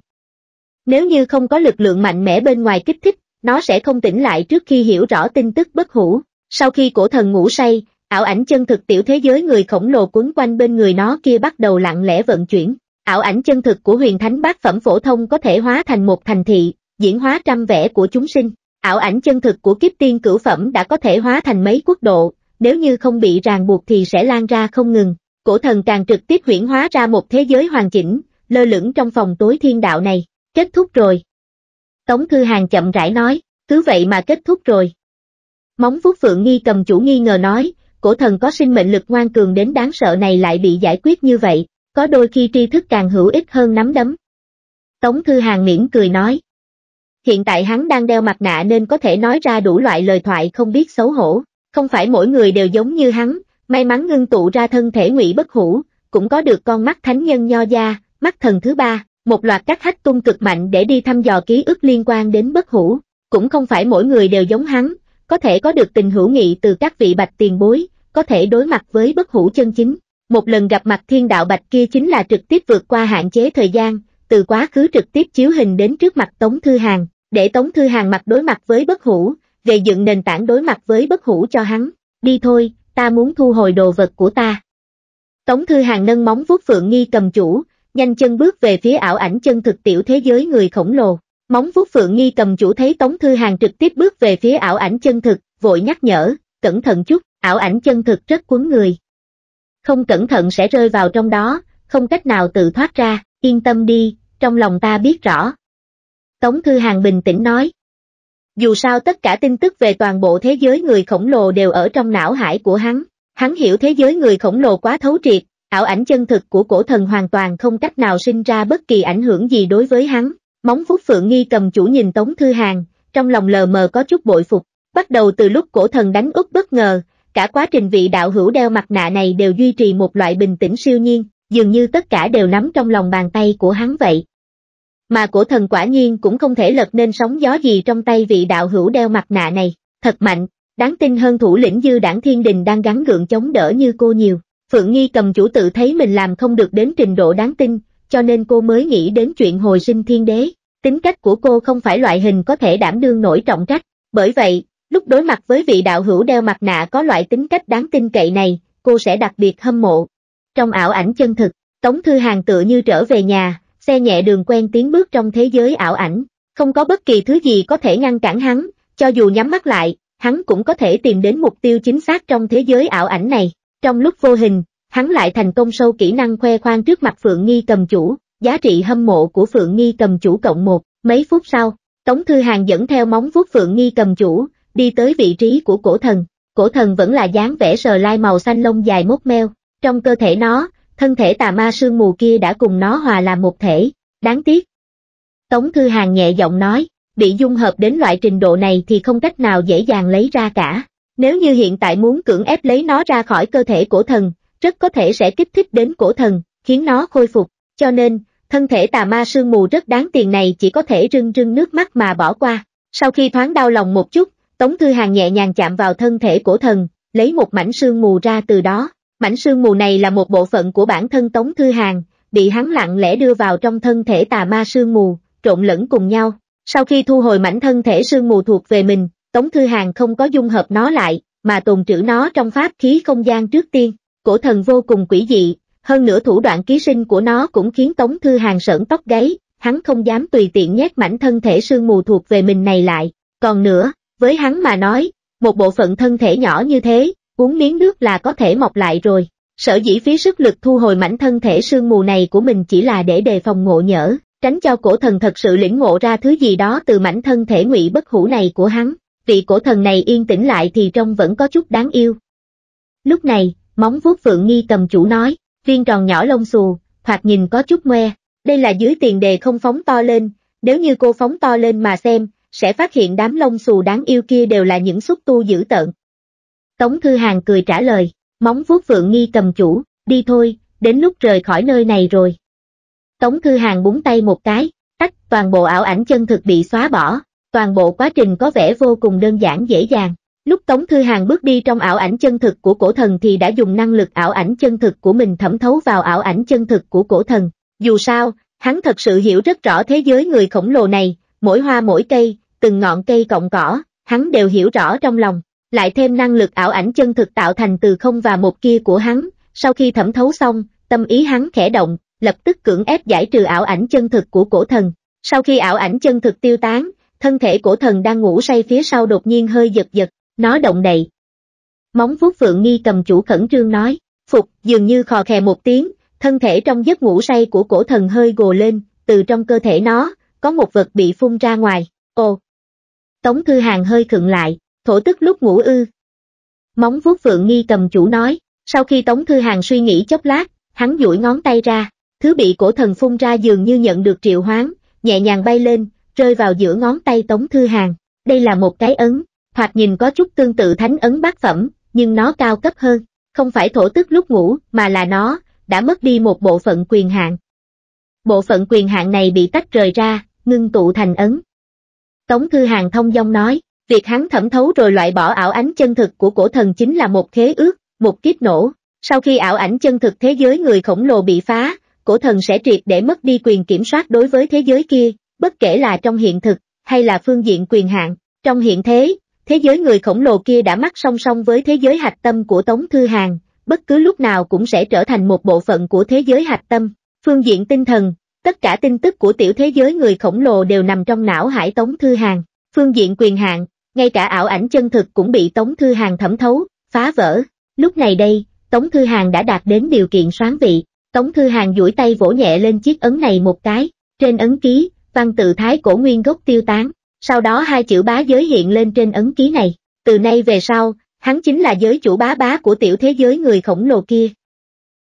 S1: Nếu như không có lực lượng mạnh mẽ bên ngoài kích thích, nó sẽ không tỉnh lại trước khi hiểu rõ tin tức bất hủ. Sau khi cổ thần ngủ say, ảo ảnh chân thực tiểu thế giới người khổng lồ quấn quanh bên người nó kia bắt đầu lặng lẽ vận chuyển. Ảo ảnh chân thực của huyền thánh bát phẩm phổ thông có thể hóa thành một thành thị, diễn hóa trăm vẻ của chúng sinh ảo ảnh chân thực của kiếp tiên cửu phẩm đã có thể hóa thành mấy quốc độ, nếu như không bị ràng buộc thì sẽ lan ra không ngừng. Cổ thần càng trực tiếp huyển hóa ra một thế giới hoàn chỉnh, lơ lửng trong phòng tối thiên đạo này, kết thúc rồi. Tống Thư Hàng chậm rãi nói, cứ vậy mà kết thúc rồi. Móng vuốt Phượng Nghi cầm chủ nghi ngờ nói, cổ thần có sinh mệnh lực ngoan cường đến đáng sợ này lại bị giải quyết như vậy, có đôi khi tri thức càng hữu ích hơn nắm đấm. Tống Thư Hàng miễn cười nói, Hiện tại hắn đang đeo mặt nạ nên có thể nói ra đủ loại lời thoại không biết xấu hổ. Không phải mỗi người đều giống như hắn, may mắn ngưng tụ ra thân thể ngụy bất hủ, cũng có được con mắt thánh nhân nho gia, mắt thần thứ ba, một loạt các hách tung cực mạnh để đi thăm dò ký ức liên quan đến bất hủ. Cũng không phải mỗi người đều giống hắn, có thể có được tình hữu nghị từ các vị bạch tiền bối, có thể đối mặt với bất hủ chân chính. Một lần gặp mặt thiên đạo bạch kia chính là trực tiếp vượt qua hạn chế thời gian, từ quá khứ trực tiếp chiếu hình đến trước mặt Tống Thư Hàng, để Tống Thư Hàng mặt đối mặt với bất hủ, về dựng nền tảng đối mặt với bất hủ cho hắn. Đi thôi, ta muốn thu hồi đồ vật của ta. Tống Thư Hàng nâng móng vuốt Phượng Nghi cầm chủ, nhanh chân bước về phía ảo ảnh chân thực tiểu thế giới người khổng lồ. Móng vuốt Phượng Nghi cầm chủ thấy Tống Thư Hàng trực tiếp bước về phía ảo ảnh chân thực, vội nhắc nhở, cẩn thận chút, ảo ảnh chân thực rất cuốn người. Không cẩn thận sẽ rơi vào trong đó, không cách nào tự thoát ra, yên tâm đi, trong lòng ta biết rõ. Tống Thư Hàng bình tĩnh nói. Dù sao tất cả tin tức về toàn bộ thế giới người khổng lồ đều ở trong não hải của hắn, hắn hiểu thế giới người khổng lồ quá thấu triệt, ảo ảnh chân thực của cổ thần hoàn toàn không cách nào sinh ra bất kỳ ảnh hưởng gì đối với hắn. Móng Phúc Phượng Nghi cầm chủ nhìn Tống Thư Hàng, trong lòng lờ mờ có chút bội phục, bắt đầu từ lúc cổ thần đánh úp bất ngờ, cả quá trình vị đạo hữu đeo mặt nạ này đều duy trì một loại bình tĩnh siêu nhiên, dường như tất cả đều nắm trong lòng bàn tay của hắn vậy mà cổ thần quả nhiên cũng không thể lật nên sóng gió gì trong tay vị đạo hữu đeo mặt nạ này, thật mạnh, đáng tin hơn thủ lĩnh dư đảng thiên đình đang gắn gượng chống đỡ như cô nhiều. Phượng Nghi cầm chủ tự thấy mình làm không được đến trình độ đáng tin, cho nên cô mới nghĩ đến chuyện hồi sinh thiên đế. Tính cách của cô không phải loại hình có thể đảm đương nổi trọng trách, bởi vậy, lúc đối mặt với vị đạo hữu đeo mặt nạ có loại tính cách đáng tin cậy này, cô sẽ đặc biệt hâm mộ. Trong ảo ảnh chân thực, Tống Thư Hàng tựa như trở về nhà, xe nhẹ đường quen tiến bước trong thế giới ảo ảnh, không có bất kỳ thứ gì có thể ngăn cản hắn, cho dù nhắm mắt lại, hắn cũng có thể tìm đến mục tiêu chính xác trong thế giới ảo ảnh này. Trong lúc vô hình, hắn lại thành công sâu kỹ năng khoe khoang trước mặt Phượng Nghi cầm chủ, giá trị hâm mộ của Phượng Nghi cầm chủ cộng một, mấy phút sau, Tống Thư Hàng dẫn theo móng vuốt Phượng Nghi cầm chủ, đi tới vị trí của cổ thần, cổ thần vẫn là dáng vẻ sờ lai màu xanh lông dài mốt meo, trong cơ thể nó, thân thể tà ma sương mù kia đã cùng nó hòa làm một thể, đáng tiếc. Tống Thư Hàng nhẹ giọng nói, bị dung hợp đến loại trình độ này thì không cách nào dễ dàng lấy ra cả. Nếu như hiện tại muốn cưỡng ép lấy nó ra khỏi cơ thể cổ thần, rất có thể sẽ kích thích đến cổ thần, khiến nó khôi phục. Cho nên, thân thể tà ma sương mù rất đáng tiền này chỉ có thể rưng rưng nước mắt mà bỏ qua. Sau khi thoáng đau lòng một chút, Tống Thư Hàng nhẹ nhàng chạm vào thân thể cổ thần, lấy một mảnh sương mù ra từ đó. Mảnh sương mù này là một bộ phận của bản thân Tống Thư Hàng, bị hắn lặng lẽ đưa vào trong thân thể tà ma sương mù, trộn lẫn cùng nhau. Sau khi thu hồi mảnh thân thể sương mù thuộc về mình, Tống Thư Hàng không có dung hợp nó lại, mà tồn trữ nó trong pháp khí không gian trước tiên. Cổ thần vô cùng quỷ dị, hơn nữa thủ đoạn ký sinh của nó cũng khiến Tống Thư Hàng sởn tóc gáy, hắn không dám tùy tiện nhét mảnh thân thể sương mù thuộc về mình này lại. Còn nữa, với hắn mà nói, một bộ phận thân thể nhỏ như thế, uống miếng nước là có thể mọc lại rồi. Sở dĩ phí sức lực thu hồi mảnh thân thể sương mù này của mình chỉ là để đề phòng ngộ nhỡ, tránh cho cổ thần thật sự lĩnh ngộ ra thứ gì đó từ mảnh thân thể ngụy bất hủ này của hắn. Vị cổ thần này yên tĩnh lại thì trông vẫn có chút đáng yêu. Lúc này, móng vuốt Phượng Nghi cầm chủ nói, viên tròn nhỏ lông xù, thoạt nhìn có chút ngoe, đây là dưới tiền đề không phóng to lên, nếu như cô phóng to lên mà xem, sẽ phát hiện đám lông xù đáng yêu kia đều là những xúc tu dữ tợn. Tống Thư Hàng cười trả lời, móng vuốt Phượng Nghi cầm chủ, đi thôi, đến lúc rời khỏi nơi này rồi. Tống Thư Hàng búng tay một cái, tách toàn bộ ảo ảnh chân thực bị xóa bỏ, toàn bộ quá trình có vẻ vô cùng đơn giản dễ dàng. Lúc Tống Thư Hàng bước đi trong ảo ảnh chân thực của cổ thần thì đã dùng năng lực ảo ảnh chân thực của mình thẩm thấu vào ảo ảnh chân thực của cổ thần. Dù sao, hắn thật sự hiểu rất rõ thế giới người khổng lồ này, mỗi hoa mỗi cây, từng ngọn cây cọng cỏ, hắn đều hiểu rõ trong lòng lại thêm năng lực ảo ảnh chân thực tạo thành từ không và một kia của hắn, sau khi thẩm thấu xong, tâm ý hắn khẽ động, lập tức cưỡng ép giải trừ ảo ảnh chân thực của cổ thần. Sau khi ảo ảnh chân thực tiêu tán, thân thể cổ thần đang ngủ say phía sau đột nhiên hơi giật giật, nó động đậy. Móng vuốt Phượng Nghi cầm chủ khẩn trương nói, phục, dường như khò khè một tiếng, thân thể trong giấc ngủ say của cổ thần hơi gồ lên, từ trong cơ thể nó, có một vật bị phun ra ngoài, ồ. Tống Thư Hàng hơi khựng lại, thổ tức lúc ngủ ư. Móng vuốt Phượng Nghi cầm chủ nói, sau khi Tống Thư Hàng suy nghĩ chốc lát, hắn duỗi ngón tay ra, thứ bị cổ thần phun ra dường như nhận được triệu hoán, nhẹ nhàng bay lên, rơi vào giữa ngón tay Tống Thư Hàng. Đây là một cái ấn, thoạt nhìn có chút tương tự thánh ấn bát phẩm, nhưng nó cao cấp hơn, không phải thổ tức lúc ngủ, mà là nó, đã mất đi một bộ phận quyền hạn. Bộ phận quyền hạn này bị tách rời ra, ngưng tụ thành ấn. Tống Thư Hàng thông dong nói, Việc hắn thẩm thấu rồi loại bỏ ảo ánh chân thực của cổ thần chính là một khế ước, một kiếp nổ. Sau khi ảo ảnh chân thực thế giới người khổng lồ bị phá, cổ thần sẽ triệt để mất đi quyền kiểm soát đối với thế giới kia, bất kể là trong hiện thực, hay là phương diện quyền hạn. Trong hiện thế, thế giới người khổng lồ kia đã mắc song song với thế giới hạch tâm của Tống Thư Hàng, bất cứ lúc nào cũng sẽ trở thành một bộ phận của thế giới hạch tâm. Phương diện tinh thần, tất cả tin tức của tiểu thế giới người khổng lồ đều nằm trong não hải Tống Thư Hàng. Phương diện quyền hạn, ngay cả ảo ảnh chân thực cũng bị Tống Thư Hàng thẩm thấu, phá vỡ. Lúc này đây, Tống Thư Hàng đã đạt đến điều kiện soán vị, Tống Thư Hàng duỗi tay vỗ nhẹ lên chiếc ấn này một cái, trên ấn ký, văn tự thái cổ nguyên gốc tiêu tán, sau đó hai chữ bá giới hiện lên trên ấn ký này, từ nay về sau, hắn chính là giới chủ bá bá của tiểu thế giới người khổng lồ kia.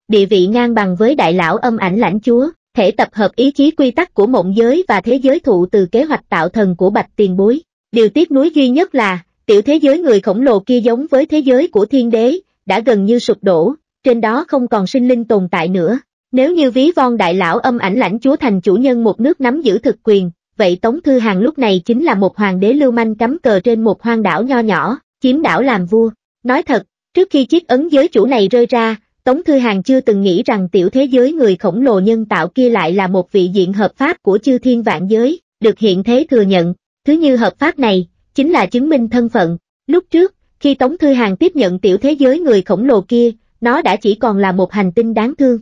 S1: Địa vị ngang bằng với đại lão âm ảnh lãnh chúa, thể tập hợp ý chí quy tắc của mộng giới và thế giới thụ từ kế hoạch tạo thần của bạch tiền bối. Điều tiếc nuối duy nhất là, tiểu thế giới người khổng lồ kia giống với thế giới của thiên đế, đã gần như sụp đổ, trên đó không còn sinh linh tồn tại nữa. Nếu như ví von đại lão âm ảnh lãnh chúa thành chủ nhân một nước nắm giữ thực quyền, vậy Tống Thư Hàng lúc này chính là một hoàng đế lưu manh cắm cờ trên một hoang đảo nho nhỏ, chiếm đảo làm vua. Nói thật, trước khi chiếc ấn giới chủ này rơi ra, Tống Thư Hàng chưa từng nghĩ rằng tiểu thế giới người khổng lồ nhân tạo kia lại là một vị diện hợp pháp của chư thiên vạn giới, được hiện thế thừa nhận. Thứ như hợp pháp này, chính là chứng minh thân phận. Lúc trước, khi Tống Thư Hàng tiếp nhận tiểu thế giới người khổng lồ kia, nó đã chỉ còn là một hành tinh đáng thương.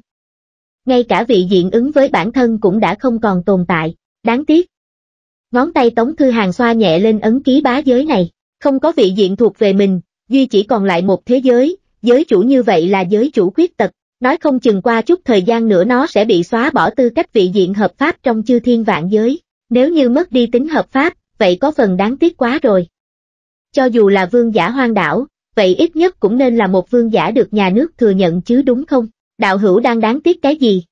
S1: Ngay cả vị diện ứng với bản thân cũng đã không còn tồn tại, đáng tiếc. Ngón tay Tống Thư Hàng xoa nhẹ lên ấn ký bá giới này, không có vị diện thuộc về mình, duy chỉ còn lại một thế giới, giới chủ như vậy là giới chủ khuyết tật, nói không chừng qua chút thời gian nữa nó sẽ bị xóa bỏ tư cách vị diện hợp pháp trong chư thiên vạn giới. Nếu như mất đi tính hợp pháp, vậy có phần đáng tiếc quá rồi. Cho dù là vương giả hoang đảo, vậy ít nhất cũng nên là một vương giả được nhà nước thừa nhận chứ đúng không? Đạo hữu đang đáng tiếc cái gì?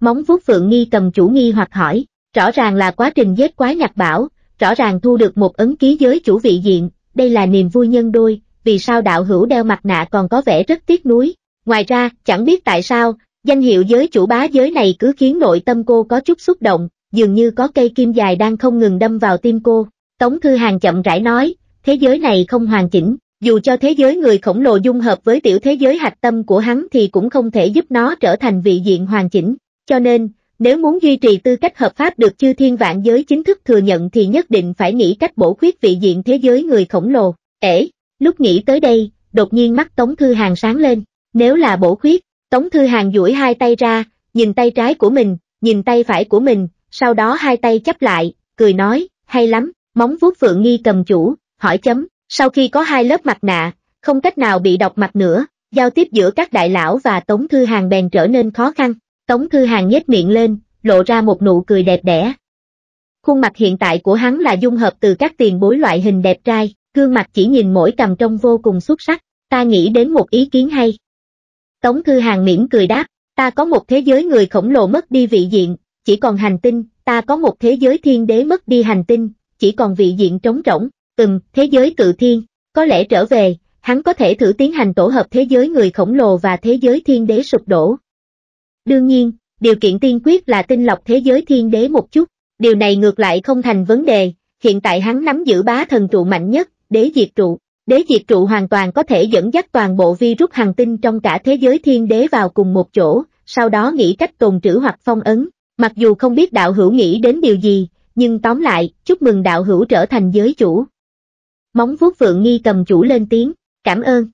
S1: Móng vuốt Phượng Nghi cầm chủ nghi hoặc hỏi, rõ ràng là quá trình giết quá nhặt bảo, rõ ràng thu được một ấn ký giới chủ vị diện, đây là niềm vui nhân đôi, vì sao đạo hữu đeo mặt nạ còn có vẻ rất tiếc nuối. Ngoài ra, chẳng biết tại sao, danh hiệu giới chủ bá giới này cứ khiến nội tâm cô có chút xúc động, dường như có cây kim dài đang không ngừng đâm vào tim cô. Tống Thư Hàng chậm rãi nói, thế giới này không hoàn chỉnh, dù cho thế giới người khổng lồ dung hợp với tiểu thế giới hạch tâm của hắn thì cũng không thể giúp nó trở thành vị diện hoàn chỉnh. Cho nên, nếu muốn duy trì tư cách hợp pháp được chư thiên vạn giới chính thức thừa nhận thì nhất định phải nghĩ cách bổ khuyết vị diện thế giới người khổng lồ. Ể, lúc nghĩ tới đây, đột nhiên mắt Tống Thư Hàng sáng lên, nếu là bổ khuyết, Tống Thư Hàng duỗi hai tay ra, nhìn tay trái của mình, nhìn tay phải của mình, sau đó hai tay chấp lại, cười nói, hay lắm, móng vuốt Phượng Nghi cầm chủ, hỏi chấm, sau khi có hai lớp mặt nạ, không cách nào bị độc mặt nữa, giao tiếp giữa các đại lão và Tống Thư Hàng bèn trở nên khó khăn, Tống Thư Hàng nhếch miệng lên, lộ ra một nụ cười đẹp đẽ. Khuôn mặt hiện tại của hắn là dung hợp từ các tiền bối loại hình đẹp trai, gương mặt chỉ nhìn mỗi cầm trông vô cùng xuất sắc, ta nghĩ đến một ý kiến hay. Tống Thư Hàng mỉm cười đáp, ta có một thế giới người khổng lồ mất đi vị diện, chỉ còn hành tinh, ta có một thế giới thiên đế mất đi hành tinh, chỉ còn vị diện trống rỗng, ừm, thế giới cự thiên, có lẽ trở về, hắn có thể thử tiến hành tổ hợp thế giới người khổng lồ và thế giới thiên đế sụp đổ. Đương nhiên, điều kiện tiên quyết là tinh lọc thế giới thiên đế một chút, điều này ngược lại không thành vấn đề, hiện tại hắn nắm giữ bá thần trụ mạnh nhất, đế diệt trụ. Đế diệt trụ hoàn toàn có thể dẫn dắt toàn bộ virus hành tinh trong cả thế giới thiên đế vào cùng một chỗ, sau đó nghĩ cách tồn trữ hoặc phong ấn, Mặc dù không biết đạo hữu nghĩ đến điều gì, nhưng tóm lại, chúc mừng đạo hữu trở thành giới chủ. Móng vuốt Phượng Nghi cầm chủ lên tiếng, cảm ơn.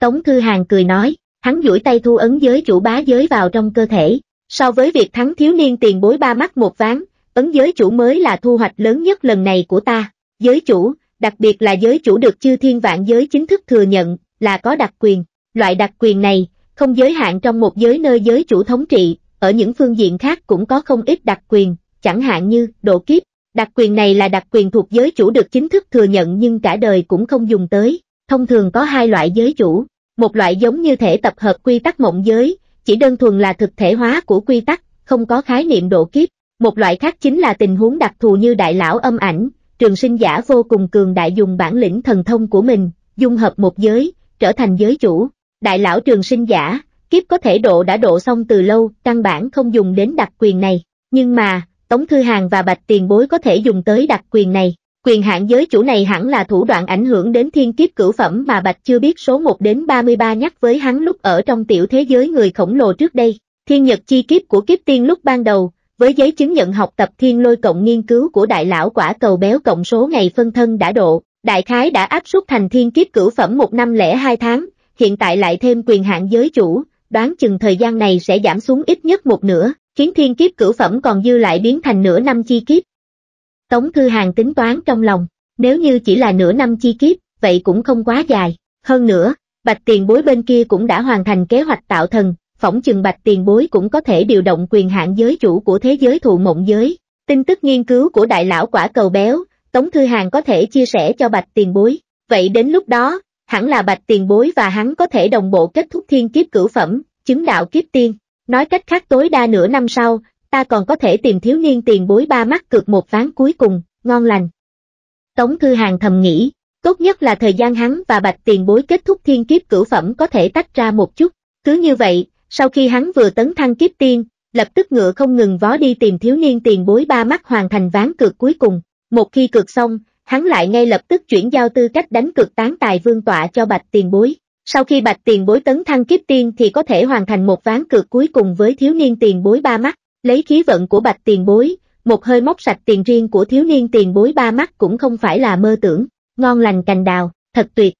S1: Tống Thư Hàng cười nói, hắn duỗi tay thu ấn giới chủ bá giới vào trong cơ thể. So với việc thắng thiếu niên tiền bối ba mắt một ván, ấn giới chủ mới là thu hoạch lớn nhất lần này của ta. Giới chủ, đặc biệt là giới chủ được chư thiên vạn giới chính thức thừa nhận, là có đặc quyền. Loại đặc quyền này, không giới hạn trong một giới nơi giới chủ thống trị, ở những phương diện khác cũng có không ít đặc quyền, chẳng hạn như độ kiếp. Đặc quyền này là đặc quyền thuộc giới chủ được chính thức thừa nhận nhưng cả đời cũng không dùng tới. Thông thường có hai loại giới chủ, một loại giống như thể tập hợp quy tắc mộng giới, chỉ đơn thuần là thực thể hóa của quy tắc, không có khái niệm độ kiếp. Một loại khác chính là tình huống đặc thù như đại lão âm ảnh, trường sinh giả vô cùng cường đại dùng bản lĩnh thần thông của mình, dung hợp một giới, trở thành giới chủ. Đại lão trường sinh giả, kiếp có thể độ đã độ xong từ lâu, căn bản không dùng đến đặc quyền này. Nhưng mà, Tống Thư Hàng và Bạch Tiền Bối có thể dùng tới đặc quyền này. Quyền hạn giới chủ này hẳn là thủ đoạn ảnh hưởng đến thiên kiếp cửu phẩm mà Bạch chưa biết số 1 đến 33 nhắc với hắn lúc ở trong tiểu thế giới người khổng lồ trước đây. Thiên nhật chi kiếp của kiếp tiên lúc ban đầu, với giấy chứng nhận học tập thiên lôi cộng nghiên cứu của đại lão quả cầu béo cộng số ngày phân thân đã độ, đại khái đã áp suất thành thiên kiếp cửu phẩm một năm lẻ hai tháng, hiện tại lại thêm quyền hạn giới chủ, đoán chừng thời gian này sẽ giảm xuống ít nhất một nửa, khiến thiên kiếp cửu phẩm còn dư lại biến thành nửa năm chi kiếp. Tống Thư Hàng tính toán trong lòng, nếu như chỉ là nửa năm chi kiếp, vậy cũng không quá dài. Hơn nữa, Bạch Tiền Bối bên kia cũng đã hoàn thành kế hoạch tạo thần, phỏng chừng Bạch Tiền Bối cũng có thể điều động quyền hạn giới chủ của thế giới thụ mộng giới. Tin tức nghiên cứu của đại lão quả cầu béo, Tống Thư Hàng có thể chia sẻ cho Bạch Tiền Bối. Vậy đến lúc đó, hẳn là bạch tiền bối và hắn có thể đồng bộ kết thúc thiên kiếp cửu phẩm, chứng đạo kiếp tiên. Nói cách khác tối đa nửa năm sau, ta còn có thể tìm thiếu niên tiền bối ba mắt cược một ván cuối cùng, ngon lành. Tống Thư Hàng thầm nghĩ, tốt nhất là thời gian hắn và bạch tiền bối kết thúc thiên kiếp cửu phẩm có thể tách ra một chút. Cứ như vậy, sau khi hắn vừa tấn thăng kiếp tiên, lập tức ngựa không ngừng vó đi tìm thiếu niên tiền bối ba mắt hoàn thành ván cược cuối cùng. Một khi cược xong, hắn lại ngay lập tức chuyển giao tư cách đánh cực tán tài vương tọa cho bạch tiền bối. Sau khi bạch tiền bối tấn thăng kiếp tiên thì có thể hoàn thành một ván cược cuối cùng với thiếu niên tiền bối ba mắt, lấy khí vận của bạch tiền bối, một hơi móc sạch tiền riêng của thiếu niên tiền bối ba mắt cũng không phải là mơ tưởng, ngon lành cành đào, thật tuyệt.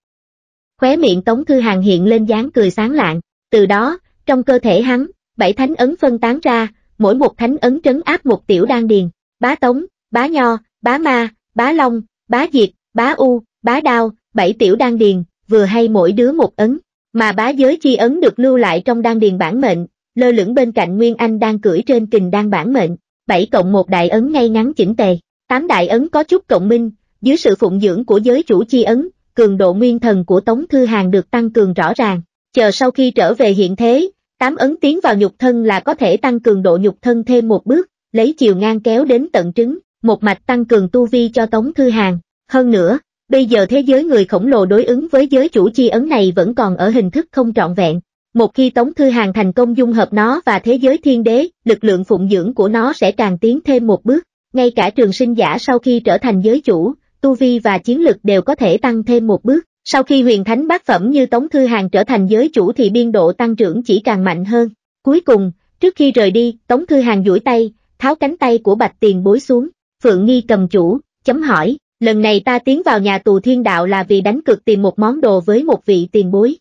S1: Khóe miệng Tống Thư Hàng hiện lên dáng cười sáng lạng, từ đó, trong cơ thể hắn, bảy thánh ấn phân tán ra, mỗi một thánh ấn trấn áp một tiểu đan điền, bá tống, bá nho, bá ma, bá long, bá diệt, bá u, bá đao, bảy tiểu đan điền, vừa hay mỗi đứa một ấn, mà bá giới chi ấn được lưu lại trong đan điền bản mệnh, lơ lửng bên cạnh Nguyên Anh đang cưỡi trên kình đan bản mệnh, bảy cộng một đại ấn ngay ngắn chỉnh tề, tám đại ấn có chút cộng minh, dưới sự phụng dưỡng của giới chủ chi ấn, cường độ nguyên thần của Tống Thư Hàng được tăng cường rõ ràng, chờ sau khi trở về hiện thế, tám ấn tiến vào nhục thân là có thể tăng cường độ nhục thân thêm một bước, lấy chiều ngang kéo đến tận trứng, một mạch tăng cường tu vi cho Tống Thư Hàng. Hơn nữa, bây giờ thế giới người khổng lồ đối ứng với giới chủ chi ấn này vẫn còn ở hình thức không trọn vẹn. Một khi Tống Thư Hàng thành công dung hợp nó và thế giới thiên đế, lực lượng phụng dưỡng của nó sẽ càng tiến thêm một bước. Ngay cả trường sinh giả sau khi trở thành giới chủ, tu vi và chiến lực đều có thể tăng thêm một bước. Sau khi huyền thánh bát phẩm như Tống Thư Hàng trở thành giới chủ thì biên độ tăng trưởng chỉ càng mạnh hơn. Cuối cùng, trước khi rời đi, Tống Thư Hàng duỗi tay, tháo cánh tay của Bạch Tiền bối xuống. Phượng Nghi cầm chủ, chấm hỏi, lần này ta tiến vào nhà tù thiên đạo là vì đánh cực tìm một món đồ với một vị tiền bối.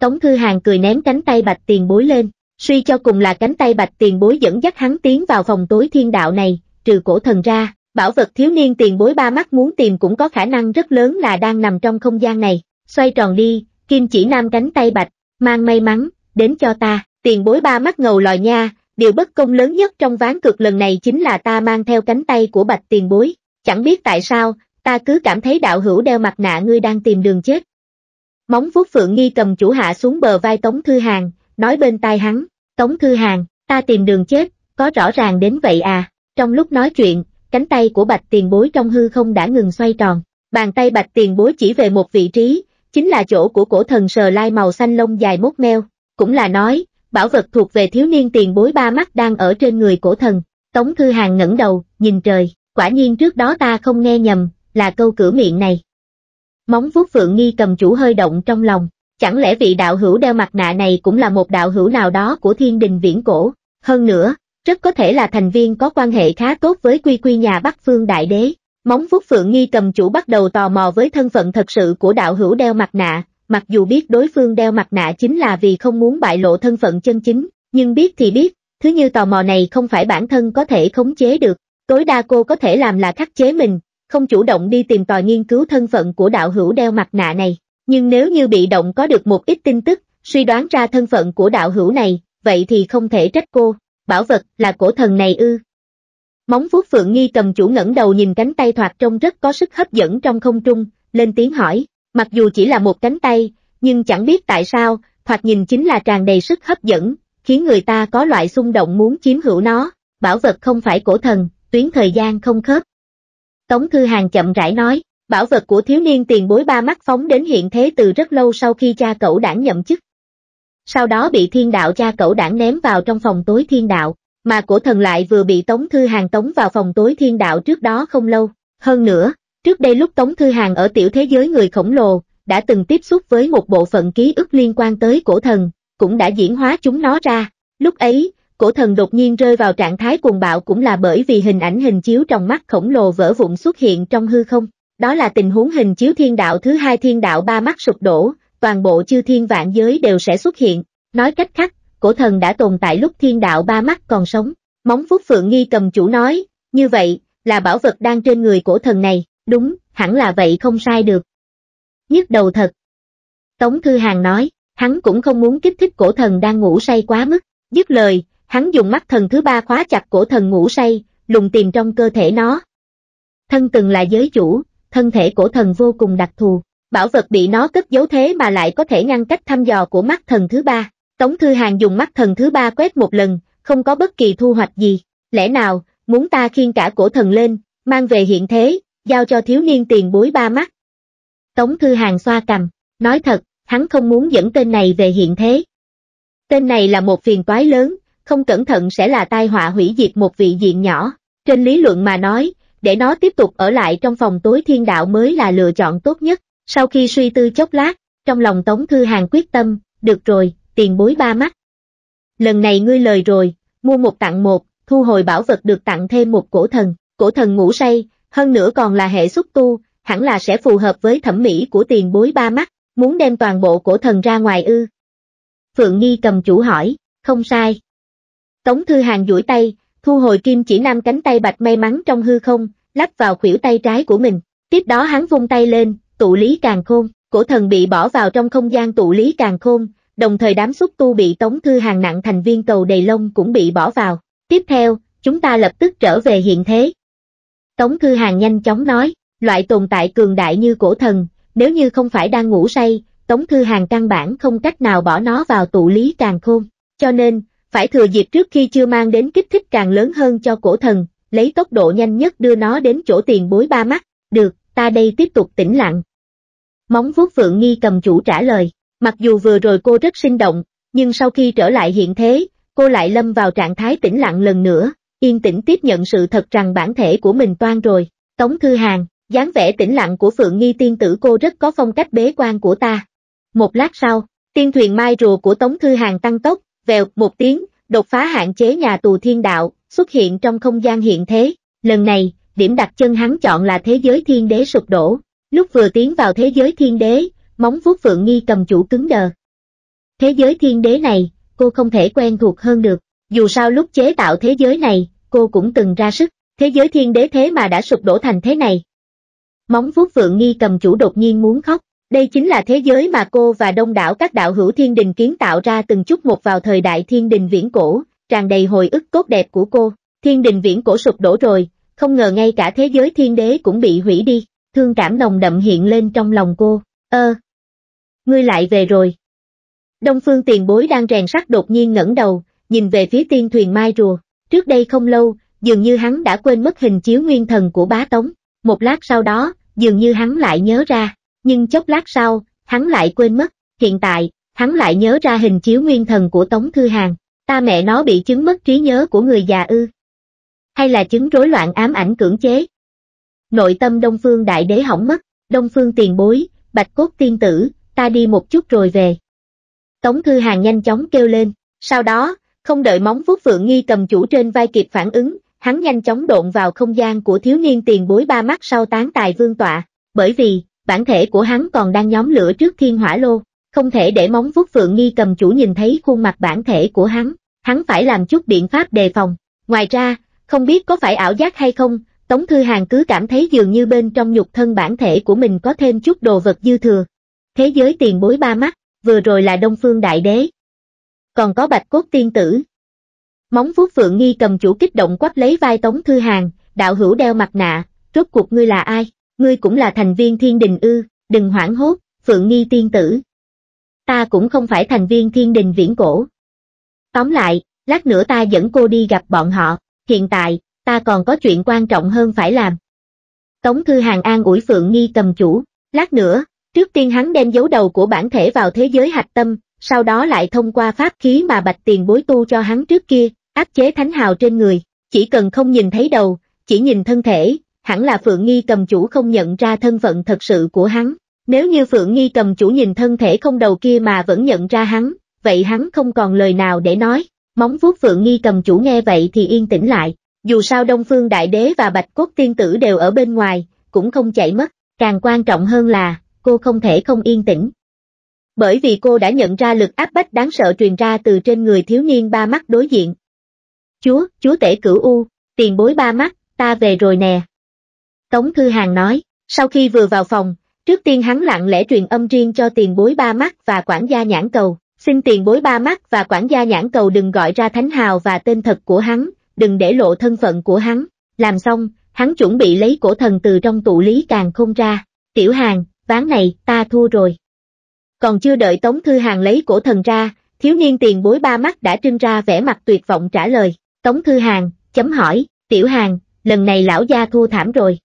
S1: Tống Thư Hàng cười ném cánh tay bạch tiền bối lên, suy cho cùng là cánh tay bạch tiền bối dẫn dắt hắn tiến vào phòng tối thiên đạo này, trừ cổ thần ra, bảo vật thiếu niên tiền bối ba mắt muốn tìm cũng có khả năng rất lớn là đang nằm trong không gian này, xoay tròn đi, kim chỉ nam cánh tay bạch, mang may mắn, đến cho ta, tiền bối ba mắt ngầu lòi nha, Điều bất công lớn nhất trong ván cược lần này chính là ta mang theo cánh tay của bạch tiền bối, chẳng biết tại sao, ta cứ cảm thấy đạo hữu đeo mặt nạ ngươi đang tìm đường chết. Móng vuốt Phượng Nghi cầm chủ hạ xuống bờ vai Tống Thư Hàng, nói bên tai hắn, Tống Thư Hàng, ta tìm đường chết, có rõ ràng đến vậy à, trong lúc nói chuyện, cánh tay của bạch tiền bối trong hư không đã ngừng xoay tròn, bàn tay bạch tiền bối chỉ về một vị trí, chính là chỗ của cổ thần sờ lai màu xanh lông dài mốt meo, cũng là nói, bảo vật thuộc về thiếu niên tiền bối ba mắt đang ở trên người cổ thần. Tống Thư Hàng ngẩng đầu, nhìn trời, quả nhiên trước đó ta không nghe nhầm, là câu cửa miệng này. Móng vuốt Phượng Nghi cầm chủ hơi động trong lòng, chẳng lẽ vị đạo hữu đeo mặt nạ này cũng là một đạo hữu nào đó của thiên đình viễn cổ, hơn nữa, rất có thể là thành viên có quan hệ khá tốt với quy quy nhà Bắc Phương Đại Đế. Móng vuốt Phượng Nghi cầm chủ bắt đầu tò mò với thân phận thật sự của đạo hữu đeo mặt nạ, mặc dù biết đối phương đeo mặt nạ chính là vì không muốn bại lộ thân phận chân chính, nhưng biết thì biết, thứ như tò mò này không phải bản thân có thể khống chế được, tối đa cô có thể làm là khắc chế mình, không chủ động đi tìm tòi nghiên cứu thân phận của đạo hữu đeo mặt nạ này, nhưng nếu như bị động có được một ít tin tức, suy đoán ra thân phận của đạo hữu này, vậy thì không thể trách cô, bảo vật là cổ thần này ư. Móng vuốt Phượng Nghi cầm chủ ngẩng đầu nhìn cánh tay thoạt trông rất có sức hấp dẫn trong không trung, lên tiếng hỏi, Mặc dù chỉ là một cánh tay, nhưng chẳng biết tại sao, thoạt nhìn chính là tràn đầy sức hấp dẫn, khiến người ta có loại xung động muốn chiếm hữu nó, bảo vật không phải cổ thần, tuyến thời gian không khớp. Tống Thư Hàng chậm rãi nói, bảo vật của thiếu niên tiền bối ba mắt phóng đến hiện thế từ rất lâu sau khi cha cậu đảng nhậm chức. Sau đó bị thiên đạo cha cậu đảng ném vào trong phòng tối thiên đạo, mà cổ thần lại vừa bị Tống Thư Hàng tống vào phòng tối thiên đạo trước đó không lâu. Hơn nữa, Trước đây lúc Tống Thư Hàng ở tiểu thế giới người khổng lồ, đã từng tiếp xúc với một bộ phận ký ức liên quan tới cổ thần, cũng đã diễn hóa chúng nó ra. Lúc ấy, cổ thần đột nhiên rơi vào trạng thái cuồng bạo cũng là bởi vì hình ảnh hình chiếu trong mắt khổng lồ vỡ vụn xuất hiện trong hư không. Đó là tình huống hình chiếu thiên đạo thứ hai thiên đạo ba mắt sụp đổ, toàn bộ chư thiên vạn giới đều sẽ xuất hiện. Nói cách khác, cổ thần đã tồn tại lúc thiên đạo ba mắt còn sống. Móng vuốt phượng nghi cầm chủ nói, như vậy, là bảo vật đang trên người cổ thần này. Đúng, hẳn là vậy không sai được. Nhức đầu thật. Tống Thư Hàng nói, hắn cũng không muốn kích thích cổ thần đang ngủ say quá mức. Dứt lời, hắn dùng mắt thần thứ ba khóa chặt cổ thần ngủ say, lùng tìm trong cơ thể nó. Thân từng là giới chủ, thân thể cổ thần vô cùng đặc thù, bảo vật bị nó cất giấu thế mà lại có thể ngăn cách thăm dò của mắt thần thứ ba. Tống Thư Hàng dùng mắt thần thứ ba quét một lần, không có bất kỳ thu hoạch gì. Lẽ nào, muốn ta khiên cả cổ thần lên, mang về hiện thế, giao cho thiếu niên tiền bối ba mắt. Tống Thư Hàng xoa cầm, nói thật, hắn không muốn dẫn tên này về hiện thế. Tên này là một phiền toái lớn, không cẩn thận sẽ là tai họa hủy diệt một vị diện nhỏ. Trên lý luận mà nói, để nó tiếp tục ở lại trong phòng tối thiên đạo mới là lựa chọn tốt nhất. Sau khi suy tư chốc lát, trong lòng Tống Thư Hàng quyết tâm, được rồi, tiền bối ba mắt. Lần này ngươi lời rồi, mua một tặng một, thu hồi bảo vật được tặng thêm một cổ thần, cổ thần ngủ say, hơn nữa còn là hệ xúc tu, hẳn là sẽ phù hợp với thẩm mỹ của tiền bối ba mắt, muốn đem toàn bộ cổ thần ra ngoài ư. Phượng Nghi cầm chủ hỏi, không sai. Tống Thư Hàng duỗi tay, thu hồi kim chỉ nam cánh tay bạch may mắn trong hư không, lắp vào khuỷu tay trái của mình, tiếp đó hắn vung tay lên, tụ lý càng khôn, cổ thần bị bỏ vào trong không gian tụ lý càng khôn, đồng thời đám xúc tu bị Tống Thư Hàng nặng thành viên cầu đầy lông cũng bị bỏ vào. Tiếp theo, chúng ta lập tức trở về hiện thế. Tống Thư Hàng nhanh chóng nói, loại tồn tại cường đại như cổ thần, nếu như không phải đang ngủ say, Tống Thư Hàng căn bản không cách nào bỏ nó vào tụ lý càng khôn. Cho nên, phải thừa dịp trước khi chưa mang đến kích thích càng lớn hơn cho cổ thần, lấy tốc độ nhanh nhất đưa nó đến chỗ tiền bối ba mắt, được, ta đây tiếp tục tĩnh lặng. Móng vuốt Phượng Nghi cầm chủ trả lời, mặc dù vừa rồi cô rất sinh động, nhưng sau khi trở lại hiện thế, cô lại lâm vào trạng thái tĩnh lặng lần nữa, yên tĩnh tiếp nhận sự thật rằng bản thể của mình toan rồi. Tống Thư Hàng, dáng vẻ tĩnh lặng của Phượng Nghi tiên tử cô rất có phong cách bế quan của ta. Một lát sau, tiên thuyền mai rùa của Tống Thư Hàng tăng tốc, vèo một tiếng, đột phá hạn chế nhà tù thiên đạo, xuất hiện trong không gian hiện thế. Lần này, điểm đặt chân hắn chọn là thế giới thiên đế sụp đổ. Lúc vừa tiến vào thế giới thiên đế, móng vuốt Phượng Nghi cầm chủ cứng đờ. Thế giới thiên đế này, cô không thể quen thuộc hơn được. Dù sao lúc chế tạo thế giới này, cô cũng từng ra sức, thế giới thiên đế thế mà đã sụp đổ thành thế này. Móng vuốt vượng Nghi cầm chủ đột nhiên muốn khóc, đây chính là thế giới mà cô và đông đảo các đạo hữu thiên đình kiến tạo ra từng chút một vào thời đại thiên đình viễn cổ, tràn đầy hồi ức cốt đẹp của cô. Thiên đình viễn cổ sụp đổ rồi, không ngờ ngay cả thế giới thiên đế cũng bị hủy đi, thương cảm nồng đậm hiện lên trong lòng cô. Ơ! ngươi lại về rồi. Đông phương tiền bối đang rèn sắt đột nhiên ngẩng đầu, nhìn về phía tiên thuyền mai rùa. Trước đây không lâu, dường như hắn đã quên mất hình chiếu nguyên thần của bá tống. Một lát sau đó, dường như hắn lại nhớ ra, nhưng chốc lát sau, hắn lại quên mất. Hiện tại, hắn lại nhớ ra hình chiếu nguyên thần của Tống Thư Hàng. Ta mẹ nó bị chứng mất trí nhớ của người già ư. Hay là chứng rối loạn ám ảnh cưỡng chế. Nội tâm Đông Phương Đại Đế hỏng mất, Đông Phương tiền bối, bạch cốt tiên tử, ta đi một chút rồi về. Tống Thư Hàng nhanh chóng kêu lên, sau đó, không đợi móng vuốt Phượng Nghi cầm chủ trên vai kịp phản ứng, hắn nhanh chóng độn vào không gian của thiếu niên tiền bối ba mắt sau tán tài vương tọa, bởi vì, bản thể của hắn còn đang nhóm lửa trước thiên hỏa lô, không thể để móng vuốt Phượng Nghi cầm chủ nhìn thấy khuôn mặt bản thể của hắn, hắn phải làm chút biện pháp đề phòng. Ngoài ra, không biết có phải ảo giác hay không, Tống Thư Hàng cứ cảm thấy dường như bên trong nhục thân bản thể của mình có thêm chút đồ vật dư thừa. Thế giới tiền bối ba mắt, vừa rồi là Đông Phương Đại Đế, còn có bạch cốt tiên tử. Móng vuốt Phượng Nghi cầm chủ kích động quắp lấy vai Tống Thư Hàng, đạo hữu đeo mặt nạ, rốt cuộc ngươi là ai, ngươi cũng là thành viên thiên đình ư, đừng hoảng hốt, Phượng Nghi tiên tử. Ta cũng không phải thành viên thiên đình viễn cổ. Tóm lại, lát nữa ta dẫn cô đi gặp bọn họ, hiện tại, ta còn có chuyện quan trọng hơn phải làm. Tống Thư Hàng an ủi Phượng Nghi cầm chủ, lát nữa, trước tiên hắn đem dấu đầu của bản thể vào thế giới hạch tâm, sau đó lại thông qua pháp khí mà bạch tiền bối tu cho hắn trước kia, áp chế thánh hào trên người, chỉ cần không nhìn thấy đầu, chỉ nhìn thân thể, hẳn là Phượng Nghi cầm chủ không nhận ra thân phận thật sự của hắn. Nếu như Phượng Nghi cầm chủ nhìn thân thể không đầu kia mà vẫn nhận ra hắn, vậy hắn không còn lời nào để nói. Móng vuốt Phượng Nghi cầm chủ nghe vậy thì yên tĩnh lại, dù sao Đông Phương Đại Đế và Bạch Cốt Tiên Tử đều ở bên ngoài, cũng không chạy mất, càng quan trọng hơn là, cô không thể không yên tĩnh bởi vì cô đã nhận ra lực áp bách đáng sợ truyền ra từ trên người thiếu niên ba mắt đối diện. Chúa, chúa tể cửu U, tiền bối ba mắt, ta về rồi nè. Tống Thư Hàng nói, sau khi vừa vào phòng, trước tiên hắn lặng lẽ truyền âm riêng cho tiền bối ba mắt và quản gia nhãn cầu, xin tiền bối ba mắt và quản gia nhãn cầu đừng gọi ra thánh hào và tên thật của hắn, đừng để lộ thân phận của hắn. Làm xong, hắn chuẩn bị lấy cổ thần từ trong tụ lý càng không ra. Tiểu hàng, ván này, ta thua rồi còn chưa đợi Tống Thư Hàng lấy cổ thần ra, thiếu niên tiền bối ba mắt đã trưng ra vẻ mặt tuyệt vọng trả lời, Tống Thư Hàng, chấm hỏi, tiểu hàng, lần này lão gia thua thảm rồi.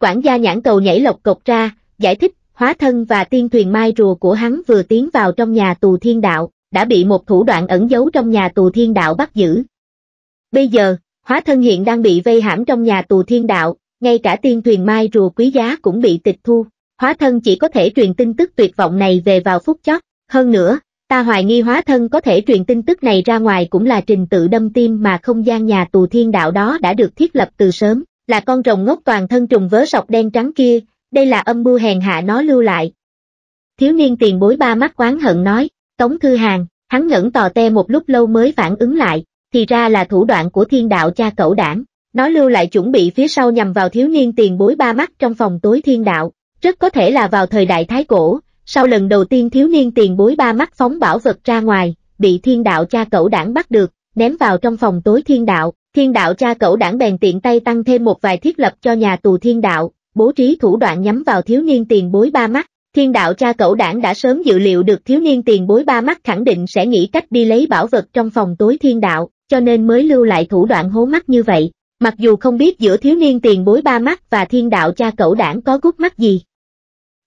S1: Quản gia nhãn cầu nhảy lộc cộc ra, giải thích, hóa thân và tiên thuyền mai rùa của hắn vừa tiến vào trong nhà tù thiên đạo, đã bị một thủ đoạn ẩn giấu trong nhà tù thiên đạo bắt giữ. Bây giờ, hóa thân hiện đang bị vây hãm trong nhà tù thiên đạo, ngay cả tiên thuyền mai rùa quý giá cũng bị tịch thu hóa thân chỉ có thể truyền tin tức tuyệt vọng này về vào phút chót. Hơn nữa, ta hoài nghi hóa thân có thể truyền tin tức này ra ngoài cũng là trình tự đâm tim mà không gian nhà tù thiên đạo đó đã được thiết lập từ sớm, là con rồng ngốc toàn thân trùng vớ sọc đen trắng kia, đây là âm mưu hèn hạ nó lưu lại. Thiếu niên tiền bối ba mắt oán hận nói, Tống Thư Hàng, hắn ngẩn tò te một lúc lâu mới phản ứng lại, thì ra là thủ đoạn của thiên đạo cha cẩu đảng, nó lưu lại chuẩn bị phía sau nhằm vào thiếu niên tiền bối ba mắt trong phòng tối thiên đạo, rất có thể là vào thời đại Thái Cổ, sau lần đầu tiên thiếu niên tiền bối ba mắt phóng bảo vật ra ngoài, bị thiên đạo cha cẩu đảng bắt được, ném vào trong phòng tối thiên đạo, thiên đạo cha cẩu đảng bèn tiện tay tăng thêm một vài thiết lập cho nhà tù thiên đạo, bố trí thủ đoạn nhắm vào thiếu niên tiền bối ba mắt. Thiên đạo cha cẩu đảng đã sớm dự liệu được thiếu niên tiền bối ba mắt khẳng định sẽ nghĩ cách đi lấy bảo vật trong phòng tối thiên đạo, cho nên mới lưu lại thủ đoạn hố mắt như vậy. Mặc dù không biết giữa thiếu niên tiền bối ba mắt và thiên đạo cha cẩu đảng có gút mắt gì,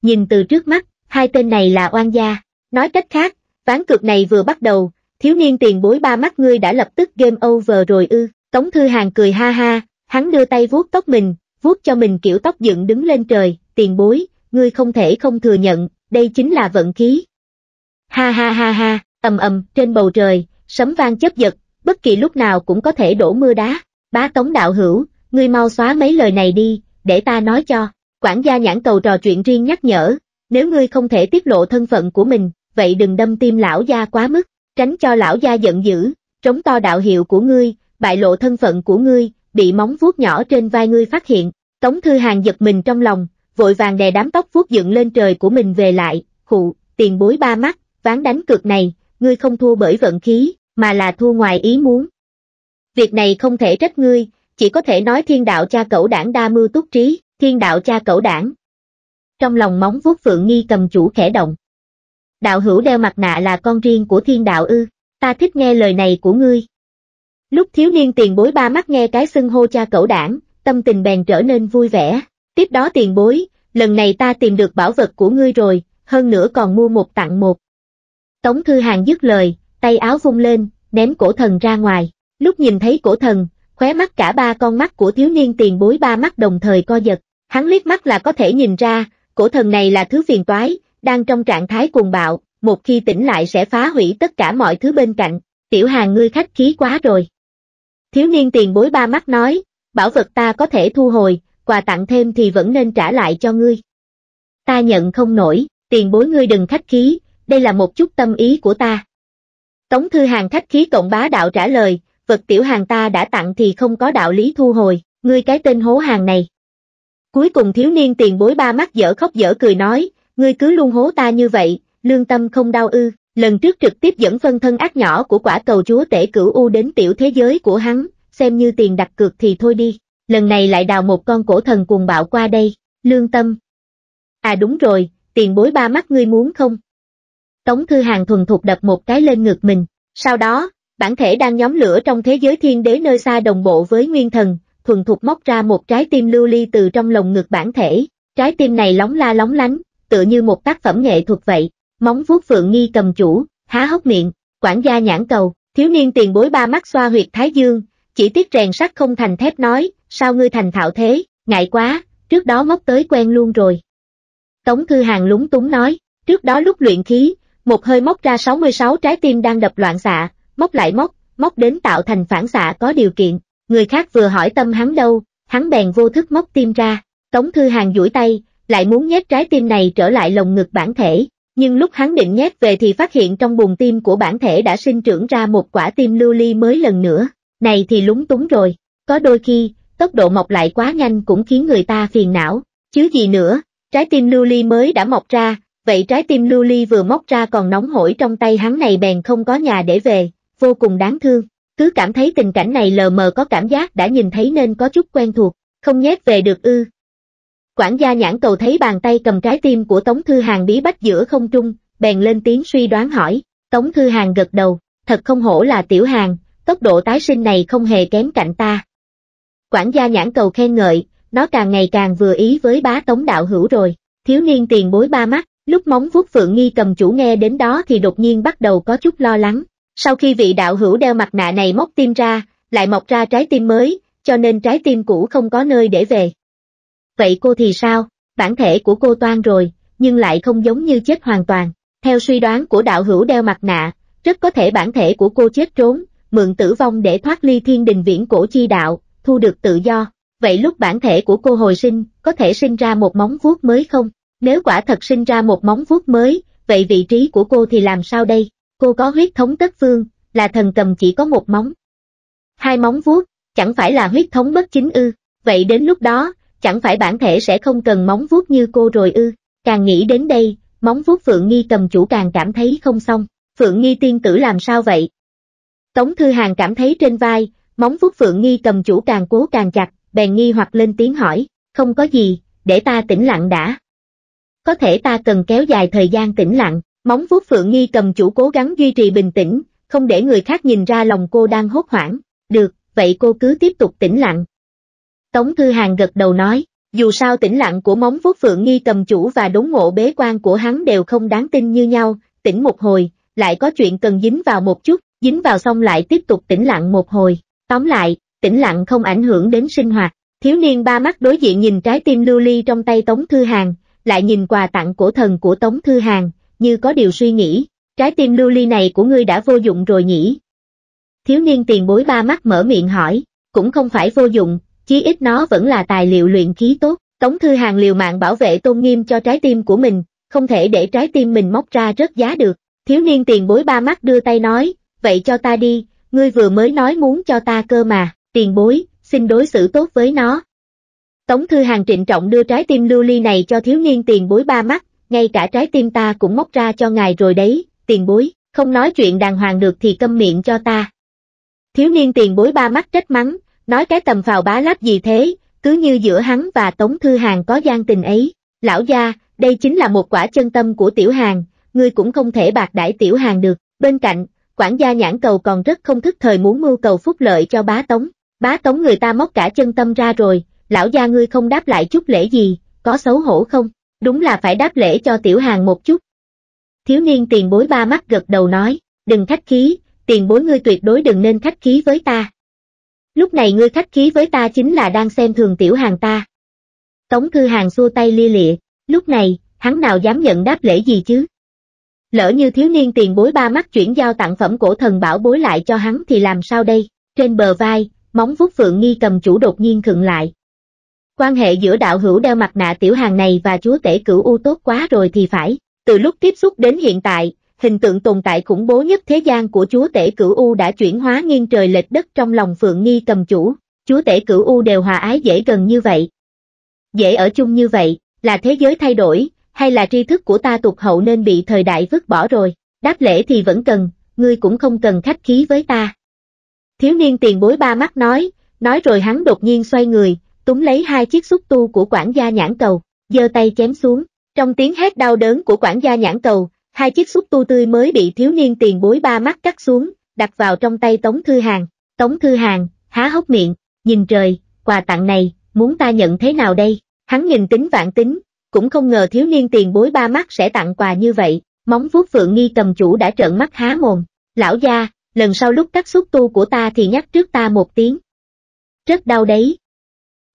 S1: nhìn từ trước mắt, hai tên này là oan gia. Nói cách khác, ván cược này vừa bắt đầu, thiếu niên tiền bối ba mắt ngươi đã lập tức game over rồi ư. Tống Thư Hàng cười ha ha, hắn đưa tay vuốt tóc mình, vuốt cho mình kiểu tóc dựng đứng lên trời, tiền bối, ngươi không thể không thừa nhận, đây chính là vận khí. Ha ha ha ha, ầm ầm, trên bầu trời, sấm vang chớp giật, bất kỳ lúc nào cũng có thể đổ mưa đá. Bá Tống Đạo Hữu, ngươi mau xóa mấy lời này đi, để ta nói cho. Quản gia nhãn cầu trò chuyện riêng nhắc nhở, nếu ngươi không thể tiết lộ thân phận của mình, vậy đừng đâm tim lão gia quá mức, tránh cho lão gia giận dữ, trống to đạo hiệu của ngươi, bại lộ thân phận của ngươi, bị móng vuốt nhỏ trên vai ngươi phát hiện. Tống Thư Hàng giật mình trong lòng, vội vàng đè đám tóc vuốt dựng lên trời của mình về lại, Khụ, tiền bối ba mắt, ván đánh cược này, ngươi không thua bởi vận khí, mà là thua ngoài ý muốn. Việc này không thể trách ngươi, chỉ có thể nói thiên đạo cha cẩu đảng đa mưu túc trí. Thiên đạo cha cẩu đảng. Trong lòng móng vuốt Phượng Nghi cầm chủ khẽ động. Đạo hữu đeo mặt nạ là con riêng của thiên đạo ư, ta thích nghe lời này của ngươi. Lúc thiếu niên tiền bối ba mắt nghe cái xưng hô cha cẩu đảng, tâm tình bèn trở nên vui vẻ. Tiếp đó tiền bối, lần này ta tìm được bảo vật của ngươi rồi, hơn nữa còn mua một tặng một. Tống Thư Hàng dứt lời, tay áo vung lên, ném cổ thần ra ngoài. Lúc nhìn thấy cổ thần, khóe mắt cả ba con mắt của thiếu niên tiền bối ba mắt đồng thời co giật. Hắn liếc mắt là có thể nhìn ra, cổ thần này là thứ phiền toái, đang trong trạng thái cuồng bạo, một khi tỉnh lại sẽ phá hủy tất cả mọi thứ bên cạnh, tiểu hàng ngươi khách khí quá rồi. Thiếu niên tiền bối ba mắt nói, bảo vật ta có thể thu hồi, quà tặng thêm thì vẫn nên trả lại cho ngươi. Ta nhận không nổi, tiền bối ngươi đừng khách khí, đây là một chút tâm ý của ta. Tống Thư Hàng khách khí cộng bá đạo trả lời, vật tiểu hàng ta đã tặng thì không có đạo lý thu hồi, ngươi cái tên hố hàng này. Cuối cùng thiếu niên tiền bối ba mắt dở khóc dở cười nói, ngươi cứ luôn hố ta như vậy, lương tâm không đau ư, lần trước trực tiếp dẫn phân thân ác nhỏ của quả cầu chúa tể cửu U đến tiểu thế giới của hắn, xem như tiền đặt cược thì thôi đi, lần này lại đào một con cổ thần cuồng bạo qua đây, lương tâm. À đúng rồi, tiền bối ba mắt ngươi muốn không? Tống Thư Hàng thuần thục đập một cái lên ngực mình, sau đó, bản thể đang nhóm lửa trong thế giới thiên đế nơi xa đồng bộ với nguyên thần, thuần thục móc ra một trái tim lưu ly từ trong lồng ngực bản thể, trái tim này lóng la lóng lánh, tựa như một tác phẩm nghệ thuật vậy, móng vuốt Phượng Nghi cầm chủ, há hốc miệng, quản gia nhãn cầu, thiếu niên tiền bối ba mắt xoa huyệt thái dương, chỉ tiếc rèn sắt không thành thép nói, sao ngươi thành thạo thế, ngại quá, trước đó móc tới quen luôn rồi. Tống Thư Hàng lúng túng nói, trước đó lúc luyện khí, một hơi móc ra 66 trái tim đang đập loạn xạ, móc lại móc, móc đến tạo thành phản xạ có điều kiện, Người khác vừa hỏi tâm hắn đâu, hắn bèn vô thức móc tim ra, Tống Thư Hàng duỗi tay, lại muốn nhét trái tim này trở lại lồng ngực bản thể, nhưng lúc hắn định nhét về thì phát hiện trong buồng tim của bản thể đã sinh trưởng ra một quả tim lưu ly mới lần nữa, này thì lúng túng rồi, có đôi khi, tốc độ mọc lại quá nhanh cũng khiến người ta phiền não, chứ gì nữa, trái tim lưu ly mới đã mọc ra, vậy trái tim lưu ly vừa móc ra còn nóng hổi trong tay hắn này bèn không có nhà để về, vô cùng đáng thương. Cứ cảm thấy tình cảnh này lờ mờ có cảm giác đã nhìn thấy nên có chút quen thuộc, không nhét về được ư. Quản gia nhãn cầu thấy bàn tay cầm trái tim của Tống Thư Hàng bí bách giữa không trung, bèn lên tiếng suy đoán hỏi, Tống Thư Hàng gật đầu, thật không hổ là tiểu hàng, tốc độ tái sinh này không hề kém cạnh ta. Quản gia nhãn cầu khen ngợi, nó càng ngày càng vừa ý với bá Tống Đạo Hữu rồi, thiếu niên tiền bối ba mắt, lúc móng vuốt Phượng Nghi cầm chủ nghe đến đó thì đột nhiên bắt đầu có chút lo lắng, sau khi vị đạo hữu đeo mặt nạ này móc tim ra, lại mọc ra trái tim mới, cho nên trái tim cũ không có nơi để về. Vậy cô thì sao? Bản thể của cô toan rồi, nhưng lại không giống như chết hoàn toàn. Theo suy đoán của đạo hữu đeo mặt nạ, rất có thể bản thể của cô chết trốn, mượn tử vong để thoát ly thiên đình viễn cổ chi đạo, thu được tự do. Vậy lúc bản thể của cô hồi sinh, có thể sinh ra một móng vuốt mới không? Nếu quả thật sinh ra một móng vuốt mới, vậy vị trí của cô thì làm sao đây? Cô có huyết thống tất phương, là thần cầm chỉ có một móng. Hai móng vuốt, chẳng phải là huyết thống bất chính ư, vậy đến lúc đó, chẳng phải bản thể sẽ không cần móng vuốt như cô rồi ư. Càng nghĩ đến đây, móng vuốt Phượng Nghi cầm chủ càng cảm thấy không xong, Phượng Nghi tiên tử làm sao vậy? Tống Thư Hàng cảm thấy trên vai, móng vuốt Phượng Nghi cầm chủ càng cố càng chặt, bèn nghi hoặc lên tiếng hỏi, không có gì, để ta tĩnh lặng đã. Có thể ta cần kéo dài thời gian tĩnh lặng. Móng vuốt Phượng Nghi cầm chủ cố gắng duy trì bình tĩnh, không để người khác nhìn ra lòng cô đang hốt hoảng. Được, vậy cô cứ tiếp tục tĩnh lặng. Tống Thư Hàng gật đầu nói, dù sao tĩnh lặng của móng vuốt Phượng Nghi cầm chủ và đốn ngộ bế quan của hắn đều không đáng tin như nhau, tĩnh một hồi, lại có chuyện cần dính vào một chút, dính vào xong lại tiếp tục tĩnh lặng một hồi. Tóm lại, tĩnh lặng không ảnh hưởng đến sinh hoạt. Thiếu niên ba mắt đối diện nhìn trái tim lưu ly trong tay Tống Thư Hàng, lại nhìn quà tặng của thần của Tống Thư Hàng, như có điều suy nghĩ, trái tim lưu ly này của ngươi đã vô dụng rồi nhỉ? Thiếu niên tiền bối ba mắt mở miệng hỏi, cũng không phải vô dụng, chí ít nó vẫn là tài liệu luyện khí tốt. Tống Thư Hàng liều mạng bảo vệ tôn nghiêm cho trái tim của mình, không thể để trái tim mình móc ra rất giá được. Thiếu niên tiền bối ba mắt đưa tay nói, vậy cho ta đi, ngươi vừa mới nói muốn cho ta cơ mà, tiền bối, xin đối xử tốt với nó. Tống Thư Hàng trịnh trọng đưa trái tim lưu ly này cho thiếu niên tiền bối ba mắt, ngay cả trái tim ta cũng móc ra cho ngài rồi đấy, tiền bối, không nói chuyện đàng hoàng được thì câm miệng cho ta. Thiếu niên tiền bối ba mắt trách mắng, nói cái tầm phào bá lát gì thế, cứ như giữa hắn và Tống Thư Hàng có gian tình ấy. Lão gia, đây chính là một quả chân tâm của tiểu hàng, ngươi cũng không thể bạc đãi tiểu hàng được. Bên cạnh, quản gia nhãn cầu còn rất không thức thời muốn mưu cầu phúc lợi cho bá Tống. Bá Tống người ta móc cả chân tâm ra rồi, lão gia ngươi không đáp lại chút lễ gì, có xấu hổ không? đúng là phải đáp lễ cho tiểu hàng một chút. Thiếu niên tiền bối ba mắt gật đầu nói, đừng khách khí, tiền bối ngươi tuyệt đối đừng nên khách khí với ta. Lúc này ngươi khách khí với ta chính là đang xem thường tiểu hàng ta. Tống Thư Hàng xua tay lia lịa, lúc này, hắn nào dám nhận đáp lễ gì chứ? Lỡ như thiếu niên tiền bối ba mắt chuyển giao tặng phẩm cổ thần bảo bối lại cho hắn thì làm sao đây? Trên bờ vai, móng vuốt Phượng Nghi cầm chủ đột nhiên khựng lại, Quan hệ giữa đạo hữu đeo mặt nạ tiểu hàng này và chúa tể cửu u tốt quá rồi thì phải. Từ lúc tiếp xúc đến hiện tại, hình tượng tồn tại khủng bố nhất thế gian của chúa tể cửu u đã chuyển hóa nghiêng trời lệch đất trong lòng Phượng Nghi cầm chủ. Chúa tể cửu u đều hòa ái dễ gần như vậy. Dễ ở chung như vậy, là thế giới thay đổi, hay là tri thức của ta tục hậu nên bị thời đại vứt bỏ rồi. Đáp lễ thì vẫn cần, ngươi cũng không cần khách khí với ta. Thiếu niên tiền bối ba mắt nói, nói rồi hắn đột nhiên xoay người, túm lấy hai chiếc xúc tu của quản gia nhãn cầu, giơ tay chém xuống. Trong tiếng hét đau đớn của quản gia nhãn cầu, hai chiếc xúc tu tươi mới bị thiếu niên tiền bối ba mắt cắt xuống, đặt vào trong tay Tống Thư Hàng. Tống Thư Hàng, há hốc miệng, nhìn trời, quà tặng này, muốn ta nhận thế nào đây? Hắn nhìn tính vạn tính, cũng không ngờ thiếu niên tiền bối ba mắt sẽ tặng quà như vậy, móng vuốt phượng nghi cầm chủ đã trợn mắt há mồm. Lão gia, lần sau lúc cắt xúc tu của ta thì nhắc trước ta một tiếng. Rất đau đấy,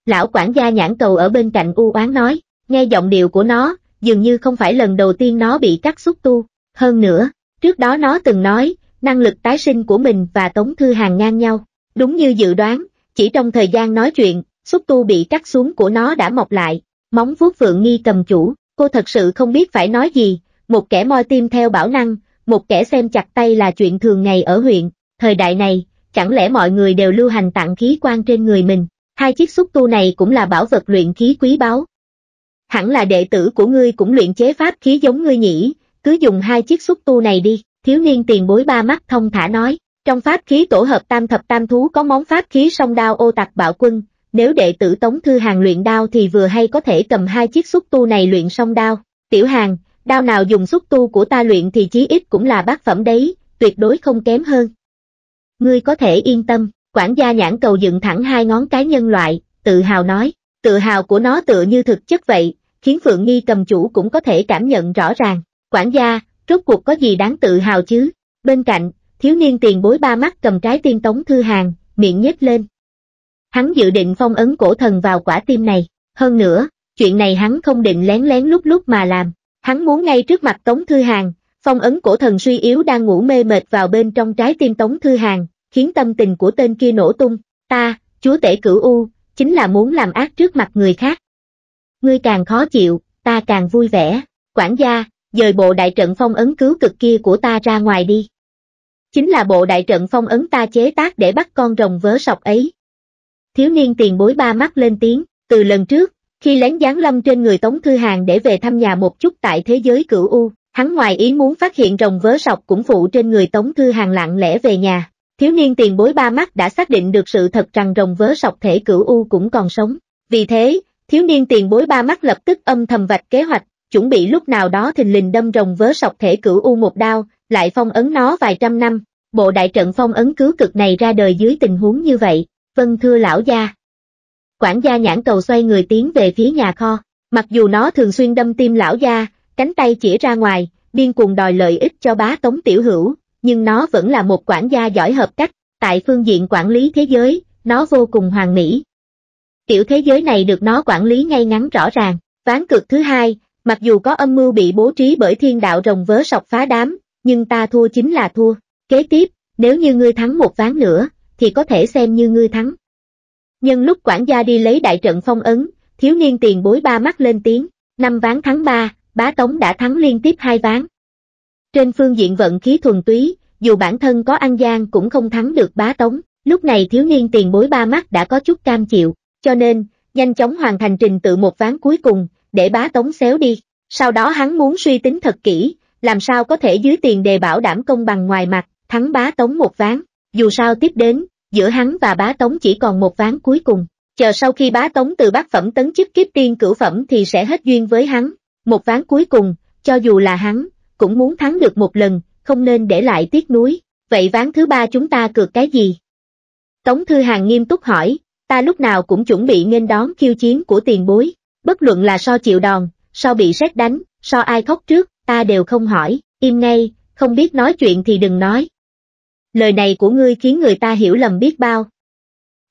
S1: Lão quản gia nhãn cầu ở bên cạnh u oán nói, nghe giọng điệu của nó, dường như không phải lần đầu tiên nó bị cắt xúc tu. Hơn nữa, trước đó nó từng nói, năng lực tái sinh của mình và Tống Thư Hàng ngang nhau. Đúng như dự đoán, chỉ trong thời gian nói chuyện, xúc tu bị cắt xuống của nó đã mọc lại. Móng vuốt Phượng Nghi cầm chủ, cô thật sự không biết phải nói gì, một kẻ moi tim theo bảo năng, một kẻ xem chặt tay là chuyện thường ngày ở huyện. Thời đại này, chẳng lẽ mọi người đều lưu hành tặng khí quan trên người mình, Hai chiếc xúc tu này cũng là bảo vật luyện khí quý báu. Hẳn là đệ tử của ngươi cũng luyện chế pháp khí giống ngươi nhỉ, cứ dùng hai chiếc xúc tu này đi, thiếu niên tiền bối ba mắt thông thả nói. Trong pháp khí tổ hợp tam thập tam thú có món pháp khí song đao ô tạc bạo quân, nếu đệ tử Tống Thư Hàng luyện đao thì vừa hay có thể cầm hai chiếc xúc tu này luyện song đao. Tiểu Hàng, đao nào dùng xúc tu của ta luyện thì chí ít cũng là bát phẩm đấy, tuyệt đối không kém hơn. Ngươi có thể yên tâm, Quản gia nhãn cầu dựng thẳng hai ngón cái nhân loại, tự hào nói, tự hào của nó tựa như thực chất vậy, khiến Phượng Nghi cầm chủ cũng có thể cảm nhận rõ ràng. Quản gia, rốt cuộc có gì đáng tự hào chứ? Bên cạnh, thiếu niên tiền bối ba mắt cầm trái tim tống thư hàng, miệng nhếch lên. Hắn dự định phong ấn cổ thần vào quả tim này. Hơn nữa, chuyện này hắn không định lén lén lúc lúc mà làm. Hắn muốn ngay trước mặt tống thư hàng, phong ấn cổ thần suy yếu đang ngủ mê mệt vào bên trong trái tim tống thư hàng, khiến tâm tình của tên kia nổ tung, ta, chúa tể cửu U, chính là muốn làm ác trước mặt người khác. Ngươi càng khó chịu, ta càng vui vẻ, quản gia, dời bộ đại trận phong ấn cứu cực kia của ta ra ngoài đi. Chính là bộ đại trận phong ấn ta chế tác để bắt con rồng vớ sọc ấy. Thiếu niên tiền bối ba mắt lên tiếng, từ lần trước, khi lén giáng lâm trên người Tống Thư Hàng để về thăm nhà một chút tại thế giới cửu U, hắn ngoài ý muốn phát hiện rồng vớ sọc cũng phụ trên người Tống Thư Hàng lặng lẽ về nhà. Thiếu niên tiền bối ba mắt đã xác định được sự thật rằng rồng vớ sọc thể cửu U cũng còn sống. Vì thế, thiếu niên tiền bối ba mắt lập tức âm thầm vạch kế hoạch, chuẩn bị lúc nào đó thình lình đâm rồng vớ sọc thể cửu U một đao, lại phong ấn nó vài trăm năm. Bộ đại trận phong ấn cứu cực này ra đời dưới tình huống như vậy, vâng thưa lão gia. Quản gia nhãn cầu xoay người tiến về phía nhà kho, mặc dù nó thường xuyên đâm tim lão gia, cánh tay chỉ ra ngoài, điên cuồng đòi lợi ích cho bá tống tiểu hữu, nhưng nó vẫn là một quản gia giỏi hợp cách, tại phương diện quản lý thế giới, nó vô cùng hoàn mỹ. Tiểu thế giới này được nó quản lý ngay ngắn rõ ràng, ván cực thứ hai, mặc dù có âm mưu bị bố trí bởi thiên đạo rồng vớ sọc phá đám, nhưng ta thua chính là thua, kế tiếp, nếu như ngươi thắng một ván nữa, thì có thể xem như ngươi thắng. Nhân lúc quản gia đi lấy đại trận phong ấn, thiếu niên tiền bối ba mắt lên tiếng, năm ván thắng ba, bá tống đã thắng liên tiếp hai ván. Trên phương diện vận khí thuần túy, dù bản thân có ăn gian cũng không thắng được bá tống, lúc này thiếu niên tiền bối ba mắt đã có chút cam chịu, cho nên, nhanh chóng hoàn thành trình tự một ván cuối cùng, để bá tống xéo đi. Sau đó hắn muốn suy tính thật kỹ, làm sao có thể dưới tiền đề bảo đảm công bằng ngoài mặt, thắng bá tống một ván. Dù sao tiếp đến, giữa hắn và bá tống chỉ còn một ván cuối cùng. Chờ sau khi bá tống từ bát phẩm tấn chức kiếp tiên cửu phẩm thì sẽ hết duyên với hắn. Một ván cuối cùng, cho dù là hắn, cũng muốn thắng được một lần, không nên để lại tiếc nuối. Vậy ván thứ ba chúng ta cược cái gì? Tống Thư Hàng nghiêm túc hỏi, ta lúc nào cũng chuẩn bị nên đón khiêu chiến của tiền bối, bất luận là so chịu đòn, so bị xét đánh, so ai khóc trước, ta đều không hỏi, im ngay, không biết nói chuyện thì đừng nói. Lời này của ngươi khiến người ta hiểu lầm biết bao.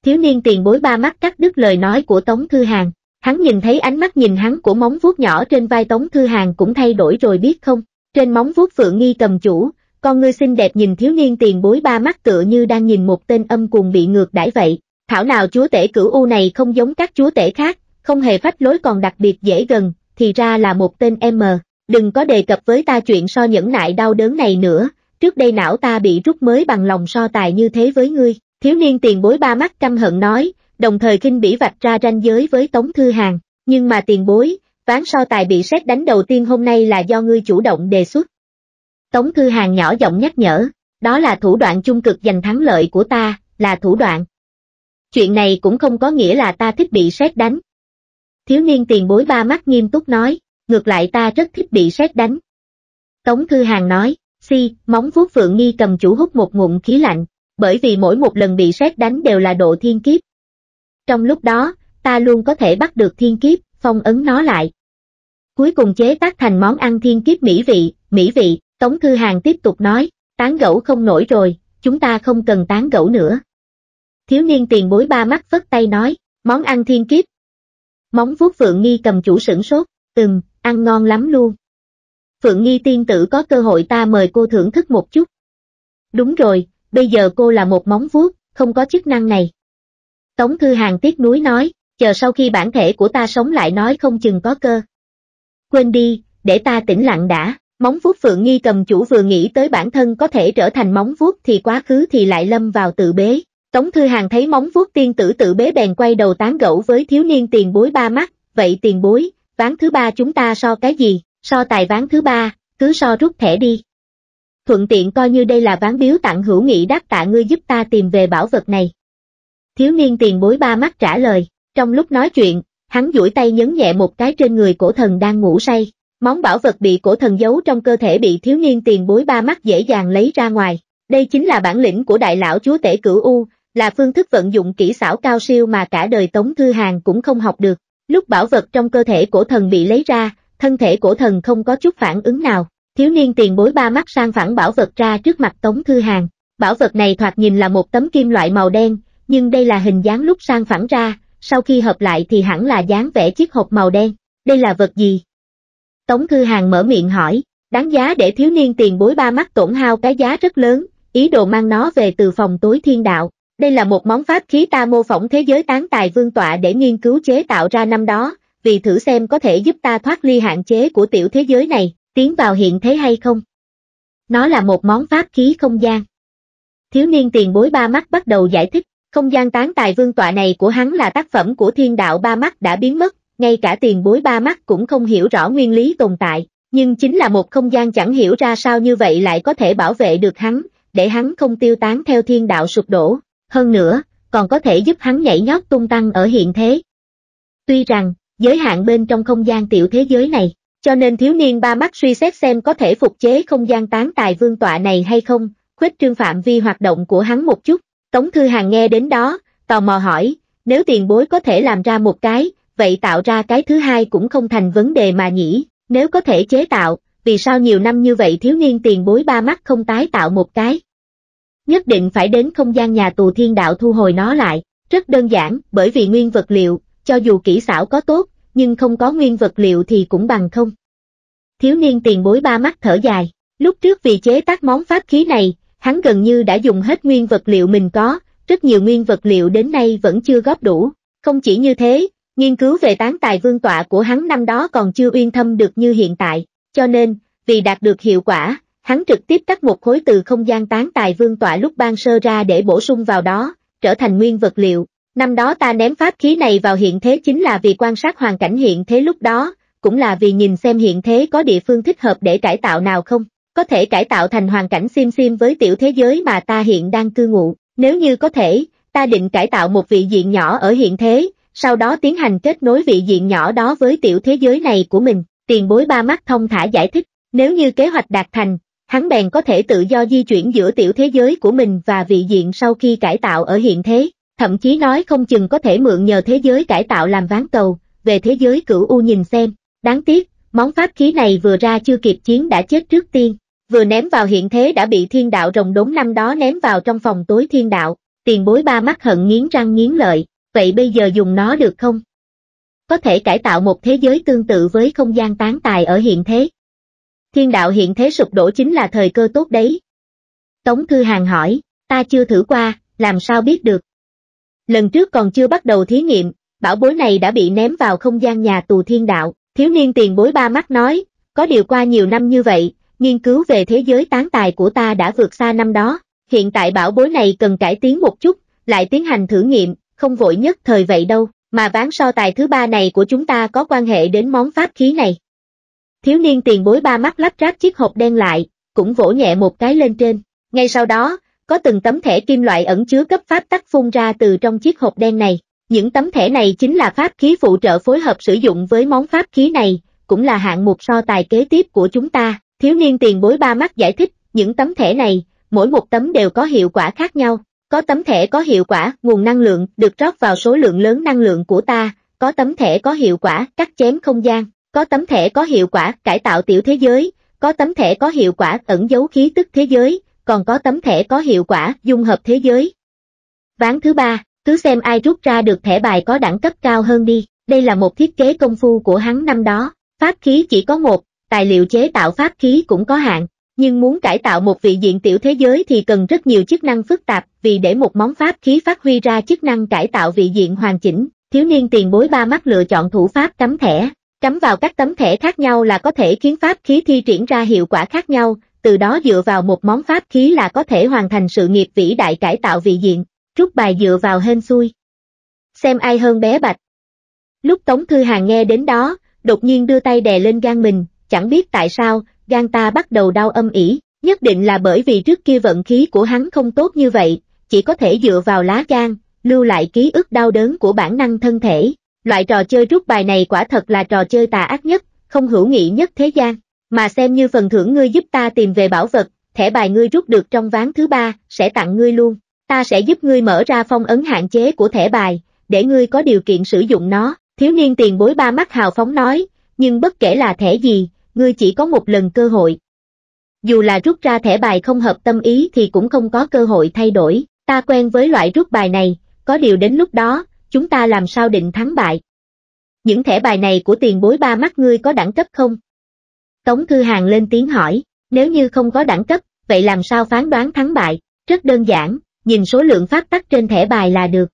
S1: Thiếu niên tiền bối ba mắt cắt đứt lời nói của Tống Thư Hàng, hắn nhìn thấy ánh mắt nhìn hắn của móng vuốt nhỏ trên vai Tống Thư Hàng cũng thay đổi rồi biết không? Trên móng vuốt Phượng Nghi cầm chủ, con ngươi xinh đẹp nhìn thiếu niên tiền bối ba mắt tựa như đang nhìn một tên âm cuồng bị ngược đãi vậy. Thảo nào chúa tể cửu U này không giống các chúa tể khác, không hề phách lối còn đặc biệt dễ gần, thì ra là một tên M. Đừng có đề cập với ta chuyện so nhẫn nại đau đớn này nữa, trước đây não ta bị rút mới bằng lòng so tài như thế với ngươi. Thiếu niên tiền bối ba mắt căm hận nói, đồng thời khinh bỉ vạch ra ranh giới với Tống Thư Hàng. Nhưng mà tiền bối, ván so tài bị xét đánh đầu tiên hôm nay là do ngươi chủ động đề xuất. Tống Thư Hàng nhỏ giọng nhắc nhở, đó là thủ đoạn chung cực giành thắng lợi của ta, là thủ đoạn. Chuyện này cũng không có nghĩa là ta thích bị xét đánh. Thiếu niên tiền bối ba mắt nghiêm túc nói, ngược lại ta rất thích bị xét đánh. Tống Thư Hàng nói, si, móng vuốt Phượng Nghi cầm chủ hút một ngụm khí lạnh, bởi vì mỗi một lần bị xét đánh đều là độ thiên kiếp. Trong lúc đó, ta luôn có thể bắt được thiên kiếp, phong ấn nó lại. Cuối cùng chế tác thành món ăn thiên kiếp mỹ vị, mỹ vị, Tống Thư Hàng tiếp tục nói, tán gẫu không nổi rồi, chúng ta không cần tán gẫu nữa. Thiếu niên tiền bối ba mắt vất tay nói, món ăn thiên kiếp. Móng vuốt Phượng Nghi cầm chủ sửng sốt, ừm, ăn ngon lắm luôn. Phượng Nghi tiên tử có cơ hội ta mời cô thưởng thức một chút. Đúng rồi, bây giờ cô là một móng vuốt, không có chức năng này. Tống Thư Hàng tiếc nuối nói, chờ sau khi bản thể của ta sống lại nói không chừng có cơ. Quên đi, để ta tĩnh lặng đã, móng vuốt Phượng Nghi cầm chủ vừa nghĩ tới bản thân có thể trở thành móng vuốt thì quá khứ thì lại lâm vào tự bế. Tống Thư Hàng thấy móng vuốt tiên tử tự bế bèn quay đầu tán gẫu với thiếu niên tiền bối ba mắt, vậy tiền bối, ván thứ ba chúng ta so cái gì, so tài ván thứ ba, cứ so rút thẻ đi. Thuận tiện coi như đây là ván biếu tặng hữu nghị đáp tạ ngươi giúp ta tìm về bảo vật này. Thiếu niên tiền bối ba mắt trả lời, trong lúc nói chuyện, hắn duỗi tay nhấn nhẹ một cái trên người cổ thần đang ngủ say. Món bảo vật bị cổ thần giấu trong cơ thể bị thiếu niên tiền bối ba mắt dễ dàng lấy ra ngoài. Đây chính là bản lĩnh của đại lão chúa tể cửu U, là phương thức vận dụng kỹ xảo cao siêu mà cả đời Tống Thư Hàng cũng không học được. Lúc bảo vật trong cơ thể cổ thần bị lấy ra, thân thể cổ thần không có chút phản ứng nào. Thiếu niên tiền bối ba mắt sang phản bảo vật ra trước mặt Tống Thư Hàng. Bảo vật này thoạt nhìn là một tấm kim loại màu đen, nhưng đây là hình dáng lúc sang phản ra, sau khi hợp lại thì hẳn là dáng vẽ chiếc hộp màu đen, đây là vật gì? Tống Thư Hàng mở miệng hỏi, đáng giá để thiếu niên tiền bối ba mắt tổn hao cái giá rất lớn, ý đồ mang nó về từ phòng tối thiên đạo. Đây là một món pháp khí ta mô phỏng thế giới tán tài vương tọa để nghiên cứu chế tạo ra năm đó, vì thử xem có thể giúp ta thoát ly hạn chế của tiểu thế giới này, tiến vào hiện thế hay không. Nó là một món pháp khí không gian. Thiếu niên tiền bối ba mắt bắt đầu giải thích, không gian tán tài vương tọa này của hắn là tác phẩm của thiên đạo ba mắt đã biến mất, ngay cả tiền bối ba mắt cũng không hiểu rõ nguyên lý tồn tại, nhưng chính là một không gian chẳng hiểu ra sao như vậy lại có thể bảo vệ được hắn, để hắn không tiêu tán theo thiên đạo sụp đổ, hơn nữa, còn có thể giúp hắn nhảy nhót tung tăng ở hiện thế. Tuy rằng, giới hạn bên trong không gian tiểu thế giới này, cho nên thiếu niên ba mắt suy xét xem có thể phục chế không gian tán tài vương tọa này hay không, khuếch trương phạm vi hoạt động của hắn một chút, Tống Thư Hàng nghe đến đó, tò mò hỏi, nếu tiền bối có thể làm ra một cái, vậy tạo ra cái thứ hai cũng không thành vấn đề mà nhỉ, nếu có thể chế tạo, vì sao nhiều năm như vậy thiếu niên tiền bối ba mắt không tái tạo một cái. Nhất định phải đến không gian nhà tù thiên đạo thu hồi nó lại, rất đơn giản, bởi vì nguyên vật liệu, cho dù kỹ xảo có tốt, nhưng không có nguyên vật liệu thì cũng bằng không. Thiếu niên tiền bối ba mắt thở dài, lúc trước vì chế tác món pháp khí này, hắn gần như đã dùng hết nguyên vật liệu mình có, rất nhiều nguyên vật liệu đến nay vẫn chưa góp đủ. Không chỉ như thế, nghiên cứu về tán tài vương tọa của hắn năm đó còn chưa uyên thâm được như hiện tại, cho nên, vì đạt được hiệu quả, hắn trực tiếp cắt một khối từ không gian tán tài vương tọa lúc ban sơ ra để bổ sung vào đó, trở thành nguyên vật liệu. Năm đó ta ném pháp khí này vào hiện thế chính là vì quan sát hoàn cảnh hiện thế lúc đó, cũng là vì nhìn xem hiện thế có địa phương thích hợp để cải tạo nào không. Có thể cải tạo thành hoàn cảnh sim sim với tiểu thế giới mà ta hiện đang cư ngụ, nếu như có thể, ta định cải tạo một vị diện nhỏ ở hiện thế, sau đó tiến hành kết nối vị diện nhỏ đó với tiểu thế giới này của mình, tiền bối ba mắt thông thả giải thích, nếu như kế hoạch đạt thành, hắn bèn có thể tự do di chuyển giữa tiểu thế giới của mình và vị diện sau khi cải tạo ở hiện thế, thậm chí nói không chừng có thể mượn nhờ thế giới cải tạo làm ván cầu, về thế giới cửu u nhìn xem, đáng tiếc, Món pháp khí này vừa ra chưa kịp chiến đã chết trước tiên, vừa ném vào hiện thế đã bị thiên đạo rồng đốn năm đó ném vào trong phòng tối thiên đạo, tiền bối ba mắt hận nghiến răng nghiến lợi, vậy bây giờ dùng nó được không? Có thể cải tạo một thế giới tương tự với không gian tán tài ở hiện thế. Thiên đạo hiện thế sụp đổ chính là thời cơ tốt đấy. Tống Thư Hàng hỏi, ta chưa thử qua, làm sao biết được? Lần trước còn chưa bắt đầu thí nghiệm, bảo bối này đã bị ném vào không gian nhà tù thiên đạo, Thiếu niên tiền bối ba mắt nói, có điều qua nhiều năm như vậy, nghiên cứu về thế giới tán tài của ta đã vượt xa năm đó, hiện tại bảo bối này cần cải tiến một chút, lại tiến hành thử nghiệm, không vội nhất thời vậy đâu, mà ván so tài thứ ba này của chúng ta có quan hệ đến món pháp khí này. Thiếu niên tiền bối ba mắt lắp ráp chiếc hộp đen lại, cũng vỗ nhẹ một cái lên trên, ngay sau đó, có từng tấm thẻ kim loại ẩn chứa cấp pháp tắc phun ra từ trong chiếc hộp đen này. Những tấm thẻ này chính là pháp khí phụ trợ phối hợp sử dụng với món pháp khí này, cũng là hạng mục so tài kế tiếp của chúng ta. Thiếu niên tiền bối ba mắt giải thích, những tấm thẻ này, mỗi một tấm đều có hiệu quả khác nhau. Có tấm thẻ có hiệu quả, nguồn năng lượng, được rót vào số lượng lớn năng lượng của ta. Có tấm thẻ có hiệu quả, cắt chém không gian. Có tấm thẻ có hiệu quả, cải tạo tiểu thế giới. Có tấm thẻ có hiệu quả, ẩn giấu khí tức thế giới. Còn có tấm thẻ có hiệu quả, dung hợp thế giới. Ván thứ ba cứ xem ai rút ra được thẻ bài có đẳng cấp cao hơn đi, đây là một thiết kế công phu của hắn năm đó, pháp khí chỉ có một, tài liệu chế tạo pháp khí cũng có hạn, nhưng muốn cải tạo một vị diện tiểu thế giới thì cần rất nhiều chức năng phức tạp, vì để một món pháp khí phát huy ra chức năng cải tạo vị diện hoàn chỉnh, thiếu niên tiền bối ba mắt lựa chọn thủ pháp cắm thẻ, cắm vào các tấm thẻ khác nhau là có thể khiến pháp khí thi triển ra hiệu quả khác nhau, từ đó dựa vào một món pháp khí là có thể hoàn thành sự nghiệp vĩ đại cải tạo vị diện rút bài dựa vào hên xui. Xem ai hơn bé bạch. Lúc Tống Thư Hàng nghe đến đó, đột nhiên đưa tay đè lên gan mình, chẳng biết tại sao, gan ta bắt đầu đau âm ỉ, nhất định là bởi vì trước kia vận khí của hắn không tốt như vậy, chỉ có thể dựa vào lá gan, lưu lại ký ức đau đớn của bản năng thân thể. Loại trò chơi rút bài này quả thật là trò chơi tà ác nhất, không hữu nghị nhất thế gian, mà xem như phần thưởng ngươi giúp ta tìm về bảo vật, thẻ bài ngươi rút được trong ván thứ ba, sẽ tặng ngươi luôn ta sẽ giúp ngươi mở ra phong ấn hạn chế của thẻ bài, để ngươi có điều kiện sử dụng nó, thiếu niên tiền bối ba mắt hào phóng nói, nhưng bất kể là thẻ gì, ngươi chỉ có một lần cơ hội. Dù là rút ra thẻ bài không hợp tâm ý thì cũng không có cơ hội thay đổi, ta quen với loại rút bài này, có điều đến lúc đó, chúng ta làm sao định thắng bại. Những thẻ bài này của tiền bối ba mắt ngươi có đẳng cấp không? Tống Thư Hàng lên tiếng hỏi, nếu như không có đẳng cấp, vậy làm sao phán đoán thắng bại? Rất đơn giản, nhìn số lượng pháp tắc trên thẻ bài là được.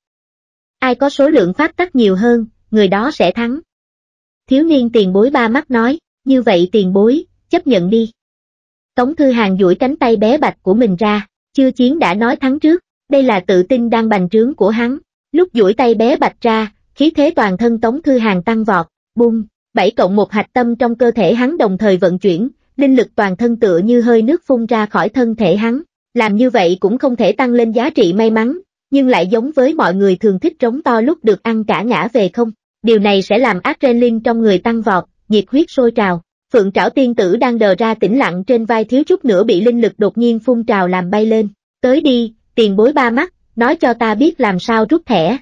S1: Ai có số lượng pháp tắc nhiều hơn, người đó sẽ thắng. Thiếu niên tiền bối ba mắt nói, như vậy tiền bối, chấp nhận đi. Tống Thư Hàng duỗi cánh tay bé bạch của mình ra, chưa chiến đã nói thắng trước, đây là tự tin đang bành trướng của hắn. Lúc duỗi tay bé bạch ra, khí thế toàn thân Tống Thư Hàng tăng vọt, bung, bảy cộng một hạch tâm trong cơ thể hắn đồng thời vận chuyển, linh lực toàn thân tựa như hơi nước phun ra khỏi thân thể hắn, làm như vậy cũng không thể tăng lên giá trị may mắn, nhưng lại giống với mọi người thường thích trống to lúc được ăn cả ngã về không. Điều này sẽ làm adrenaline trong người tăng vọt, nhiệt huyết sôi trào. Phượng trảo tiên tử đang đờ ra tĩnh lặng trên vai thiếu chút nữa bị linh lực đột nhiên phun trào làm bay lên. Tới đi, tiền bối ba mắt, nói cho ta biết làm sao rút thẻ.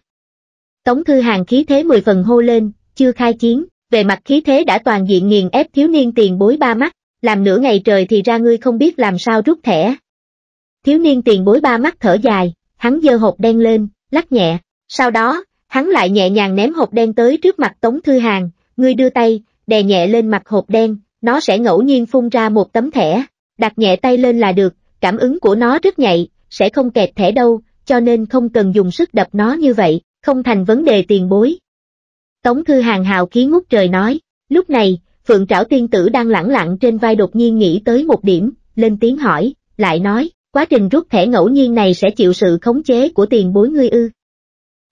S1: Tống Thư Hàng khí thế mười phần hô lên, chưa khai chiến, về mặt khí thế đã toàn diện nghiền ép thiếu niên tiền bối ba mắt, làm nửa ngày trời thì ra ngươi không biết làm sao rút thẻ. Thiếu niên tiền bối ba mắt thở dài, hắn giơ hộp đen lên, lắc nhẹ, sau đó, hắn lại nhẹ nhàng ném hộp đen tới trước mặt Tống Thư Hàng, ngươi đưa tay, đè nhẹ lên mặt hộp đen, nó sẽ ngẫu nhiên phun ra một tấm thẻ, đặt nhẹ tay lên là được, cảm ứng của nó rất nhạy, sẽ không kẹt thẻ đâu, cho nên không cần dùng sức đập nó như vậy, không thành vấn đề tiền bối. Tống Thư Hàng hào khí ngút trời nói, lúc này, Phượng Trảo Tiên Tử đang lẳng lặng trên vai đột nhiên nghĩ tới một điểm, lên tiếng hỏi, lại nói, quá trình rút thẻ ngẫu nhiên này sẽ chịu sự khống chế của tiền bối ngươi ư.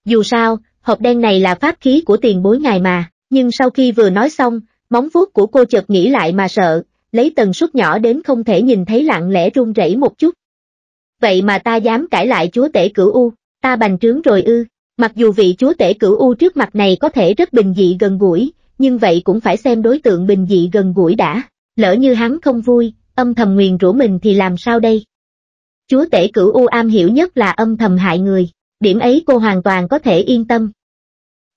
S1: Dù sao, hộp đen này là pháp khí của tiền bối ngài mà, nhưng sau khi vừa nói xong, móng vuốt của cô chợt nghĩ lại mà sợ, lấy tần suất nhỏ đến không thể nhìn thấy lặng lẽ run rẩy một chút. Vậy mà ta dám cãi lại chúa tể cửu U, ta bành trướng rồi ư, mặc dù vị chúa tể cửu U trước mặt này có thể rất bình dị gần gũi, nhưng vậy cũng phải xem đối tượng bình dị gần gũi đã, lỡ như hắn không vui, âm thầm nguyền rủa mình thì làm sao đây? Chúa tể cửu U am hiểu nhất là âm thầm hại người, điểm ấy cô hoàn toàn có thể yên tâm.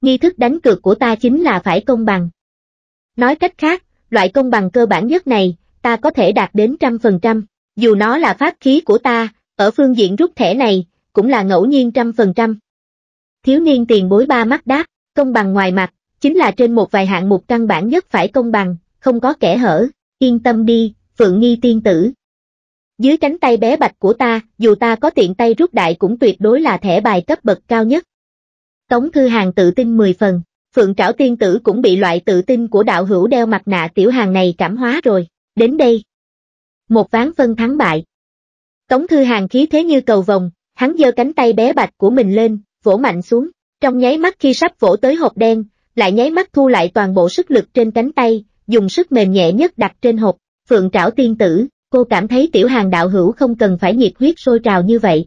S1: Nghi thức đánh cược của ta chính là phải công bằng. Nói cách khác, loại công bằng cơ bản nhất này, ta có thể đạt đến trăm phần trăm, dù nó là pháp khí của ta, ở phương diện rút thẻ này, cũng là ngẫu nhiên trăm phần trăm. Thiếu niên tiền bối ba mắt đáp, công bằng ngoài mặt, chính là trên một vài hạng mục căn bản nhất phải công bằng, không có kẻ hở, yên tâm đi, Phượng Nghi tiên tử, dưới cánh tay bé bạch của ta, dù ta có tiện tay rút đại cũng tuyệt đối là thẻ bài cấp bậc cao nhất. Tống Thư Hàng tự tin 10 phần, Phượng Trảo Tiên Tử cũng bị loại tự tin của đạo hữu đeo mặt nạ tiểu hàng này cảm hóa rồi, đến đây. Một ván phân thắng bại. Tống Thư Hàng khí thế như cầu vồng, hắn giơ cánh tay bé bạch của mình lên, vỗ mạnh xuống, trong nháy mắt khi sắp vỗ tới hộp đen, lại nháy mắt thu lại toàn bộ sức lực trên cánh tay, dùng sức mềm nhẹ nhất đặt trên hộp, Phượng Trảo Tiên Tử, Cô cảm thấy tiểu hàng đạo hữu không cần phải nhiệt huyết sôi trào như vậy.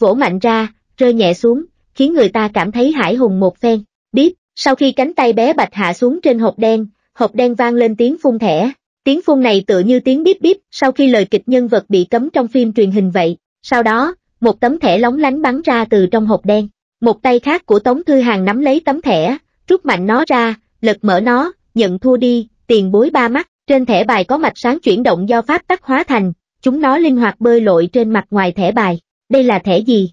S1: Vỗ mạnh ra, rơi nhẹ xuống, khiến người ta cảm thấy hải hùng một phen, điếp, sau khi cánh tay bé bạch hạ xuống trên hộp đen, hộp đen vang lên tiếng phun thẻ. Tiếng phun này tựa như tiếng bíp bíp sau khi lời kịch nhân vật bị cấm trong phim truyền hình vậy. Sau đó, một tấm thẻ lóng lánh bắn ra từ trong hộp đen. Một tay khác của Tống Thư Hàng nắm lấy tấm thẻ, rút mạnh nó ra, lật mở nó, nhận thua đi, tiền bối ba mắt. Trên thẻ bài có mạch sáng chuyển động do pháp tắc hóa thành, chúng nó linh hoạt bơi lội trên mặt ngoài thẻ bài. Đây là thẻ gì?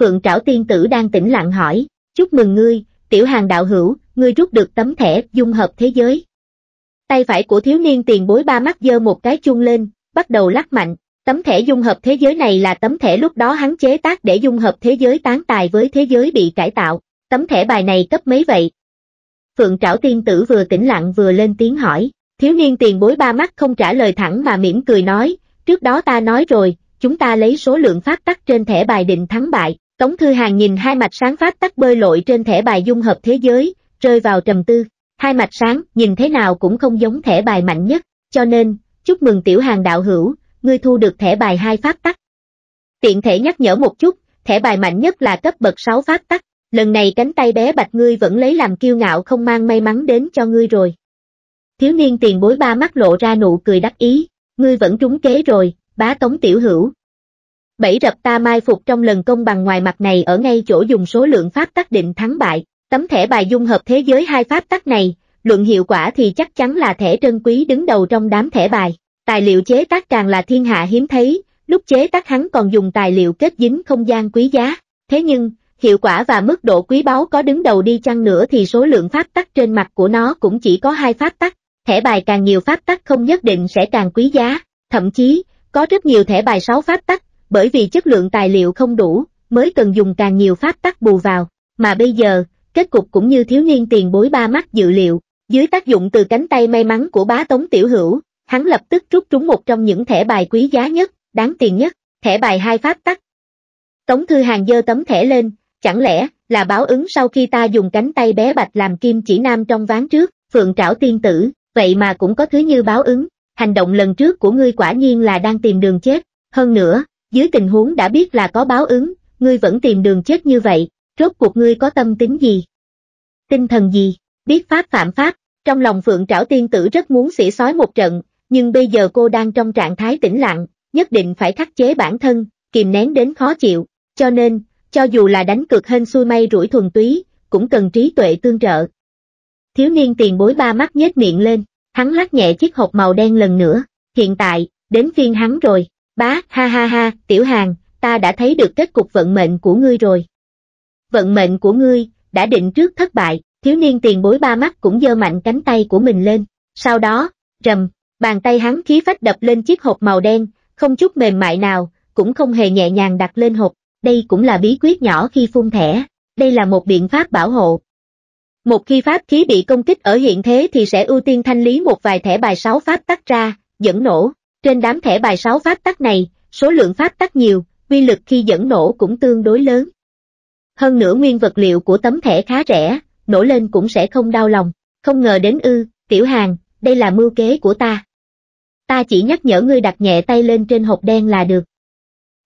S1: Phượng Trảo Tiên Tử đang tĩnh lặng hỏi, chúc mừng ngươi, tiểu hàng đạo hữu, ngươi rút được tấm thẻ dung hợp thế giới. Tay phải của thiếu niên tiền bối ba mắt giơ một cái chuông lên, bắt đầu lắc mạnh, tấm thẻ dung hợp thế giới này là tấm thẻ lúc đó hắn chế tác để dung hợp thế giới tán tài với thế giới bị cải tạo, tấm thẻ bài này cấp mấy vậy? Phượng Trảo Tiên Tử vừa tĩnh lặng vừa lên tiếng hỏi, Thiếu niên tiền bối ba mắt không trả lời thẳng mà mỉm cười nói, trước đó ta nói rồi, chúng ta lấy số lượng phát tắc trên thẻ bài định thắng bại. Tống Thư Hàng nhìn hai mạch sáng phát tắc bơi lội trên thẻ bài dung hợp thế giới, rơi vào trầm tư. Hai mạch sáng, nhìn thế nào cũng không giống thẻ bài mạnh nhất, cho nên, chúc mừng tiểu hàng đạo hữu, ngươi thu được thẻ bài hai phát tắc. Tiện thể nhắc nhở một chút, thẻ bài mạnh nhất là cấp bậc 6 phát tắc, lần này cánh tay bé bạch ngươi vẫn lấy làm kiêu ngạo không mang may mắn đến cho ngươi rồi. Thiếu niên tiền bối ba mắt lộ ra nụ cười đắc ý, ngươi vẫn trúng kế rồi, bá tống tiểu hữu. Bảy rập ta mai phục trong lần công bằng ngoài mặt này ở ngay chỗ dùng số lượng pháp tắc định thắng bại, tấm thẻ bài dung hợp thế giới hai pháp tắc này, luận hiệu quả thì chắc chắn là thẻ trân quý đứng đầu trong đám thẻ bài. Tài liệu chế tác càng là thiên hạ hiếm thấy, lúc chế tác hắn còn dùng tài liệu kết dính không gian quý giá. Thế nhưng, hiệu quả và mức độ quý báu có đứng đầu đi chăng nữa thì số lượng pháp tắc trên mặt của nó cũng chỉ có hai pháp tắc, thẻ bài càng nhiều pháp tắc không nhất định sẽ càng quý giá, thậm chí, có rất nhiều thẻ bài 6 pháp tắc, bởi vì chất lượng tài liệu không đủ, mới cần dùng càng nhiều pháp tắc bù vào, mà bây giờ, kết cục cũng như thiếu niên tiền bối ba mắt dự liệu, dưới tác dụng từ cánh tay may mắn của bá tống tiểu hữu, hắn lập tức rút trúng một trong những thẻ bài quý giá nhất, đáng tiền nhất, thẻ bài hai pháp tắc. Tống Thư Hàng dơ tấm thẻ lên, chẳng lẽ là báo ứng sau khi ta dùng cánh tay bé bạch làm kim chỉ nam trong ván trước, phượng trảo tiên tử, vậy mà cũng có thứ như báo ứng, hành động lần trước của ngươi quả nhiên là đang tìm đường chết, hơn nữa, dưới tình huống đã biết là có báo ứng, ngươi vẫn tìm đường chết như vậy, rốt cuộc ngươi có tâm tính gì? Tinh thần gì? Biết pháp phạm pháp, trong lòng Phượng Trảo Tiên Tử rất muốn xỉa sói một trận, nhưng bây giờ cô đang trong trạng thái tĩnh lặng, nhất định phải khắc chế bản thân, kìm nén đến khó chịu, cho nên, cho dù là đánh cược hên xui may rủi thuần túy, cũng cần trí tuệ tương trợ. Thiếu niên tiền bối ba mắt nhếch miệng lên, hắn lắc nhẹ chiếc hộp màu đen lần nữa, hiện tại, đến phiên hắn rồi, bá, ha ha ha, tiểu hàng, ta đã thấy được kết cục vận mệnh của ngươi rồi. Vận mệnh của ngươi, đã định trước thất bại, thiếu niên tiền bối ba mắt cũng giơ mạnh cánh tay của mình lên, sau đó, rầm, bàn tay hắn khí phách đập lên chiếc hộp màu đen, không chút mềm mại nào, cũng không hề nhẹ nhàng đặt lên hộp, đây cũng là bí quyết nhỏ khi phun thẻ, đây là một biện pháp bảo hộ, một khi pháp khí bị công kích ở hiện thế thì sẽ ưu tiên thanh lý một vài thẻ bài sáu pháp tắc ra, dẫn nổ. Trên đám thẻ bài sáu pháp tắc này, số lượng pháp tắc nhiều, uy lực khi dẫn nổ cũng tương đối lớn. Hơn nữa nguyên vật liệu của tấm thẻ khá rẻ, nổ lên cũng sẽ không đau lòng, không ngờ đến ư, tiểu hàng, đây là mưu kế của ta. Ta chỉ nhắc nhở ngươi đặt nhẹ tay lên trên hộp đen là được.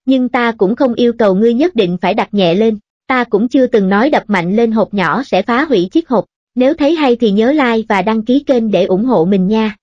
S1: Nhưng ta cũng không yêu cầu ngươi nhất định phải đặt nhẹ lên ta cũng chưa từng nói đập mạnh lên hộp nhỏ sẽ phá hủy chiếc hộp, nếu thấy hay thì nhớ like và đăng ký kênh để ủng hộ mình nha.